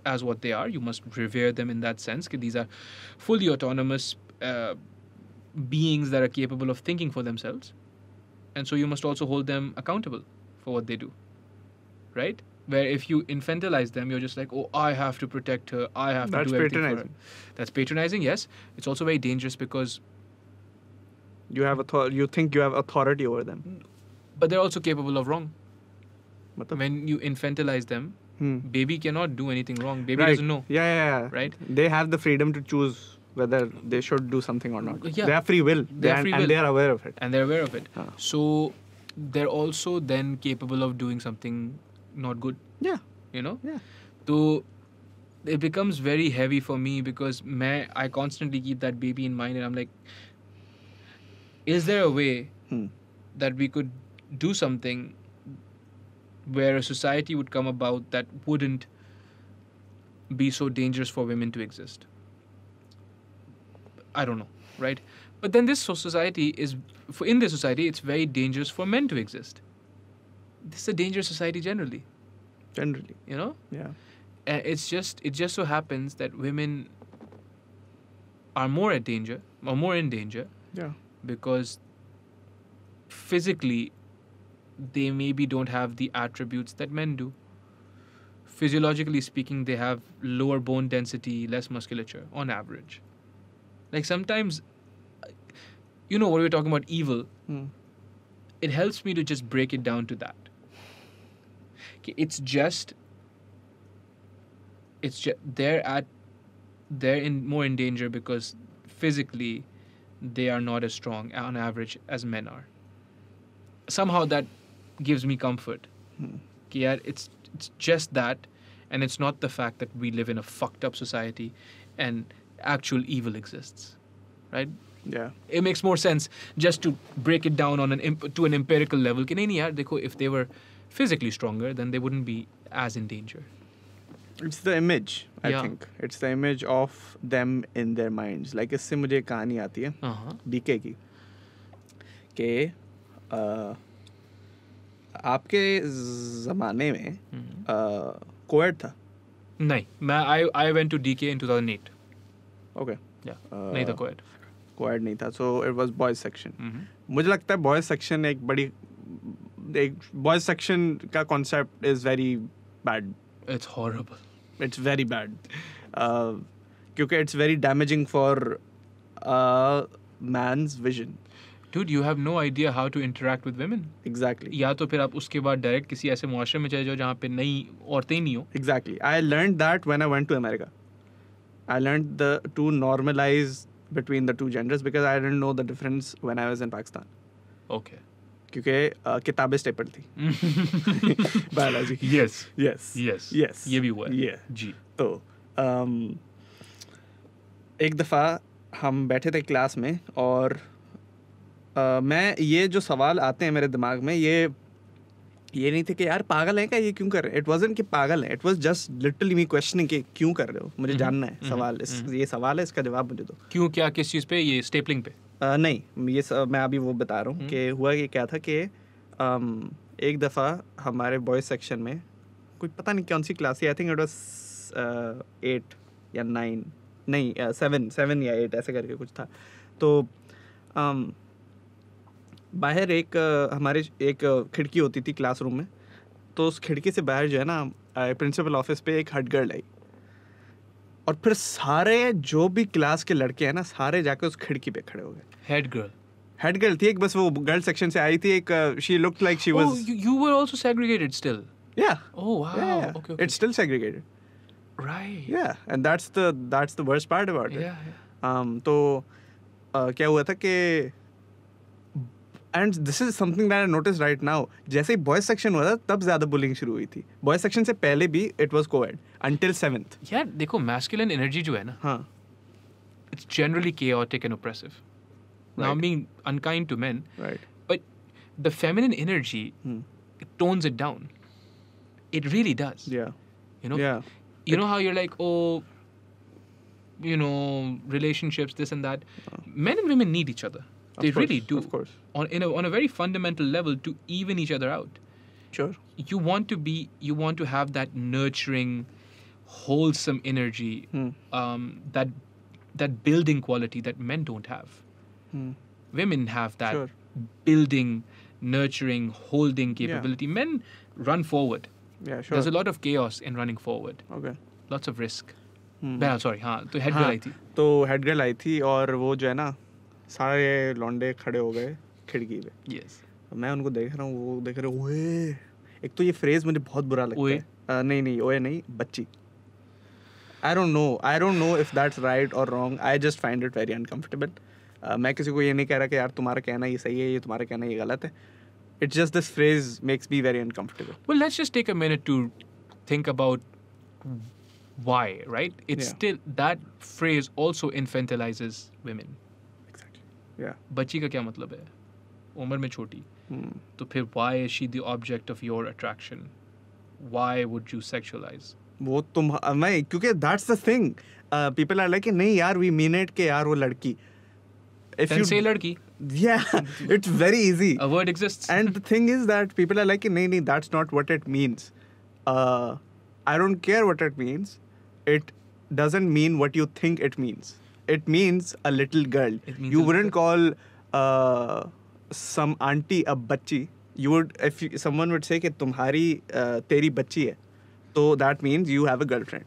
as what they are. You must revere them in that sense. because These are fully autonomous uh, beings that are capable of thinking for themselves. And so you must also hold them accountable for what they do, right? Where if you infantilize them, you're just like, oh, I have to protect her. I have That's to do everything patronizing. for her. That's patronizing. Yes, it's also very dangerous because you have author- You think you have authority over them, mm. but they're also capable of wrong. But when you infantilize them, hmm. baby cannot do anything wrong. Baby right. doesn't know. Yeah, yeah, yeah. Right. They have the freedom to choose whether they should do something or not. Yeah. They have free will. They, they free and, will. and they are aware of it. And they're aware of it. Uh. So they're also then capable of doing something not good. Yeah. You know? Yeah. So it becomes very heavy for me because may, I constantly keep that baby in mind and I'm like, is there a way hmm. that we could do something where a society would come about that wouldn't be so dangerous for women to exist? I don't know, right? But then this society is, in this society, it's very dangerous for men to exist. This is a dangerous society generally. Generally. You know? Yeah. And it's just, it just so happens that women are more at danger, or more in danger. Yeah. Because physically, they maybe don't have the attributes that men do. Physiologically speaking, they have lower bone density, less musculature on average. Like sometimes, you know what we're talking about evil. Hmm. It helps me to just break it down to that. It's just. It's just they're at, they're in more in danger because physically, they are not as strong on average as men are. Somehow that gives me comfort. Hmm. Yeah, it's it's just that, and it's not the fact that we live in a fucked up society, and actual evil exists, right? Yeah. It makes more sense just to break it down on an imp- to an empirical level. Can any if they were physically stronger then they wouldn't be as in danger. It's the image, I yeah. think. It's the image of them in their minds. Like a मुझे कहानी आती है DK की कि आपके ज़माने में कोएड था नहीं मैं I I went to DK in 2008 okay uh, नहीं था कोएड कोएड नहीं था so it was boys section मुझे लगता है बॉयज सेक्शन एक बड़ी एक बॉयज सेक्शन का concept is very bad it's horrible it's very bad क्योंकि it's very damaging for men's vision Dude, you have no idea how to interact with women. Exactly. या तो फिर आप उसके बाद डायरेक्ट किसी ऐसे मुआरे में चले जाओ जहाँ पे नई औरतें नहीं हो Exactly. I learned that when I went to America. I learned the to normalize between the two genders because I didn't know the difference when I was in Pakistan. Okay. क्योंकि uh, किताबें स्टेपल थी biology yes yes yes yes ये भी हुआ है ये जी तो um, एक दफ़ा हम बैठे थे क्लास में और uh, मैं ये जो सवाल आते हैं मेरे दिमाग में ये ये नहीं थे कि यार पागल है क्या ये क्यों कर रहे इट वॉज कि पागल है it was just little me questioning कि क्यों कर रहे हो मुझे हम्म, जानना है हम्म, सवाल इस हम्म। ये सवाल है इसका जवाब मुझे दो क्यों क्या किस चीज़ पे ये स्टेपलिंग पे आ, नहीं ये सब, मैं अभी वो बता रहा हूँ कि हुआ ये क्या था कि एक दफ़ा हमारे बॉयज सेक्शन में कुछ पता नहीं कौन सी class I think it was eight या नाइन नहीं सेवन सेवन या एट ऐसे करके कुछ था तो बाहर एक हमारे एक खिड़की होती थी क्लासरूम में तो उस खिड़की से बाहर जो है ना प्रिंसिपल ऑफिस पे एक हट आई और फिर सारे जो भी क्लास के लड़के हैं ना सारे जाकर उस खिड़की पे खड़े हो गए हेड गर्ल हेड गर्ल थी एक बस वो गर्ल सेक्शन से आई थी एक she look like she was you were also segregated still या oh wow okay okay it's still segregated right या and that's the that's the worst part about it um तो uh, क्या हुआ था कि and this is something that I notice right now जैसे ही बॉयज सेक्शन हुआ था तब ज्यादा बुलिंग शुरू हुई थी बॉयज सेक्शन से पहले भी it was coed until seventh यार देखो मैस्कुलिन एनर्जी जो है ना हाँ it's generally chaotic and oppressive now being unkind to men right but the feminine energy tones it down it really does. Yeah. You know. Yeah. You it, know how you're like, oh, you know, relationships, this and that. Uh, Men and women need each other they course, really do. Of course. On in a, on a very fundamental level to even each other out. Sure. You want to be you want to have that nurturing, wholesome energy, hmm. um, that that building quality that men don't have. Hmm. Women have that sure. building, nurturing, holding capability. Yeah. Men run forward. Yeah, sure. There's a lot of chaos in running forward. Okay. Lots of risk. Hmm. Sorry, sorry हाँ head girl. गर्ल आई थी तो हेड सारे लॉन्डे खड़े हो गए खिड़की पे यस मैं उनको देख रहा हूँ वो देख रहे ओए एक तो ये फ्रेज मुझे बहुत बुरा लगता है uh, नहीं नहीं ओए नहीं बच्ची I don't know I don't know if that's right और wrong I just find it very uncomfortable मैं किसी को ये नहीं कह रहा कि यार तुम्हारा कहना ये सही है ये तुम्हारा कहना ये गलत है it's just this phrase makes be very uncomfortable well let's just take a minute to think about why right it's still that phrase phrase also infantilizes बच्ची का क्या मतलब है उम्र में छोटी hmm. तो फिर why she the object of your attraction why would you sexualize वो तुम मैं क्योंकि that's the thing people are like नहीं यार वी मीन इट के यार वो लड़की इफ यू से लड़की या it's very easy a word exists and the thing is that people are like नहीं नहीं that's not what it means I don't care what it means it doesn't mean what you think it means it means a little girl. You wouldn't call uh, some auntie a bachi. You would if you, someone would say कि tumhari uh, teri bachi hai. So that means you have a girlfriend.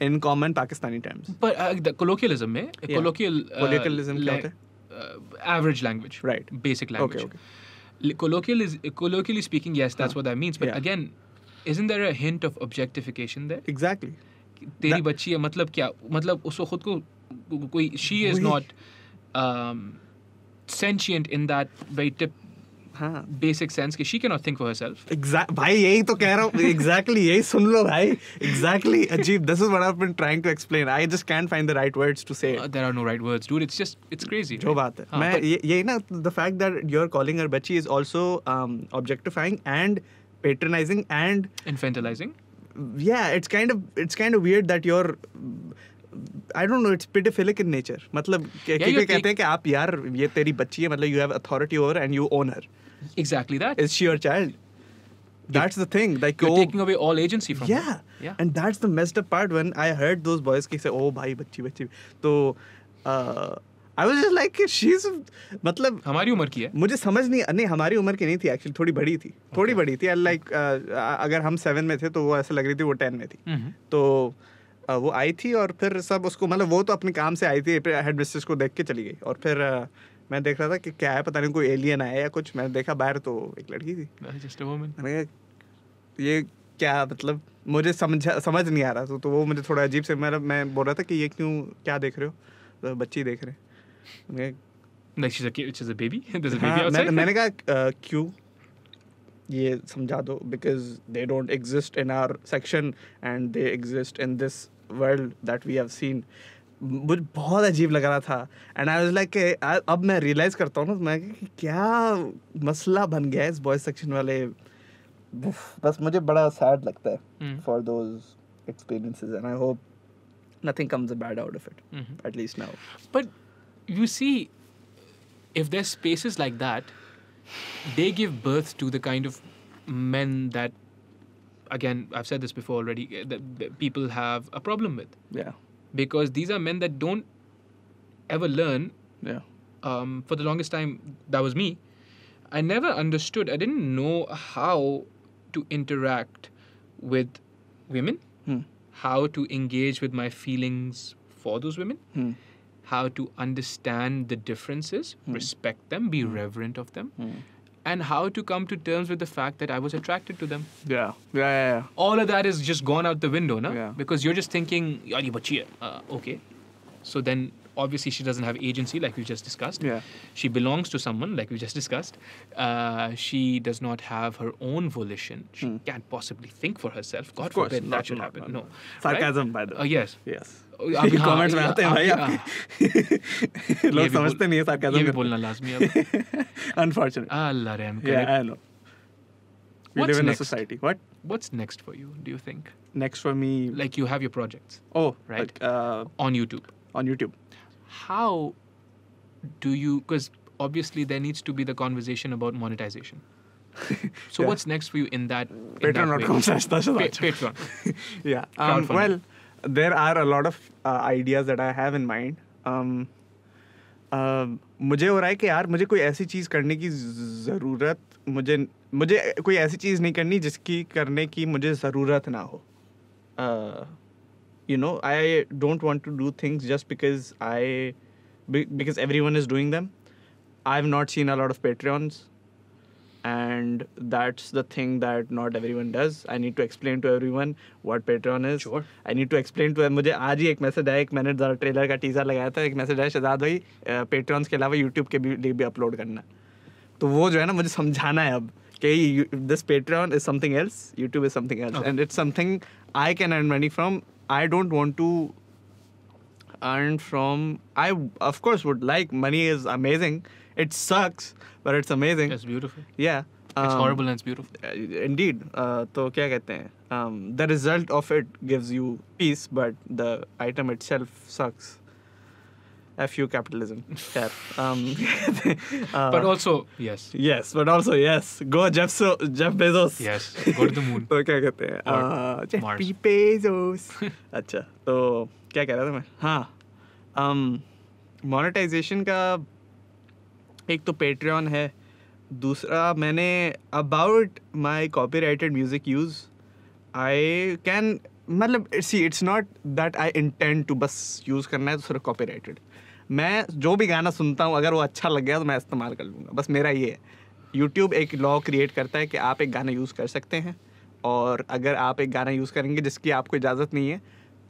In common Pakistani terms. But uh, the colloquialism mein, yeah. colloquial uh, colloquialism क्या होता है? Uh, average language. Right. Basic language. Okay. okay. Colloquial is colloquially speaking, yes, that's huh. what that means. But yeah. again, isn't there a hint of objectification there? Exactly. तेरी that, बच्ची है मतलब क्या मतलब उसको खुद को she is not um, sentient in that very basic sense because she cannot think for herself. Exactly. exactly. Exactly. Ajib, this is what I've been trying to explain. I just can't find the right words to say. Uh, there are no right words, dude. It's just, it's crazy. Jo right? hai. Uh, Main, but, the fact that you're calling her bachi is also um, objectifying and patronizing and infantilizing. Yeah, it's kind of it's kind of weird that you're I don't know it's paedophilic in nature मतलब क्योंकि कहते हैं कि आप यार ये तेरी बच्ची है मतलब you have authority over and you own her exactly that is she your child that's the thing like you oh, taking away all agency from yeah, her. yeah. And that's the messed up part when I heard those boys say, "Oh, बच्ची bachi, bachi." So, तो, uh, I was just like she is मतलब हमारी उम्र की है मुझे समझ नहीं नहीं हमारी उम्र की नहीं थी एक्चुअली थोड़ी बड़ी थी okay. थोड़ी बड़ी थी लाइक like, uh, अगर हम सेवन में थे तो वो ऐसा लग रही थी वो टेन में थी mm-hmm. तो वो आई थी और फिर सब उसको मतलब वो तो अपने काम से आई थी हेड मिस्ट्रेस को देख के चली गई और फिर मैं देख रहा था कि क्या है पता नहीं कोई एलियन आया या कुछ मैंने देखा बाहर तो एक लड़की थी ये क्या मतलब मुझे समझा समझ नहीं आ रहा तो, तो वो मुझे थोड़ा अजीब से मतलब मैं बोल रहा था कि ये क्यों क्या देख रहे हो तो बच्ची देख रहे हैं मैंने कहा हाँ, क्यों ये समझा दो because they don't exist in our section and they exist in this world that we have seen मुझे बहुत अजीब लग रहा था एंड आई वाज लाइक अब मैं रियलाइज़ करता हूँ ना मैं कि क्या मसला बन गया इस बॉयज सेक्शन वाले बस मुझे बड़ा सैड लगता है for those experiences and I hope nothing comes a bad out of it at least now but you see if there spaces like that they give birth to the kind of men that again, I've said this before already, eh, that, that people have a problem with. Yeah. Because these are men that don't ever learn. Yeah. Um, for the longest time, that was me. I never understood. I didn't know how to interact with women, hmm. how to engage with my feelings for those women, hmm. how to understand the differences, hmm. respect them, be reverent of them hmm and how to come to terms with the fact that I was attracted to them. Yeah. Yeah, yeah, yeah. All of that is just gone out the window, no? Yeah. Because you're just thinking, Yari uh, okay. So then obviously she doesn't have agency like we just discussed. Yeah. She belongs to someone like we just discussed. Uh, she does not have her own volition. She mm. can't possibly think for herself. God forbid not, that should not, happen. Not, no. Sarcasm right? by the way. Uh, yes. Yes. अभी कमेंट्स में आते हैं भाई आपके लोग समझते नहीं है सार्केज्म ये भी बोलना लाजमी है अनफॉर्चूनेट अल्लाह रहम करे I know we What's live in next? a society. What? What's next for you? Do you think? Next for me, like you have your projects. Oh, right. Uh, on YouTube. On YouTube. How do you? Because obviously there needs to be the conversation about monetization. so yeah. what's next for you in that? Patreon.com slash Patreon. yeah. Um, well, there are a lot of ideas that I have in mind मुझे हो रहा है कि यार मुझे कोई ऐसी चीज़ करने की ज़रूरत मुझे मुझे कोई ऐसी चीज़ नहीं करनी जिसकी करने की मुझे ज़रूरत ना हो you know I don't want to do things just because I because every one is doing them I have not seen a lot of Patreons and that's the thing that not everyone does i need to explain to everyone what patreon is sure. i need to explain to them mujhe aaj hi ek message aaya ek maine zara trailer ka teaser lagaya tha ek message aaya shahzad bhai patrons ke alawa youtube ke bhi bhi upload karna to wo jo hai na mujhe samjhana hai ab ki this patreon is something else youtube is something else and it's something i can earn money from i don't want to earn from i of course would like money is amazing it sucks, but it's amazing. It's beautiful. Yeah. Um, it's horrible and it's beautiful. Uh, indeed. Uh, तो क्या कहते हैं? Um, the result of it gives you peace, but the item itself sucks. F you capitalism. yeah. Um, uh, but also yes. Yes, but also yes. Go Jeff so Jeff Bezos. Yes. Go to the moon. तो क्या कहते हैं? Uh, Jeff Bezos. अच्छा तो क्या कह रहा था मैं? हाँ. Um, मोनेटाइजेशन का एक तो पेट्रियन है दूसरा मैंने about my copyrighted music use I can मतलब see it's not that I intend to बस यूज़ करना है तो सिर्फ कॉपी राइटेड मैं जो भी गाना सुनता हूँ अगर वो अच्छा लग गया तो मैं इस्तेमाल कर लूँगा बस मेरा ये है यूट्यूब एक लॉ क्रिएट करता है कि आप एक गाना यूज़ कर सकते हैं और अगर आप एक गाना यूज़ करेंगे जिसकी आपको इजाज़त नहीं है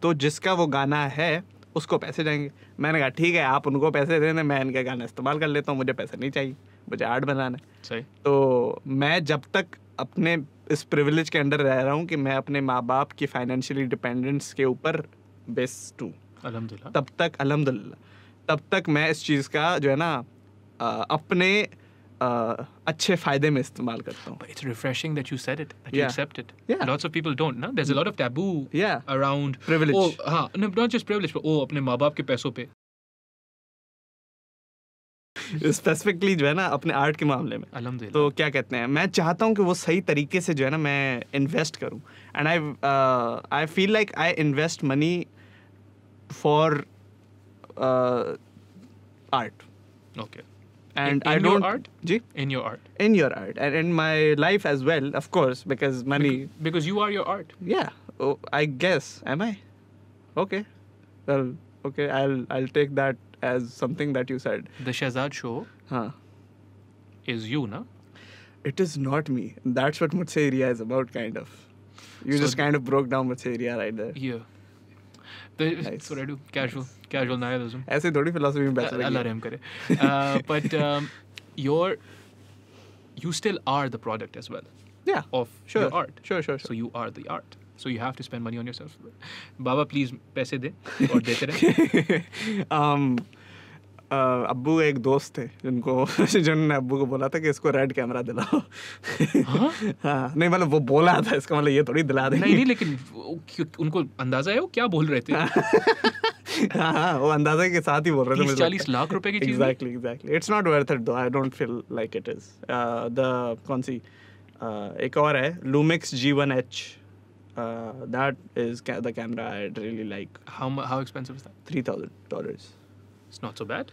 तो जिसका वो गाना है उसको पैसे जाएंगे मैंने कहा ठीक है आप उनको पैसे दे दें मैं इनके गाना इस्तेमाल कर लेता हूँ मुझे पैसे नहीं चाहिए मुझे आर्ट बनाना है तो मैं जब तक अपने इस प्रिविलेज के अंडर रह रहा हूँ कि मैं अपने माँ बाप की फाइनेंशियली डिपेंडेंस के ऊपर बेस्ट हूँ अलहमदिल्ला तब तक अलहमदिल्ला तब तक मैं इस चीज़ का जो है ना अपने अच्छे फायदे में इस्तेमाल करता हूँ माँ-बाप के पैसों पर स्पेसिफिकली जो है ना अपने आर्ट के मामले में तो क्या कहते हैं मैं चाहता हूँ कि वो सही तरीके से जो है ना मैं इन्वेस्ट करूँ and I I feel like I invest money for art okay and in, in I don't art. Ji? In your art. In your art, and in my life as well, of course, because money. because you are your art. Yeah. Oh, I guess. Am I? Okay. Well, okay. I'll I'll take that as something that you said. The Shazad show. Huh. Is you, na? It is not me. That's what Mutseria is about, kind of. You so just kind of broke down Mutseria right there. Yeah. The, nice. That's what I do. Casual. Nice. Casual है ऐसे थोड़ी फिलोसफी में बैठ अल्लाह रहम करे but your you still are the product as well Yeah. Of sure. your sure Sure, sure, sure. So you So you have to spend money on yourself. Baba, please पैसे दे और देते रहे. um, Uh, अब्बू एक दोस्त थे जिनको जिन्होंने अबू को बोला था कि इसको रेड कैमरा दिलाओ हाँ? हाँ नहीं मतलब वो बोला था इसका मतलब ये थोड़ी दिला दे नहीं नहीं लेकिन उनको अंदाजा है वो क्या बोल रहे थे हाँ, वो अंदाजा के साथ ही बोल रहे थे चालीस लाख रुपए की exactly exactly it's not worth it though I don't feel like it is the कौन सी uh, एक और है Lumix G one H that is the camera I really like how how expensive is that three thousand dollar it's not so bad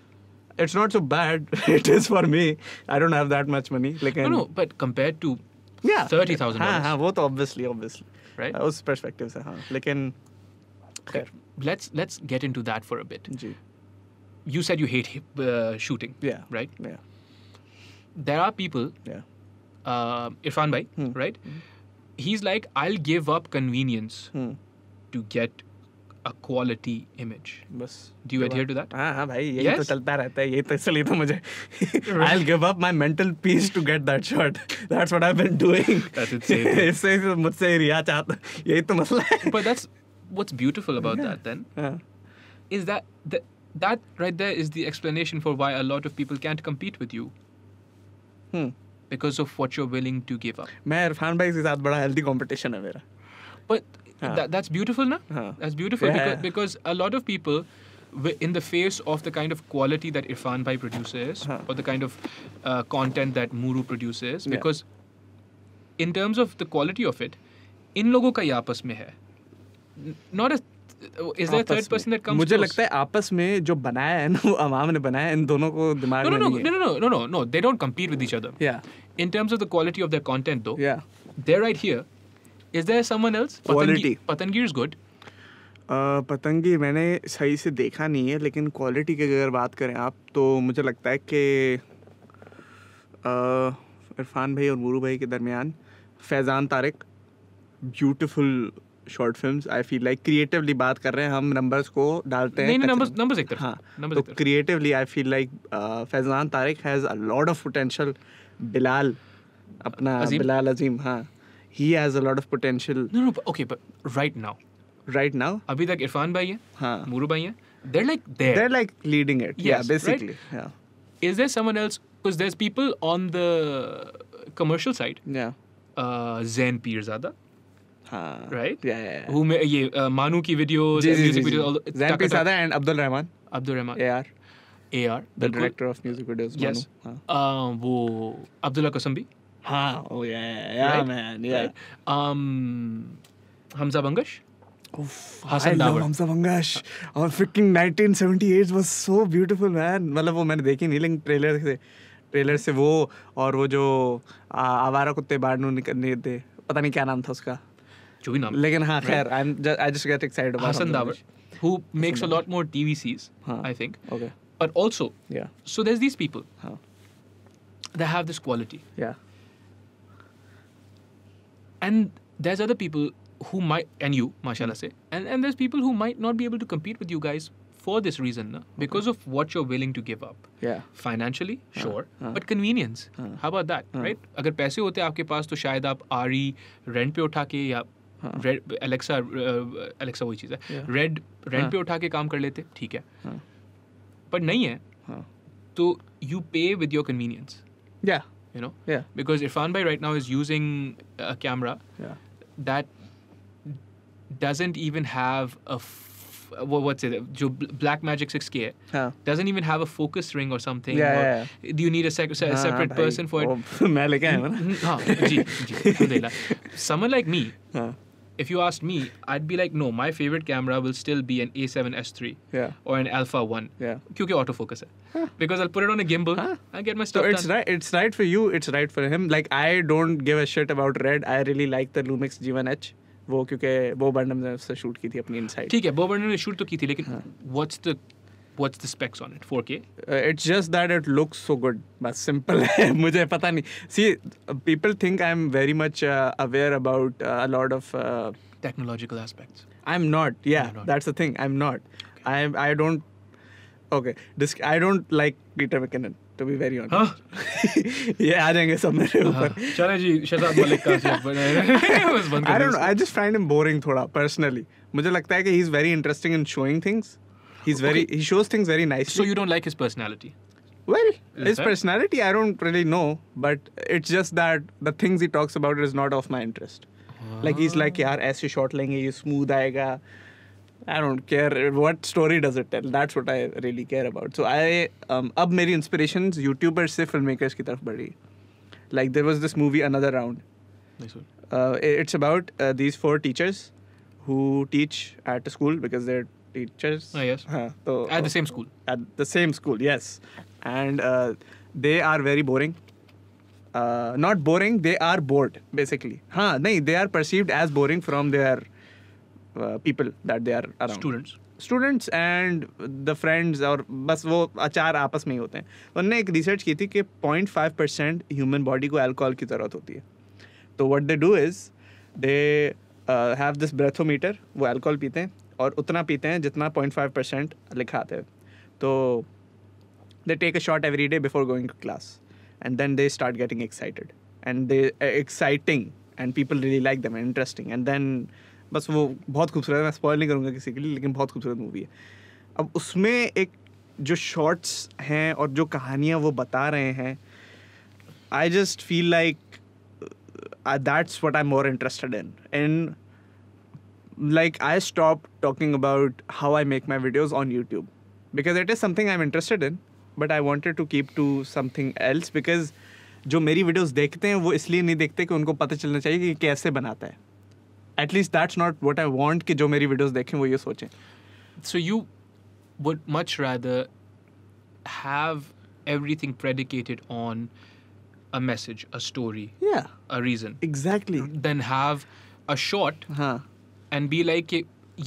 it's not so bad it is for me I don't have that much money लेकिन no, no, but compared to yeah, thirty हाँ हाँ वो तो ऑब्वियसली ऑब्वियसली राइट उस perspective से हाँ लेकिन खैर let's let's get into that for a bit. You said you hate uh, shooting. Yeah. Right. Yeah. There are people. Yeah. Uh, Irfan Bhai, hmm. right? Hmm. He's like, I'll give up convenience hmm. to get a quality image. Do you adhere to that? Ah, ah, yes? i I'll give up my mental peace to get that shot. That's what I've been doing. That's insane. But that's what's beautiful about yeah. that then yeah. is that the, that right there is the explanation for why a lot of people can't compete with you. Hmm. Because of what you're willing to give up. मैं इरफान भाई के साथ healthy competition But that, that's beautiful na? Yeah, That's beautiful yeah. because, because a lot of people in the face of the kind of quality that Irfan Bhai produces huh. or the kind of uh, content that Muru produces because in terms of the quality of it in लोगों का ये आपस में है not a is there a third person that comes मुझे close? लगता है आपस में जो बनाया है ना वो अवाम ने बनाया है इन दोनों को दिमाग no, no, में no, no, no, no, no, no, they don't compete with each other. Yeah. In terms of the quality of their content though. Yeah. They're right here. Is there someone else? Quality. Patangir is good. Uh, पतंगी मैंने सही से देखा नहीं है लेकिन क्वालिटी की अगर बात करें आप तो मुझे लगता है कि इरफान भाई और मूरू भाई के दरमियान Faizan Tariq beautiful short films I feel like creatively बात कर रहे हैं हम नंबर्स को डालते हैं नंबर्स नंबर्स एक तरफ हाँ तो creatively I feel like Faizan Tariq has a lot of potential Bilal अपना बिलाल अजीम हाँ he has a lot of potential no no okay but right now right now अभी तक इरफान भाई है हाँ मूरू भाई हैं they're like there. They're like leading it. Yes, yeah, basically. Right? Yeah. Is there someone else? Because there's people on the commercial side. Yeah. Uh, Zain Pirzada. Right who ये मानू की music Zain Sada and Abdul Rahman Abdul Rahman the director of music videos वो अब्दुल्ला ओ या या मैन या um Hamza Bangash oh um, मतलब वो मैंने देखी नहीं लेकिन ट्रेलर से ट्रेलर से वो और वो जो आवारा कुत्ते बाढ़ निकलने थे पता नहीं क्या नाम था उसका Chuinam. Lekin ha right? khair, I'm just, I just get excited about Hassan Dawar, who makes Hasan a lot more TVCs, haan. I think. Okay. But also, yeah. So there's these people huh? that have this quality. Yeah. And there's other people who might and you, mashallah, say, and and there's people who might not be able to compete with you guys for this reason, na, okay. because of what you're willing to give up. Yeah. Financially, sure, uh, but convenience. Uh, How about that, right? अगर पैसे होते आपके पास तो शायद आप आरी रेंट पे उठा के या रेड एलेक्सा एलेक्सा वही चीज़ है रेड रेंट पे उठा के काम कर लेते ठीक है पर नहीं है तो you pay with your convenience या you know yeah because irfan bhai right now is using a camera yeah. that doesn't even have a f- what's it jo black magic 6k hai, huh. doesn't even have a focus ring or something yeah, or yeah, yeah. do you need a, sec- se- nah, separate bhai. person for it main leke aaya na ji ji someone like me huh. if you asked me, I'd be like, no, my favorite camera will still be an A7S3 yeah. or an Alpha 1. Yeah. Because autofocus. Huh. Because I'll put it on a gimbal huh. and get my stuff so it's done. Right, it's right for you, it's right for him. Like, I don't give a shit about red. I really like the Lumix G1H. वो क्योंकि बो बर्नम ने उससे शूट की थी अपनी इनसाइड ठीक है बो बर्नम ने शूट तो की थी लेकिन what's the what's the specs on it 4k uh, it's just that it looks so good बस simple see uh, people think I'm very much uh, aware about uh, a lot of uh, technological aspects I'm not yeah not. that's the thing I'm not okay. I I don't okay this I don't like Peter McKinnon to be very honest ये आ जाएंगे सब मेरे uh-huh. ऊपर चलो I don't know I just find him boring थोड़ा personally मुझे लगता है कि he is very interesting in showing things He's very okay. he shows things very nicely. So you don't like his personality? Well, is his that? personality I don't really know, but it's just that the things he talks about is not of my interest. Ah. Like he's like, yeah, aise short lenge, you smooth aega. I don't care what story does it tell. That's what I really care about. So I um, ab मेरी inspirations YouTubers से filmmakers ki taraf badi. Like there was this movie Another Round. Uh, it's about uh, these four teachers who teach at a school because they're teachers. Uh, yes. Uh, so, at the same school. At the same school, yes. And uh, they are very boring. Uh, not boring, they are bored, basically. Huh, nahin, they are perceived as boring from their uh, people that they are around. Students. Students and the friends और बस वो अचार आपस में ही होते हैं उनने एक रिसर्च की थी कि point five percent human body को अल्कोहल की ज़रूरत होती है तो what they do is they have this breathometer वो अल्कोहल पीते हैं और उतना पीते हैं जितना पॉइंट फाइव परसेंट लिखाते हैं तो they take a shot every day before going to class and then they start getting excited and they exciting and people really like them interesting and then बस वो बहुत खूबसूरत है मैं स्पॉयल नहीं करूँगा किसी के लिए लेकिन बहुत खूबसूरत मूवी है अब उसमें एक जो शॉर्ट्स हैं और जो कहानियाँ वो बता रहे हैं I just feel like that's what I more interested in in like I stopped talking about how I make my videos on YouTube because it is something I'm interested in, but I wanted to keep to something else because जो मेरी videos देखते हैं वो इसलिए नहीं देखते कि उनको पता चलना चाहिए कि कैसे बनाता है at least that's not what I want कि जो मेरी वीडियोज़ देखें वो ये सोचें so you would much rather have everything predicated on a message, a story, a reason. Exactly. Then have a short and be like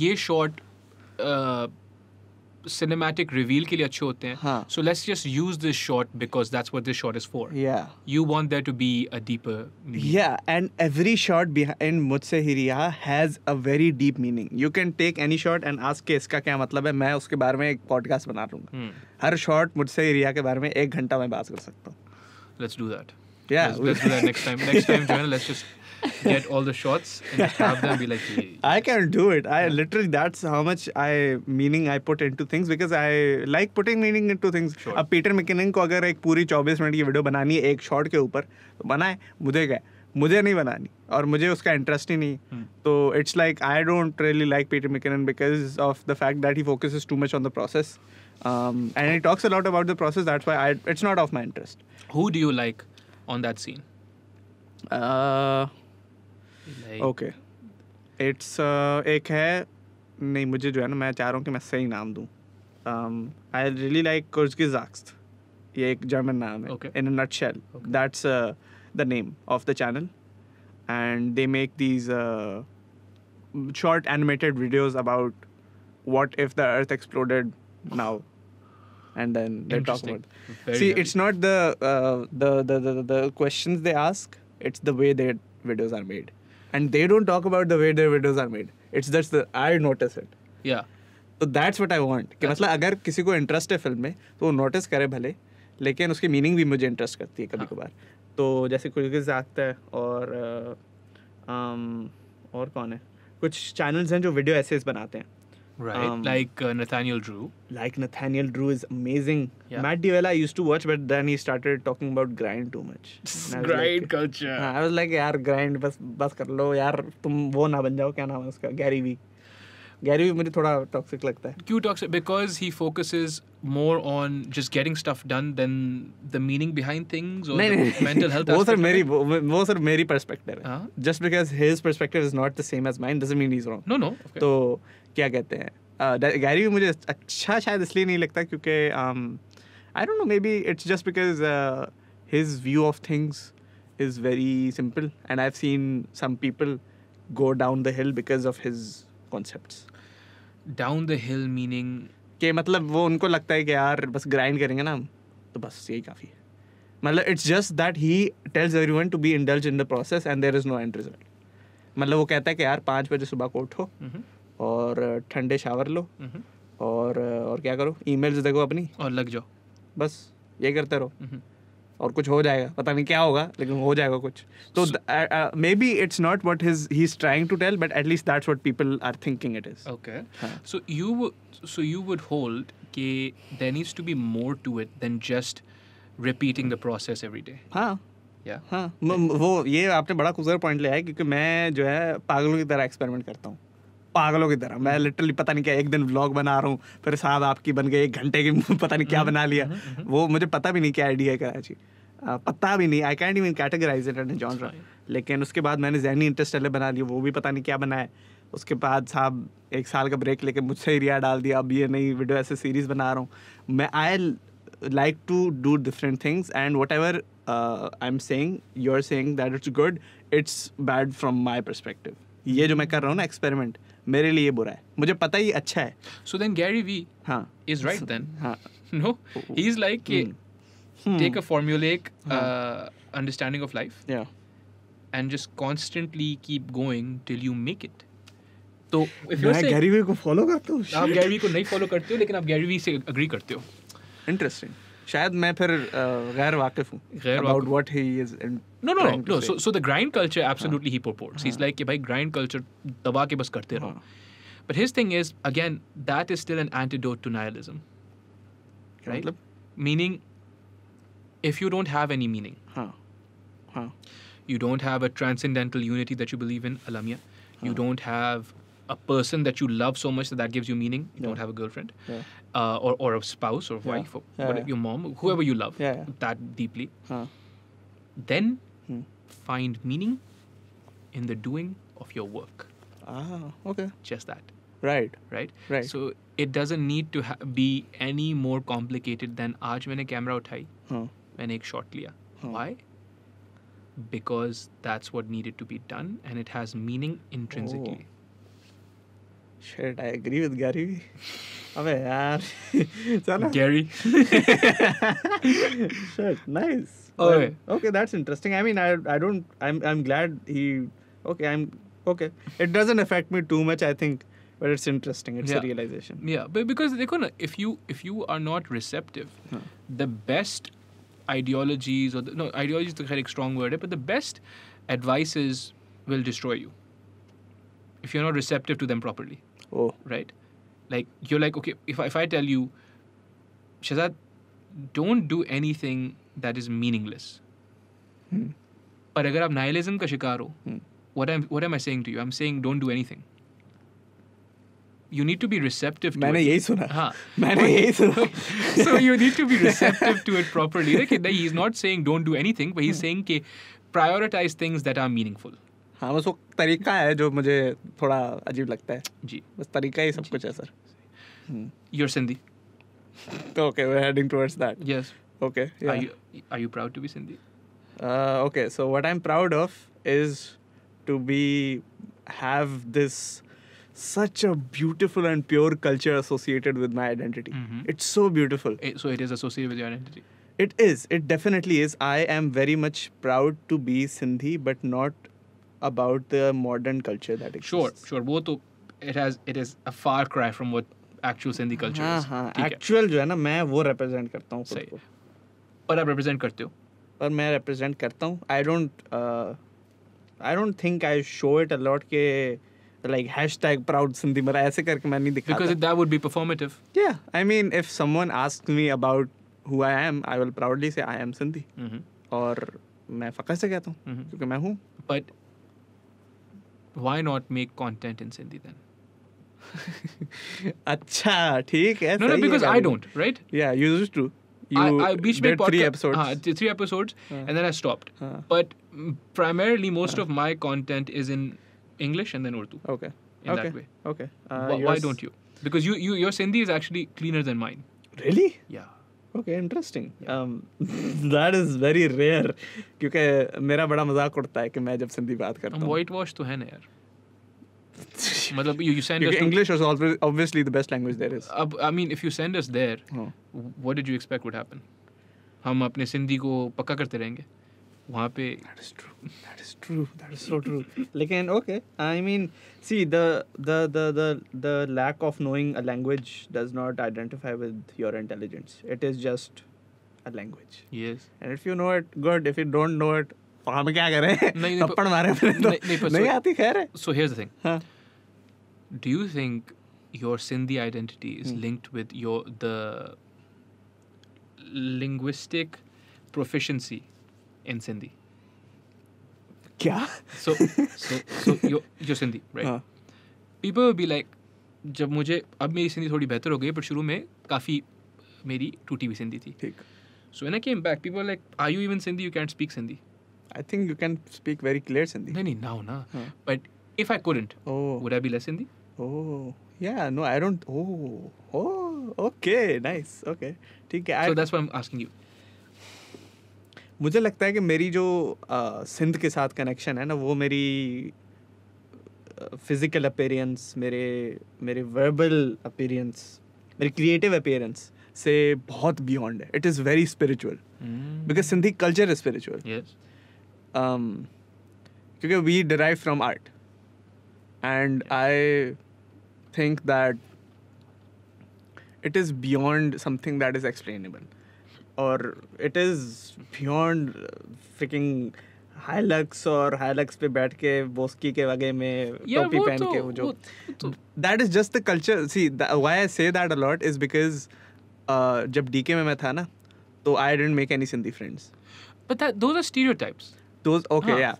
ये शॉर्ट सिनेमैटिक रिवील के लिए अच्छे होते हैं so let's just use this short because that's what this short is for you want there to be a deeper या एंड एवरी शॉर्ट बिहाइंड मुझसे ही रिया has a very deep meaning you can take any short and ask के इसका क्या मतलब है मैं उसके बारे में एक पॉडकास्ट बना लूंगा hmm। हर शॉर्ट मुझसे ही रिया के बारे में एक घंटा मैं बात कर सकता हूँ let's do that Yeah, let's, let's do that next time. Next time, Joanna, let's just get all the shots and have them be like, hey. I can do it. I literally that's how much I meaning I put into things because I like putting meaning into things. Sure. अब पीटर मिकिनन को अगर एक पूरी 24 मिनट की वीडियो बनानी है एक शॉट के ऊपर तो बनाए मुझे क्या मुझे नहीं बनानी और मुझे उसका इंटरेस्ट ही नहीं hmm. तो it's like I don't really like Peter McKinnon because of the fact that he focuses too much on the process um, and he talks a lot about the process. That's why I, it's not of my interest. Who do you like on that scene? Uh, okay it's uh, एक है नहीं मुझे जो है ना मैं चाह रहा हूँ कि मैं सही नाम दूँ आई रियली लाइक कुर्जगी जाक्स ये एक जर्मन नाम है in nutshell that's the name of the channel and they make these short animated videos about what if the earth exploded now and then they talk about see it's not uh, the, the, the the questions they ask it's the way their videos are made and they don't talk about the way their videos are made it's just the, i notice it yeah तो दैट्स वट आई वॉन्ट कि मतलब अगर किसी को इंटरेस्ट है फिल्म में तो वो नोटिस करे भले लेकिन उसकी मीनिंग भी मुझे इंटरेस्ट करती है कभी हाँ। कभार तो जैसे कुछ आता है और और कौन है कुछ चैनल्स हैं जो वीडियो ऐसे बनाते हैं Right, um, like uh, Nathaniel Drew. Like Nathaniel Drew is amazing. Yeah. Matt Diella I used to watch, but then he started talking about grind too much. grind like, culture. I was like, यार grind बस बस कर लो यार तुम वो ना बन जाओ क्या नाम है उसका गैरी भी मुझे थोड़ा टॉक्सिक लगता है क्यों toxic because he focuses more on just getting stuff done than the meaning behind things और मेंटल हेल्थ वो सर मेरी वो सर मेरी पर्सपेक्टिव है just because his perspective is not the same as mine doesn't mean he is wrong no no तो क्या कहते हैं uh, गैरी भी मुझे अच्छा शायद इसलिए नहीं लगता क्योंकि I don't know maybe it's just because his view of things is very simple and I have seen some people go down the hill because of his concepts down the hill meaning के मतलब वो उनको लगता है कि यार बस ग्राइंड करेंगे ना हम तो बस यही काफ़ी है मतलब it's just that he tells everyone to be indulge in the process and there is no end result मतलब वो कहता है कि यार पाँच बजे सुबह को उठो हम्म। और ठंडे शावर लो हम्म। और और क्या करो ईमेल्स देखो अपनी और लग जाओ बस ये करते रहो हम्म। और कुछ हो जाएगा पता नहीं क्या होगा लेकिन हो जाएगा कुछ तो maybe it's not what his he is trying to tell but at least that's what people are thinking it is okay so you so you would hold कि there needs to be more to it than just repeating the process every day हाँ Yeah. हाँ वो ये आपने बड़ा खूबसूरत पॉइंट लिया है क्योंकि मैं जो है पागलों की तरह एक्सपेरिमेंट करता हूँ पागलों की तरह मैं लिटरली पता नहीं क्या एक दिन व्लॉग बना रहा हूँ फिर साहब आपकी बन गए एक घंटे की पता नहीं क्या बना लिया वो मुझे पता भी नहीं क्या आइडिया है कराची पता भी नहीं I can't even categorize it and genre लेकिन उसके बाद मैंने जहनी इंटरेस्ट बना लिया वो भी पता नहीं क्या बनाया उसके बाद साहब एक साल का ब्रेक लेके मुझसे एरिया डाल दिया अब ये नई वीडियो ऐसे सीरीज़ बना रहा हूँ मैं I like to do different things and whatever I am saying you are saying that it's good it's bad from my perspective ये जो मैं कर रहा हूँ ना एक्सपेरिमेंट मेरे लिए बुरा है मुझे पता ही अच्छा है सो देन गैरी वी हाँ is right then no he is like take a formulaic understanding of life या and just constantly keep going till you make it तो इफ यू मैं गैरी वी को फॉलो करते हो आप गैरी वी को नहीं फॉलो करते हो लेकिन आप गैरी वी से एग्री करते हो इंटरेस्टिंग शायद मैं फिर गैर वाकिफ हूँ about what he is no no no so so the grind culture absolutely he purports he is like कि भाई ग्राइंड कल्चर दबा के बस करते रहो but his thing is again that is still an antidote to nihilism मतलब meaning if you don't have any meaning हाँ हाँ you don't have a transcendental unity that you believe in alamia you हाँ। don't have a person that you love so much that that gives you meaning. You yeah. don't have a girlfriend, yeah. uh, or or a spouse or wife or whatever, your mom, whoever you love that deeply. Huh. Then hmm. find meaning in the doing of your work. Ah, okay. Just that. Right. Right. Right. So it doesn't need to ha- be any more complicated than आज मैंने कैमरा उठाई हाँ. मैंने एक शॉट लिया why because that's what needed to be done and it has meaning intrinsically oh. Shit, I agree with Gary. I यार चलो Gary. Shit, nice. Okay. Oh, okay, that's interesting. I mean, I I don't. I'm I'm glad he. Okay, I'm okay. It doesn't affect me too much. I think. But it's interesting. It's a realization. Yeah, but because they could if you if you are not receptive, the best ideologies or no ideologies is the strong word, but the best advices will destroy you if you're not receptive to them properly. Oh. Right? Like you're like, okay, if I, if I tell you, Shazad, don't do anything that is meaningless. Hmm. पर अगर आप नाइलिज्म का what am what am I saying to you? I'm saying don't do anything. you need to be receptive मैंने यही सुना so you need to be receptive to it properly like he's not saying don't do anything but he's hmm. saying prioritize things that are meaningful हाँ बस वो तरीका है जो मुझे थोड़ा अजीब लगता है जी बस तरीका ही सब कुछ है sir you're Sindhi okay we're heading towards that yes okay are you are you proud to be sindhi uh, okay so what i'm proud of is to be have this such a beautiful and pure culture associated with my identity mm-hmm. it's so beautiful it, so it is associated with your identity it is it definitely is i am very much proud to be sindhi but not about the modern culture that exists. Sure, sure. वो तो it has it is a far cry from what actual Sindhi culture हाँ, is. हाँ, actual जो है ना मैं वो represent करता हूँ. सही. और आप represent करते हो? और मैं represent करता हूँ. I don't uh, I don't think I show it a lot के like hashtag proud Sindhi मेरा ऐसे करके मैं नहीं दिखाता. Because that would be performative. Yeah, I mean if someone asks me about who I am, I will proudly say I am Sindhi. Mm-hmm. और मैं फ़खर से कहता हूँ mm-hmm. क्योंकि मैं हूँ. But why not make content in Sindhi then? अच्छा ठीक है no no because I don't right yeah you used to you I, I बीच में three episodes हाँ three episodes and then I stopped but primarily most of my content is in English and then Urdu okay in okay. that way okay uh, why, why don't you because you you your Sindhi is actually cleaner than mine really yeah okay interesting that is very rare क्योंकि मेरा बड़ा मजाक उड़ता है कि मैं जब सिंधी बात करता हूँ वाइट वॉश तो है ना यार मतलब you, send us English is obviously the best language there is. अब I mean if you send us there, what did you expect would happen? हम अपने सिंधी को पक्का करते रहेंगे. वहाँ पे लेकिन okay I mean see the lack of knowing a language does not identify with your intelligence it is just a language yes and if you know it good if you don't know it तो हम क्या करें नहीं थप्पड़ मारे फिर तो नहीं, नहीं आती खैर so here's the thing do you think your Sindhi identity is linked with your the linguistic proficiency in Sindhi. Kya? So, so, so you're, you're Sindhi, right? Uh. People will be like, जब मुझे अब मेरी सिंधी थोड़ी बेहतर हो गई बट शुरू में काफ़ी मेरी टूटी हुई सिंधी थी ठीक so when I came back people like I you even Sindhi you can speak Sindhi I think you can speak very clear Sindhi नहीं नहीं नाउ ना but if I couldn't would I be less Sindhi oh yeah no i don't oh oh okay nice okay so that's why i'm asking you मुझे लगता है कि मेरी जो आ, सिंध के साथ कनेक्शन है ना वो मेरी फिज़िकल अपेरियंस मेरे मेरे वर्बल अपेरियंस मेरे क्रिएटिव अपेरेंस से बहुत बियॉन्ड है it is very spiritual because Sindhi culture is spiritual क्योंकि we derive from art and I think that it is beyond something that is explainable और it is beyond freaking Hilux और हाइलक्स पे बैठ के बोस्की के वगे में टोपी पहन तो, के वो जो that is just the culture see why I say that a lot is because जब डी के में मैं था ना तो I didn't make any Sindhi friends but that those are stereotypes those okay a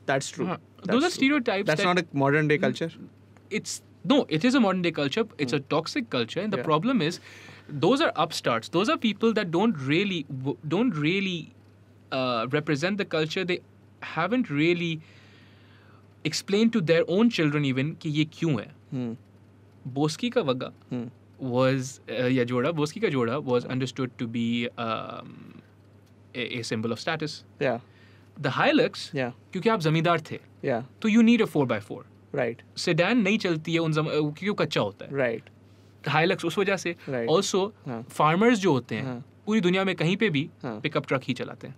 modern day culture it's no it is a modern day culture it's a hmm. toxic culture and the yeah. problem is those are upstarts. Those are people that don't really don't really uh, represent the culture. They haven't really explained to their own children even कि ये क्यों है. Hmm. Boski का hmm. was uh, या जोड़ा Boski was understood to be um, a, a symbol of status. Yeah. The Hilux, yeah. क्योंकि आप जमींदार थे. Yeah. So you need a 4 by 4 Right. Sedan नहीं चलती है उन जम क्योंकि वो कच्चा हाईलक्स उस वजह से ऑल्सो फार्मर्स हाँ। जो होते हैं हाँ। पूरी दुनिया में कहीं पे भी पिकअप हाँ। ट्रक ही चलाते हैं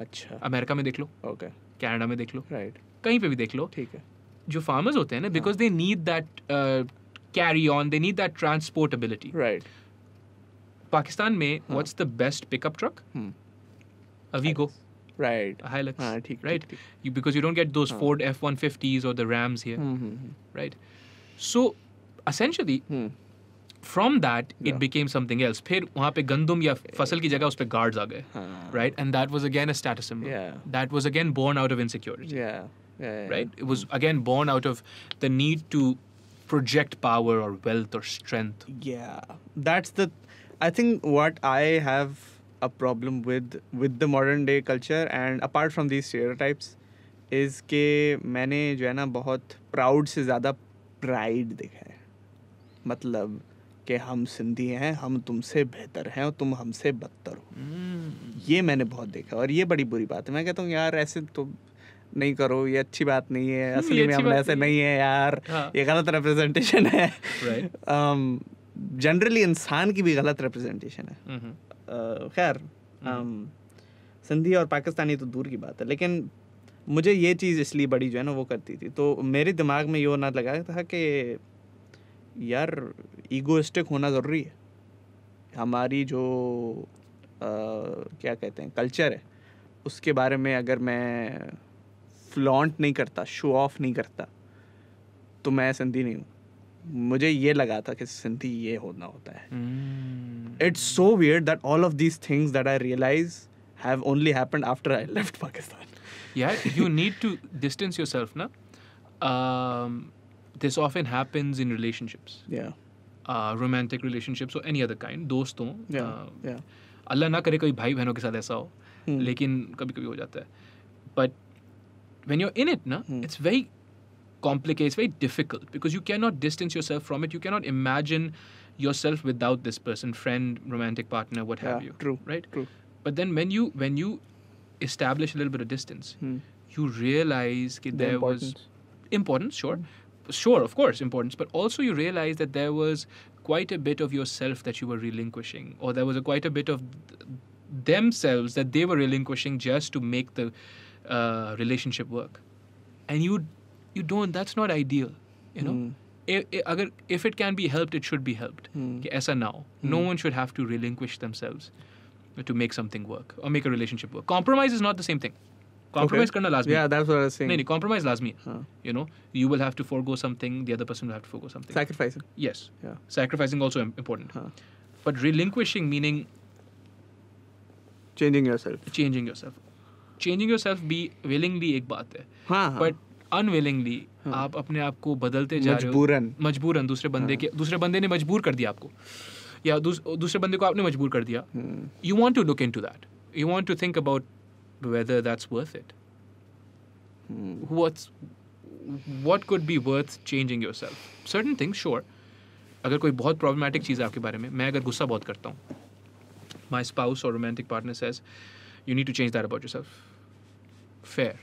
अच्छा अमेरिका में देख लो ओके कनाडा में देख लो राइट कहीं पे भी देख लो ठीक है जो फार्मर्स होते हैं ना because they need that carry on they need that transportability right Pakistan में what's the best pickup truck a Vigo right hilux ah, theek, right theek, theek. You, because you don't get those ah. ford f-150s or the rams here hmm, hmm, hmm. From that it became something else फिर वहाँ पे गंदम या फसल की जगह उस पर गार्ड्स आ गए right and that was again status that was again born out of insecurity right it was again born out of the need to project power और वेल्थ और strength that's the I think what I have a problem with with the modern day culture and apart from these types is के मैंने जो है ना बहुत प्राउड से ज़्यादा प्राइड दिखा है मतलब कि हम सिंधी हैं हम तुमसे बेहतर हैं और तुम हमसे बदतर हो हम्म। ये मैंने बहुत देखा और ये बड़ी बुरी बात है मैं कहता हूँ यार ऐसे तो नहीं करो ये अच्छी बात नहीं है असली में हम ऐसे नहीं है यार हाँ. ये गलत रिप्रेजेंटेशन है जनरली right. um, इंसान की भी गलत रिप्रेजेंटेशन है हम्म, हम्म। खैर um, सिंधी और पाकिस्तानी तो दूर की बात है लेकिन मुझे ये चीज़ इसलिए बड़ी जो है ना वो करती थी तो मेरे दिमाग में ये होना लगा था कि यार ईगोइस्टिक होना ज़रूरी है हमारी जो आ, क्या कहते हैं कल्चर है उसके बारे में अगर मैं फ्लॉन्ट नहीं करता शो ऑफ नहीं करता तो मैं सिंधी नहीं हूँ मुझे ये लगा था कि सिंधी ये होना होता है it's so weird that all of these things that I realize have only happened after I left Pakistan यार you need to distance self ना this often happens in relationships या uh, romantic relationships or any other kind दोस्त हों yeah, uh, yeah. अल्लाह ना करे कोई भाई बहनों के साथ ऐसा हो hmm. लेकिन कभी कभी हो जाता है but when you're in it ना it's hmm. Very complicated it's very difficult because you cannot distance yourself from it you cannot imagine yourself without this person friend romantic partner what yeah, have you true right true but then when you when you establish a little bit of distance hmm. you realize that the there importance. was importance sure hmm sure, of course, importance, but also you realize that there was quite a bit of yourself that you were relinquishing, or there was a quite a bit of th- themselves that they were relinquishing just to make the uh, relationship work. And you, you don't. That's not ideal, you know. Mm. If, if, if it can be helped, it should be helped. Mm. Esa now. No hmm. one should have to relinquish themselves to make something work or make a relationship work. Compromise is not the same thing. Compromise करना लाजमी या दैट्स व्हाट आई सेइंग नहीं कॉम्प्रोमाइज लाजमी you know you will have to forgo something the other person will have to forgo something sacrificing yes या sacrificing also important but relinquishing meaning changing yourself changing yourself changing yourself be willingly एक बात है हाँ, हाँ. अनविलिंगली हाँ. आप अपने आप को बदलते जा रहे हो मजबूरन मजबूरन दूसरे बंदे हाँ. के दूसरे बंदे ने मजबूर कर दिया आपको या दूसरे बंदे को आपने मजबूर कर दिया you want to look into that you want to think about whether that's worth it. What's what could be worth changing yourself? Certain things, sure. अगर कोई बहुत प्रॉब्लमेटिक चीज़ है आपके बारे में मैं अगर गुस्सा बहुत करता हूँ माई स्पाउस और romantic partner says you need to change that about yourself fair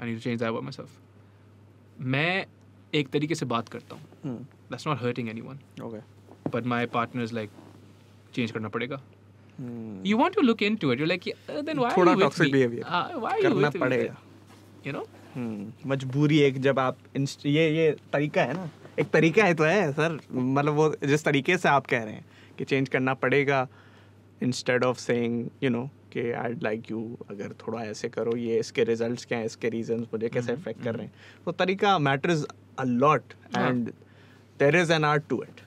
I need to change that about myself मैं एक तरीके से बात करता हूँ that's not hurting anyone but my partner like change करना पड़ेगा hmm. you want to look into it you're like then why थोड़ा टॉक्सिक बिहेवियर uh, why करना पड़ेगा you know hmm. मजबूरी एक जब आप ये ये तरीका है ना एक तरीका है तो है सर मतलब वो जिस तरीके से आप कह रहे हैं कि चेंज करना पड़ेगा instead of saying you know कि आई लाइक यू अगर थोड़ा ऐसे करो ये इसके रिजल्ट्स क्या हैं इसके रीजंस मुझे कैसे अफेक्ट hmm, hmm. कर रहे हैं तो तरीका matters a lot and there is an art to it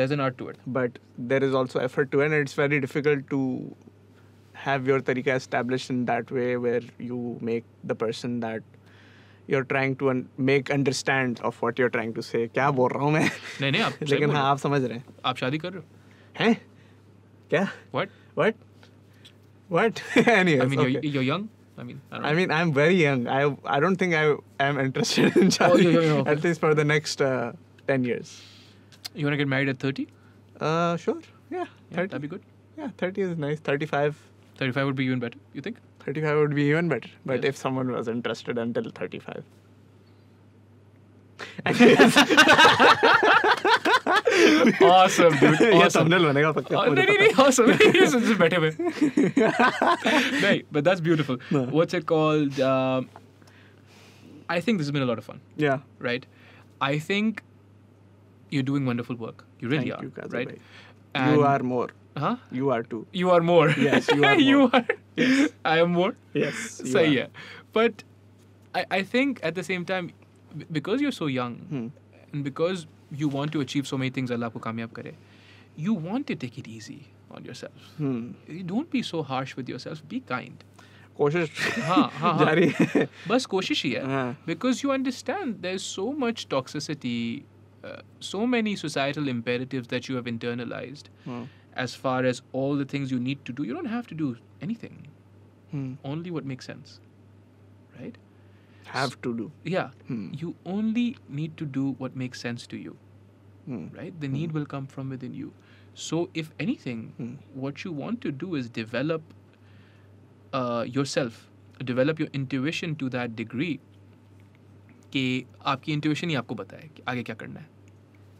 there's an art to it but there is also effort to it and it's very difficult to have your tariqa established in that way where you make the person that you're trying to un- make understand of what you're trying to say क्या बोल रहा हूँ मैं नहीं नहीं आप लेकिन हाँ आप समझ रहे हैं आप शादी कर रहे हो हैं क्या what what what anyway I mean okay. you're, you're young I mean, I, I mean, I'm very young. I I don't think I am interested in Charlie. Oh, yeah, yeah, yeah, okay. At least for the next uh, ten years. You want to get married at 30? Uh, sure. Yeah. yeah that'd be good. Yeah, 30 is nice. 35. 35 would be even better, you think? 35 would be even better. But yes. if someone was interested until 35. awesome, dude. Awesome. बनेगा पक्का no. Oh, नहीं नहीं awesome. this is better way. नहीं, but that's beautiful. No. What's it called? Um, I think this has been a lot of fun. Yeah. Right? I think you're doing wonderful work. You really Thank are. You, right? And you are more. Huh? You are too. You are more. Yes, you are. you are. Yes. I am more. Yes. So yeah, but I, I think at the same time, because you're so young, hmm. and because you want to achieve so many things, Allah ko kamyab kare, you want to take it easy on yourself. Hmm. Don't be so harsh with yourself. Be kind. कोशिश हाँ हाँ जारी बस कोशिश ही है because you understand there is so much toxicity uh, so many societal imperatives that you have internalized hmm. as far as all the things you need to do. You don't have to do anything, hmm. only what makes sense, right? Have to do. Yeah. Hmm. You only need to do what makes sense to you, right? The need will come from within you. So, if anything, what you want to do is develop uh, yourself, develop your intuition to that degree कि आपकी इंट्यूशन ही आपको बताए कि आगे क्या करना है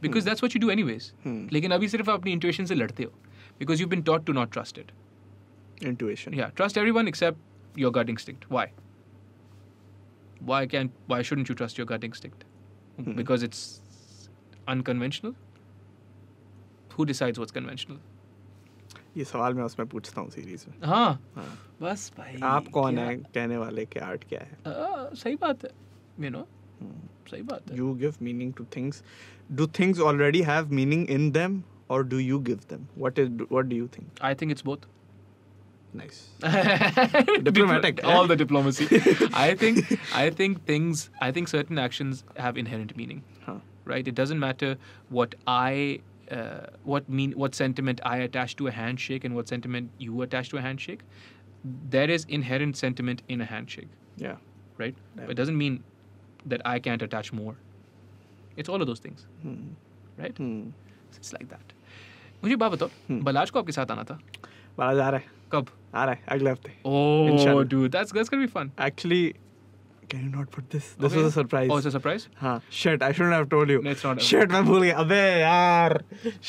because that's what you do anyways लेकिन अभी सिर्फ आप अपनी इंट्यूशन से लड़ते हो because you been taught to not trust it intuition या trust everyone except your gut instinct why why can why shouldn't you trust your gut instinct because it's unconventional who decide what conventional ये सवाल मैं उसमें पूछता हूँ सीरीज में हाँ, हाँ बस भाई आप कौन है कहने वाले के आर्ट क्या है आ, सही बात है you know You give meaning to things. Do things already have meaning in them, or do you give them? Them what is what do you think I think it's nice diplomatic all the diplomacy i think i think things i think certain actions have inherent meaning huh. right it doesn't matter what i uh, what mean what sentiment i attach to a handshake and what sentiment you attach to a handshake there is inherent sentiment in a handshake yeah right yeah. it doesn't mean that I can't attach more. It's all of those things, hmm. right? Hmm. It's like that. मुझे बात बताओ hmm. बलाज को आपके साथ आना था बलाज आ रहा है कब आ रहा है अगले हफ्ते oh dude that's that's gonna be fun actually can you not put this? This was a surprise. Oh, it's a surprise? Huh. Shit, I shouldn't have told you. No, it's not. Shit, मैं भूल गया. अबे यार.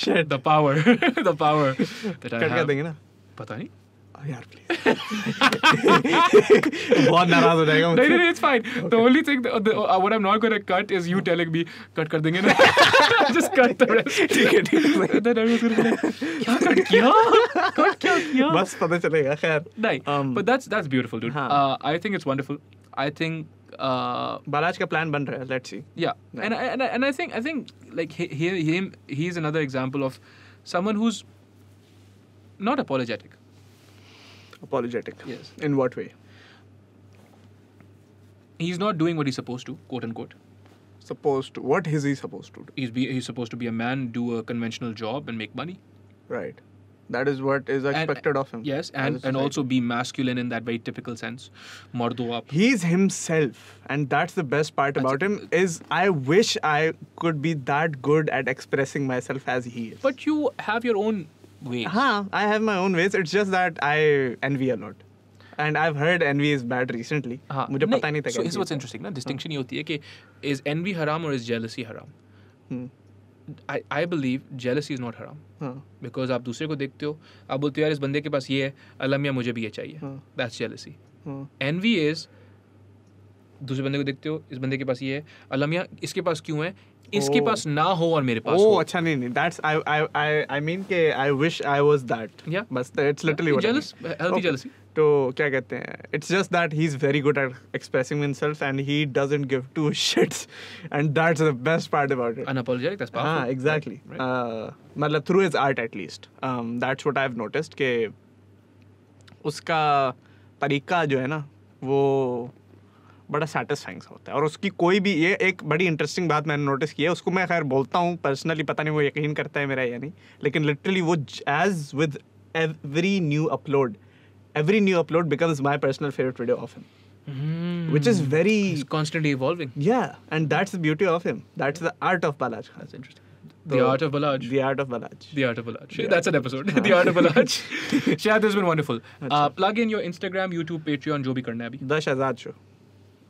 Shit. The power. the power. कर क्या देंगे ना? पता नहीं. यार प्लीज बहुत नाराज हो जाएगा नहीं नहीं it's fine the only thing what I am not gonna cut is you telling me cut कर देंगे ना जस्ट कट द रेस्ट ठीक है ठीक है क्या कट किया कट क्या किया बस पता चलेगा खैर नहीं but that's that's beautiful dude I think it's wonderful I think Balaj का प्लान बन रहा है let's see yeah and and and I think I think like him he is another example of someone who is not apologetic apologetic. Yes. In what way? He's not doing what he's supposed to, quote unquote. Supposed to? What is he supposed to do? He's, be, he's supposed to be a man, do a conventional job, and make money. Right. That is what is expected and, of him. Yes, and, and also be masculine in that very typical sense. Mardo He's himself. And that's the best part that's about him is I wish I could be that good at expressing myself as he is. But you have your own ways. Huh, हाँ, I have my own ways. It's just that I envy a lot. And I heard envy is bad recently मुझे पता नहीं था सो इज व्हाट्स इंटरेस्टिंग ना डिस्टिंक्शन हाँ। ये होती है कि इज एनवी हराम और इज जेलसी हराम I I believe jealousy is not हराम बिकॉज आप दूसरे को देखते हो आप बोलते हो यार इस बंदे के पास ये है अलमिया मुझे भी ये चाहिए दैट्स जेलसी एनवी इज़ दूसरे बंदे को देखते हो इस बंदे के पास ये है अलमिया इसके पास क्यों है इसके तो- पास ना हो और मेरे पास ओ, हो अच्छा नहीं नहीं that's I I I I mean के I wish I was that yeah बस it's literally what jealous healthy jealousy तो क्या कहते हैं it's just that he is very good at expressing himself and he doesn't give two shits and that's the best part about it unapologetic that's powerful हां एग्जैक्टली मतलब through his art at least um that's what I have noticed के उसका तरीका जो है ना वो बड़ा सेटिसफाइंग होता है और उसकी कोई भी ये एक बड़ी इंटरेस्टिंग बात मैंने नोटिस की है उसको मैं खैर बोलता हूँ पर्सनली पता नहीं वो यकीन करता है मेरा या नहीं लेकिन लिटरली वो as with every new upload every new upload becomes my personal favourite video of him which is very constantly evolving yeah and that's the beauty of him that's the art of Balaj Khan interesting The, the art of the art of the art of balaj that's an episode the art of balaj this has been wonderful uh, plug in your instagram youtube patreon jo bhi karna hai abhi 10000 show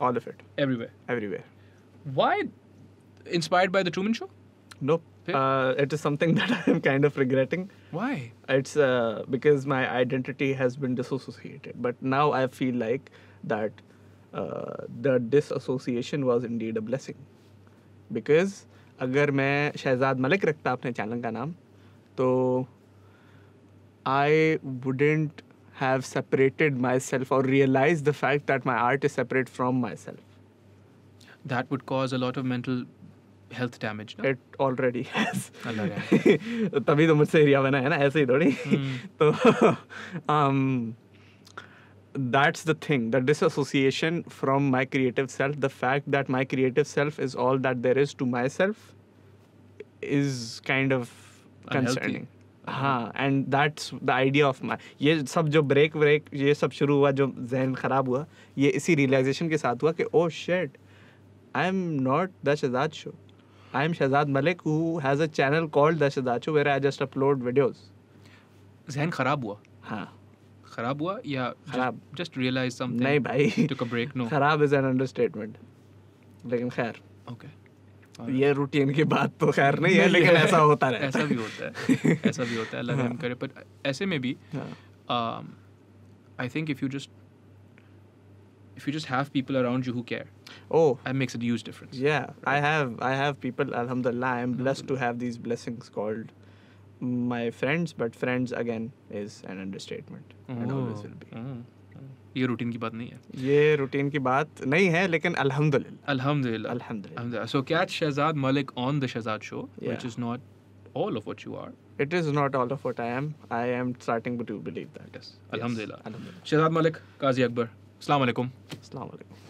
All of it. Everywhere. Everywhere. Why inspired by the Truman Show? Nope. Uh, it is something that I am kind of regretting. Why? It's uh, because my identity has been disassociated. But now I feel like that uh, the disassociation was indeed a blessing. Because अगर मैं शहजाद मलिक रखता अपने चैनल का नाम तो I wouldn't have separated myself or realized the fact that my art is separate from myself. That would cause a lot of mental health damage. No? It already has. तभी तो मुझसे एरिया बना है ना ऐसे ही थोड़ी hmm. तो um, that's the thing the disassociation from my creative self the fact that my creative self is all that there is to myself is kind of concerning हाँ and that's the idea of my ये सब जो ब्रेक व्रेक ये सब शुरू हुआ जो जहन ख़राब हुआ ये इसी रियलाइजेशन के साथ हुआ कि oh shit I am not the Shahzad show I am Shahzad Malik who has a channel called the Shahzad show where I just upload videos जहन ख़राब हुआ हाँ खराब हुआ या खराब जस्ट रियलाइज समथिंग नहीं भाई ब्रेक नो खराब इज एन अंडरस्टेटमेंट लेकिन खैर ओके okay. ये रूटीन की बात तो खैर नहीं है लेकिन ऐसा होता है ऐसा भी होता है ऐसा भी होता है अल्लाह रहम करे पर ऐसे में भी I think if you just if you just have people around you who care oh that makes a huge difference yeah right. i have i have people alhamdulillah i'm blessed to have these blessings called my friends but friends again is an understatement oh. and always will be mm. ये रूटीन की बात नहीं है ये रूटीन की बात नहीं है लेकिन अल्हम्दुलिल्लाह अल्हम्दुलिल्लाह अल्हम्दुलिल्लाह so catch Shahzad Malik on the Shahzad show which is not all of what you are. It is not all of what I am. I am starting to believe that. Yes. yes. Alhamdulillah. Alhamdulillah. Shahzad Malik, Qazi Akbar. Assalamu alaikum. Assalamu alaikum.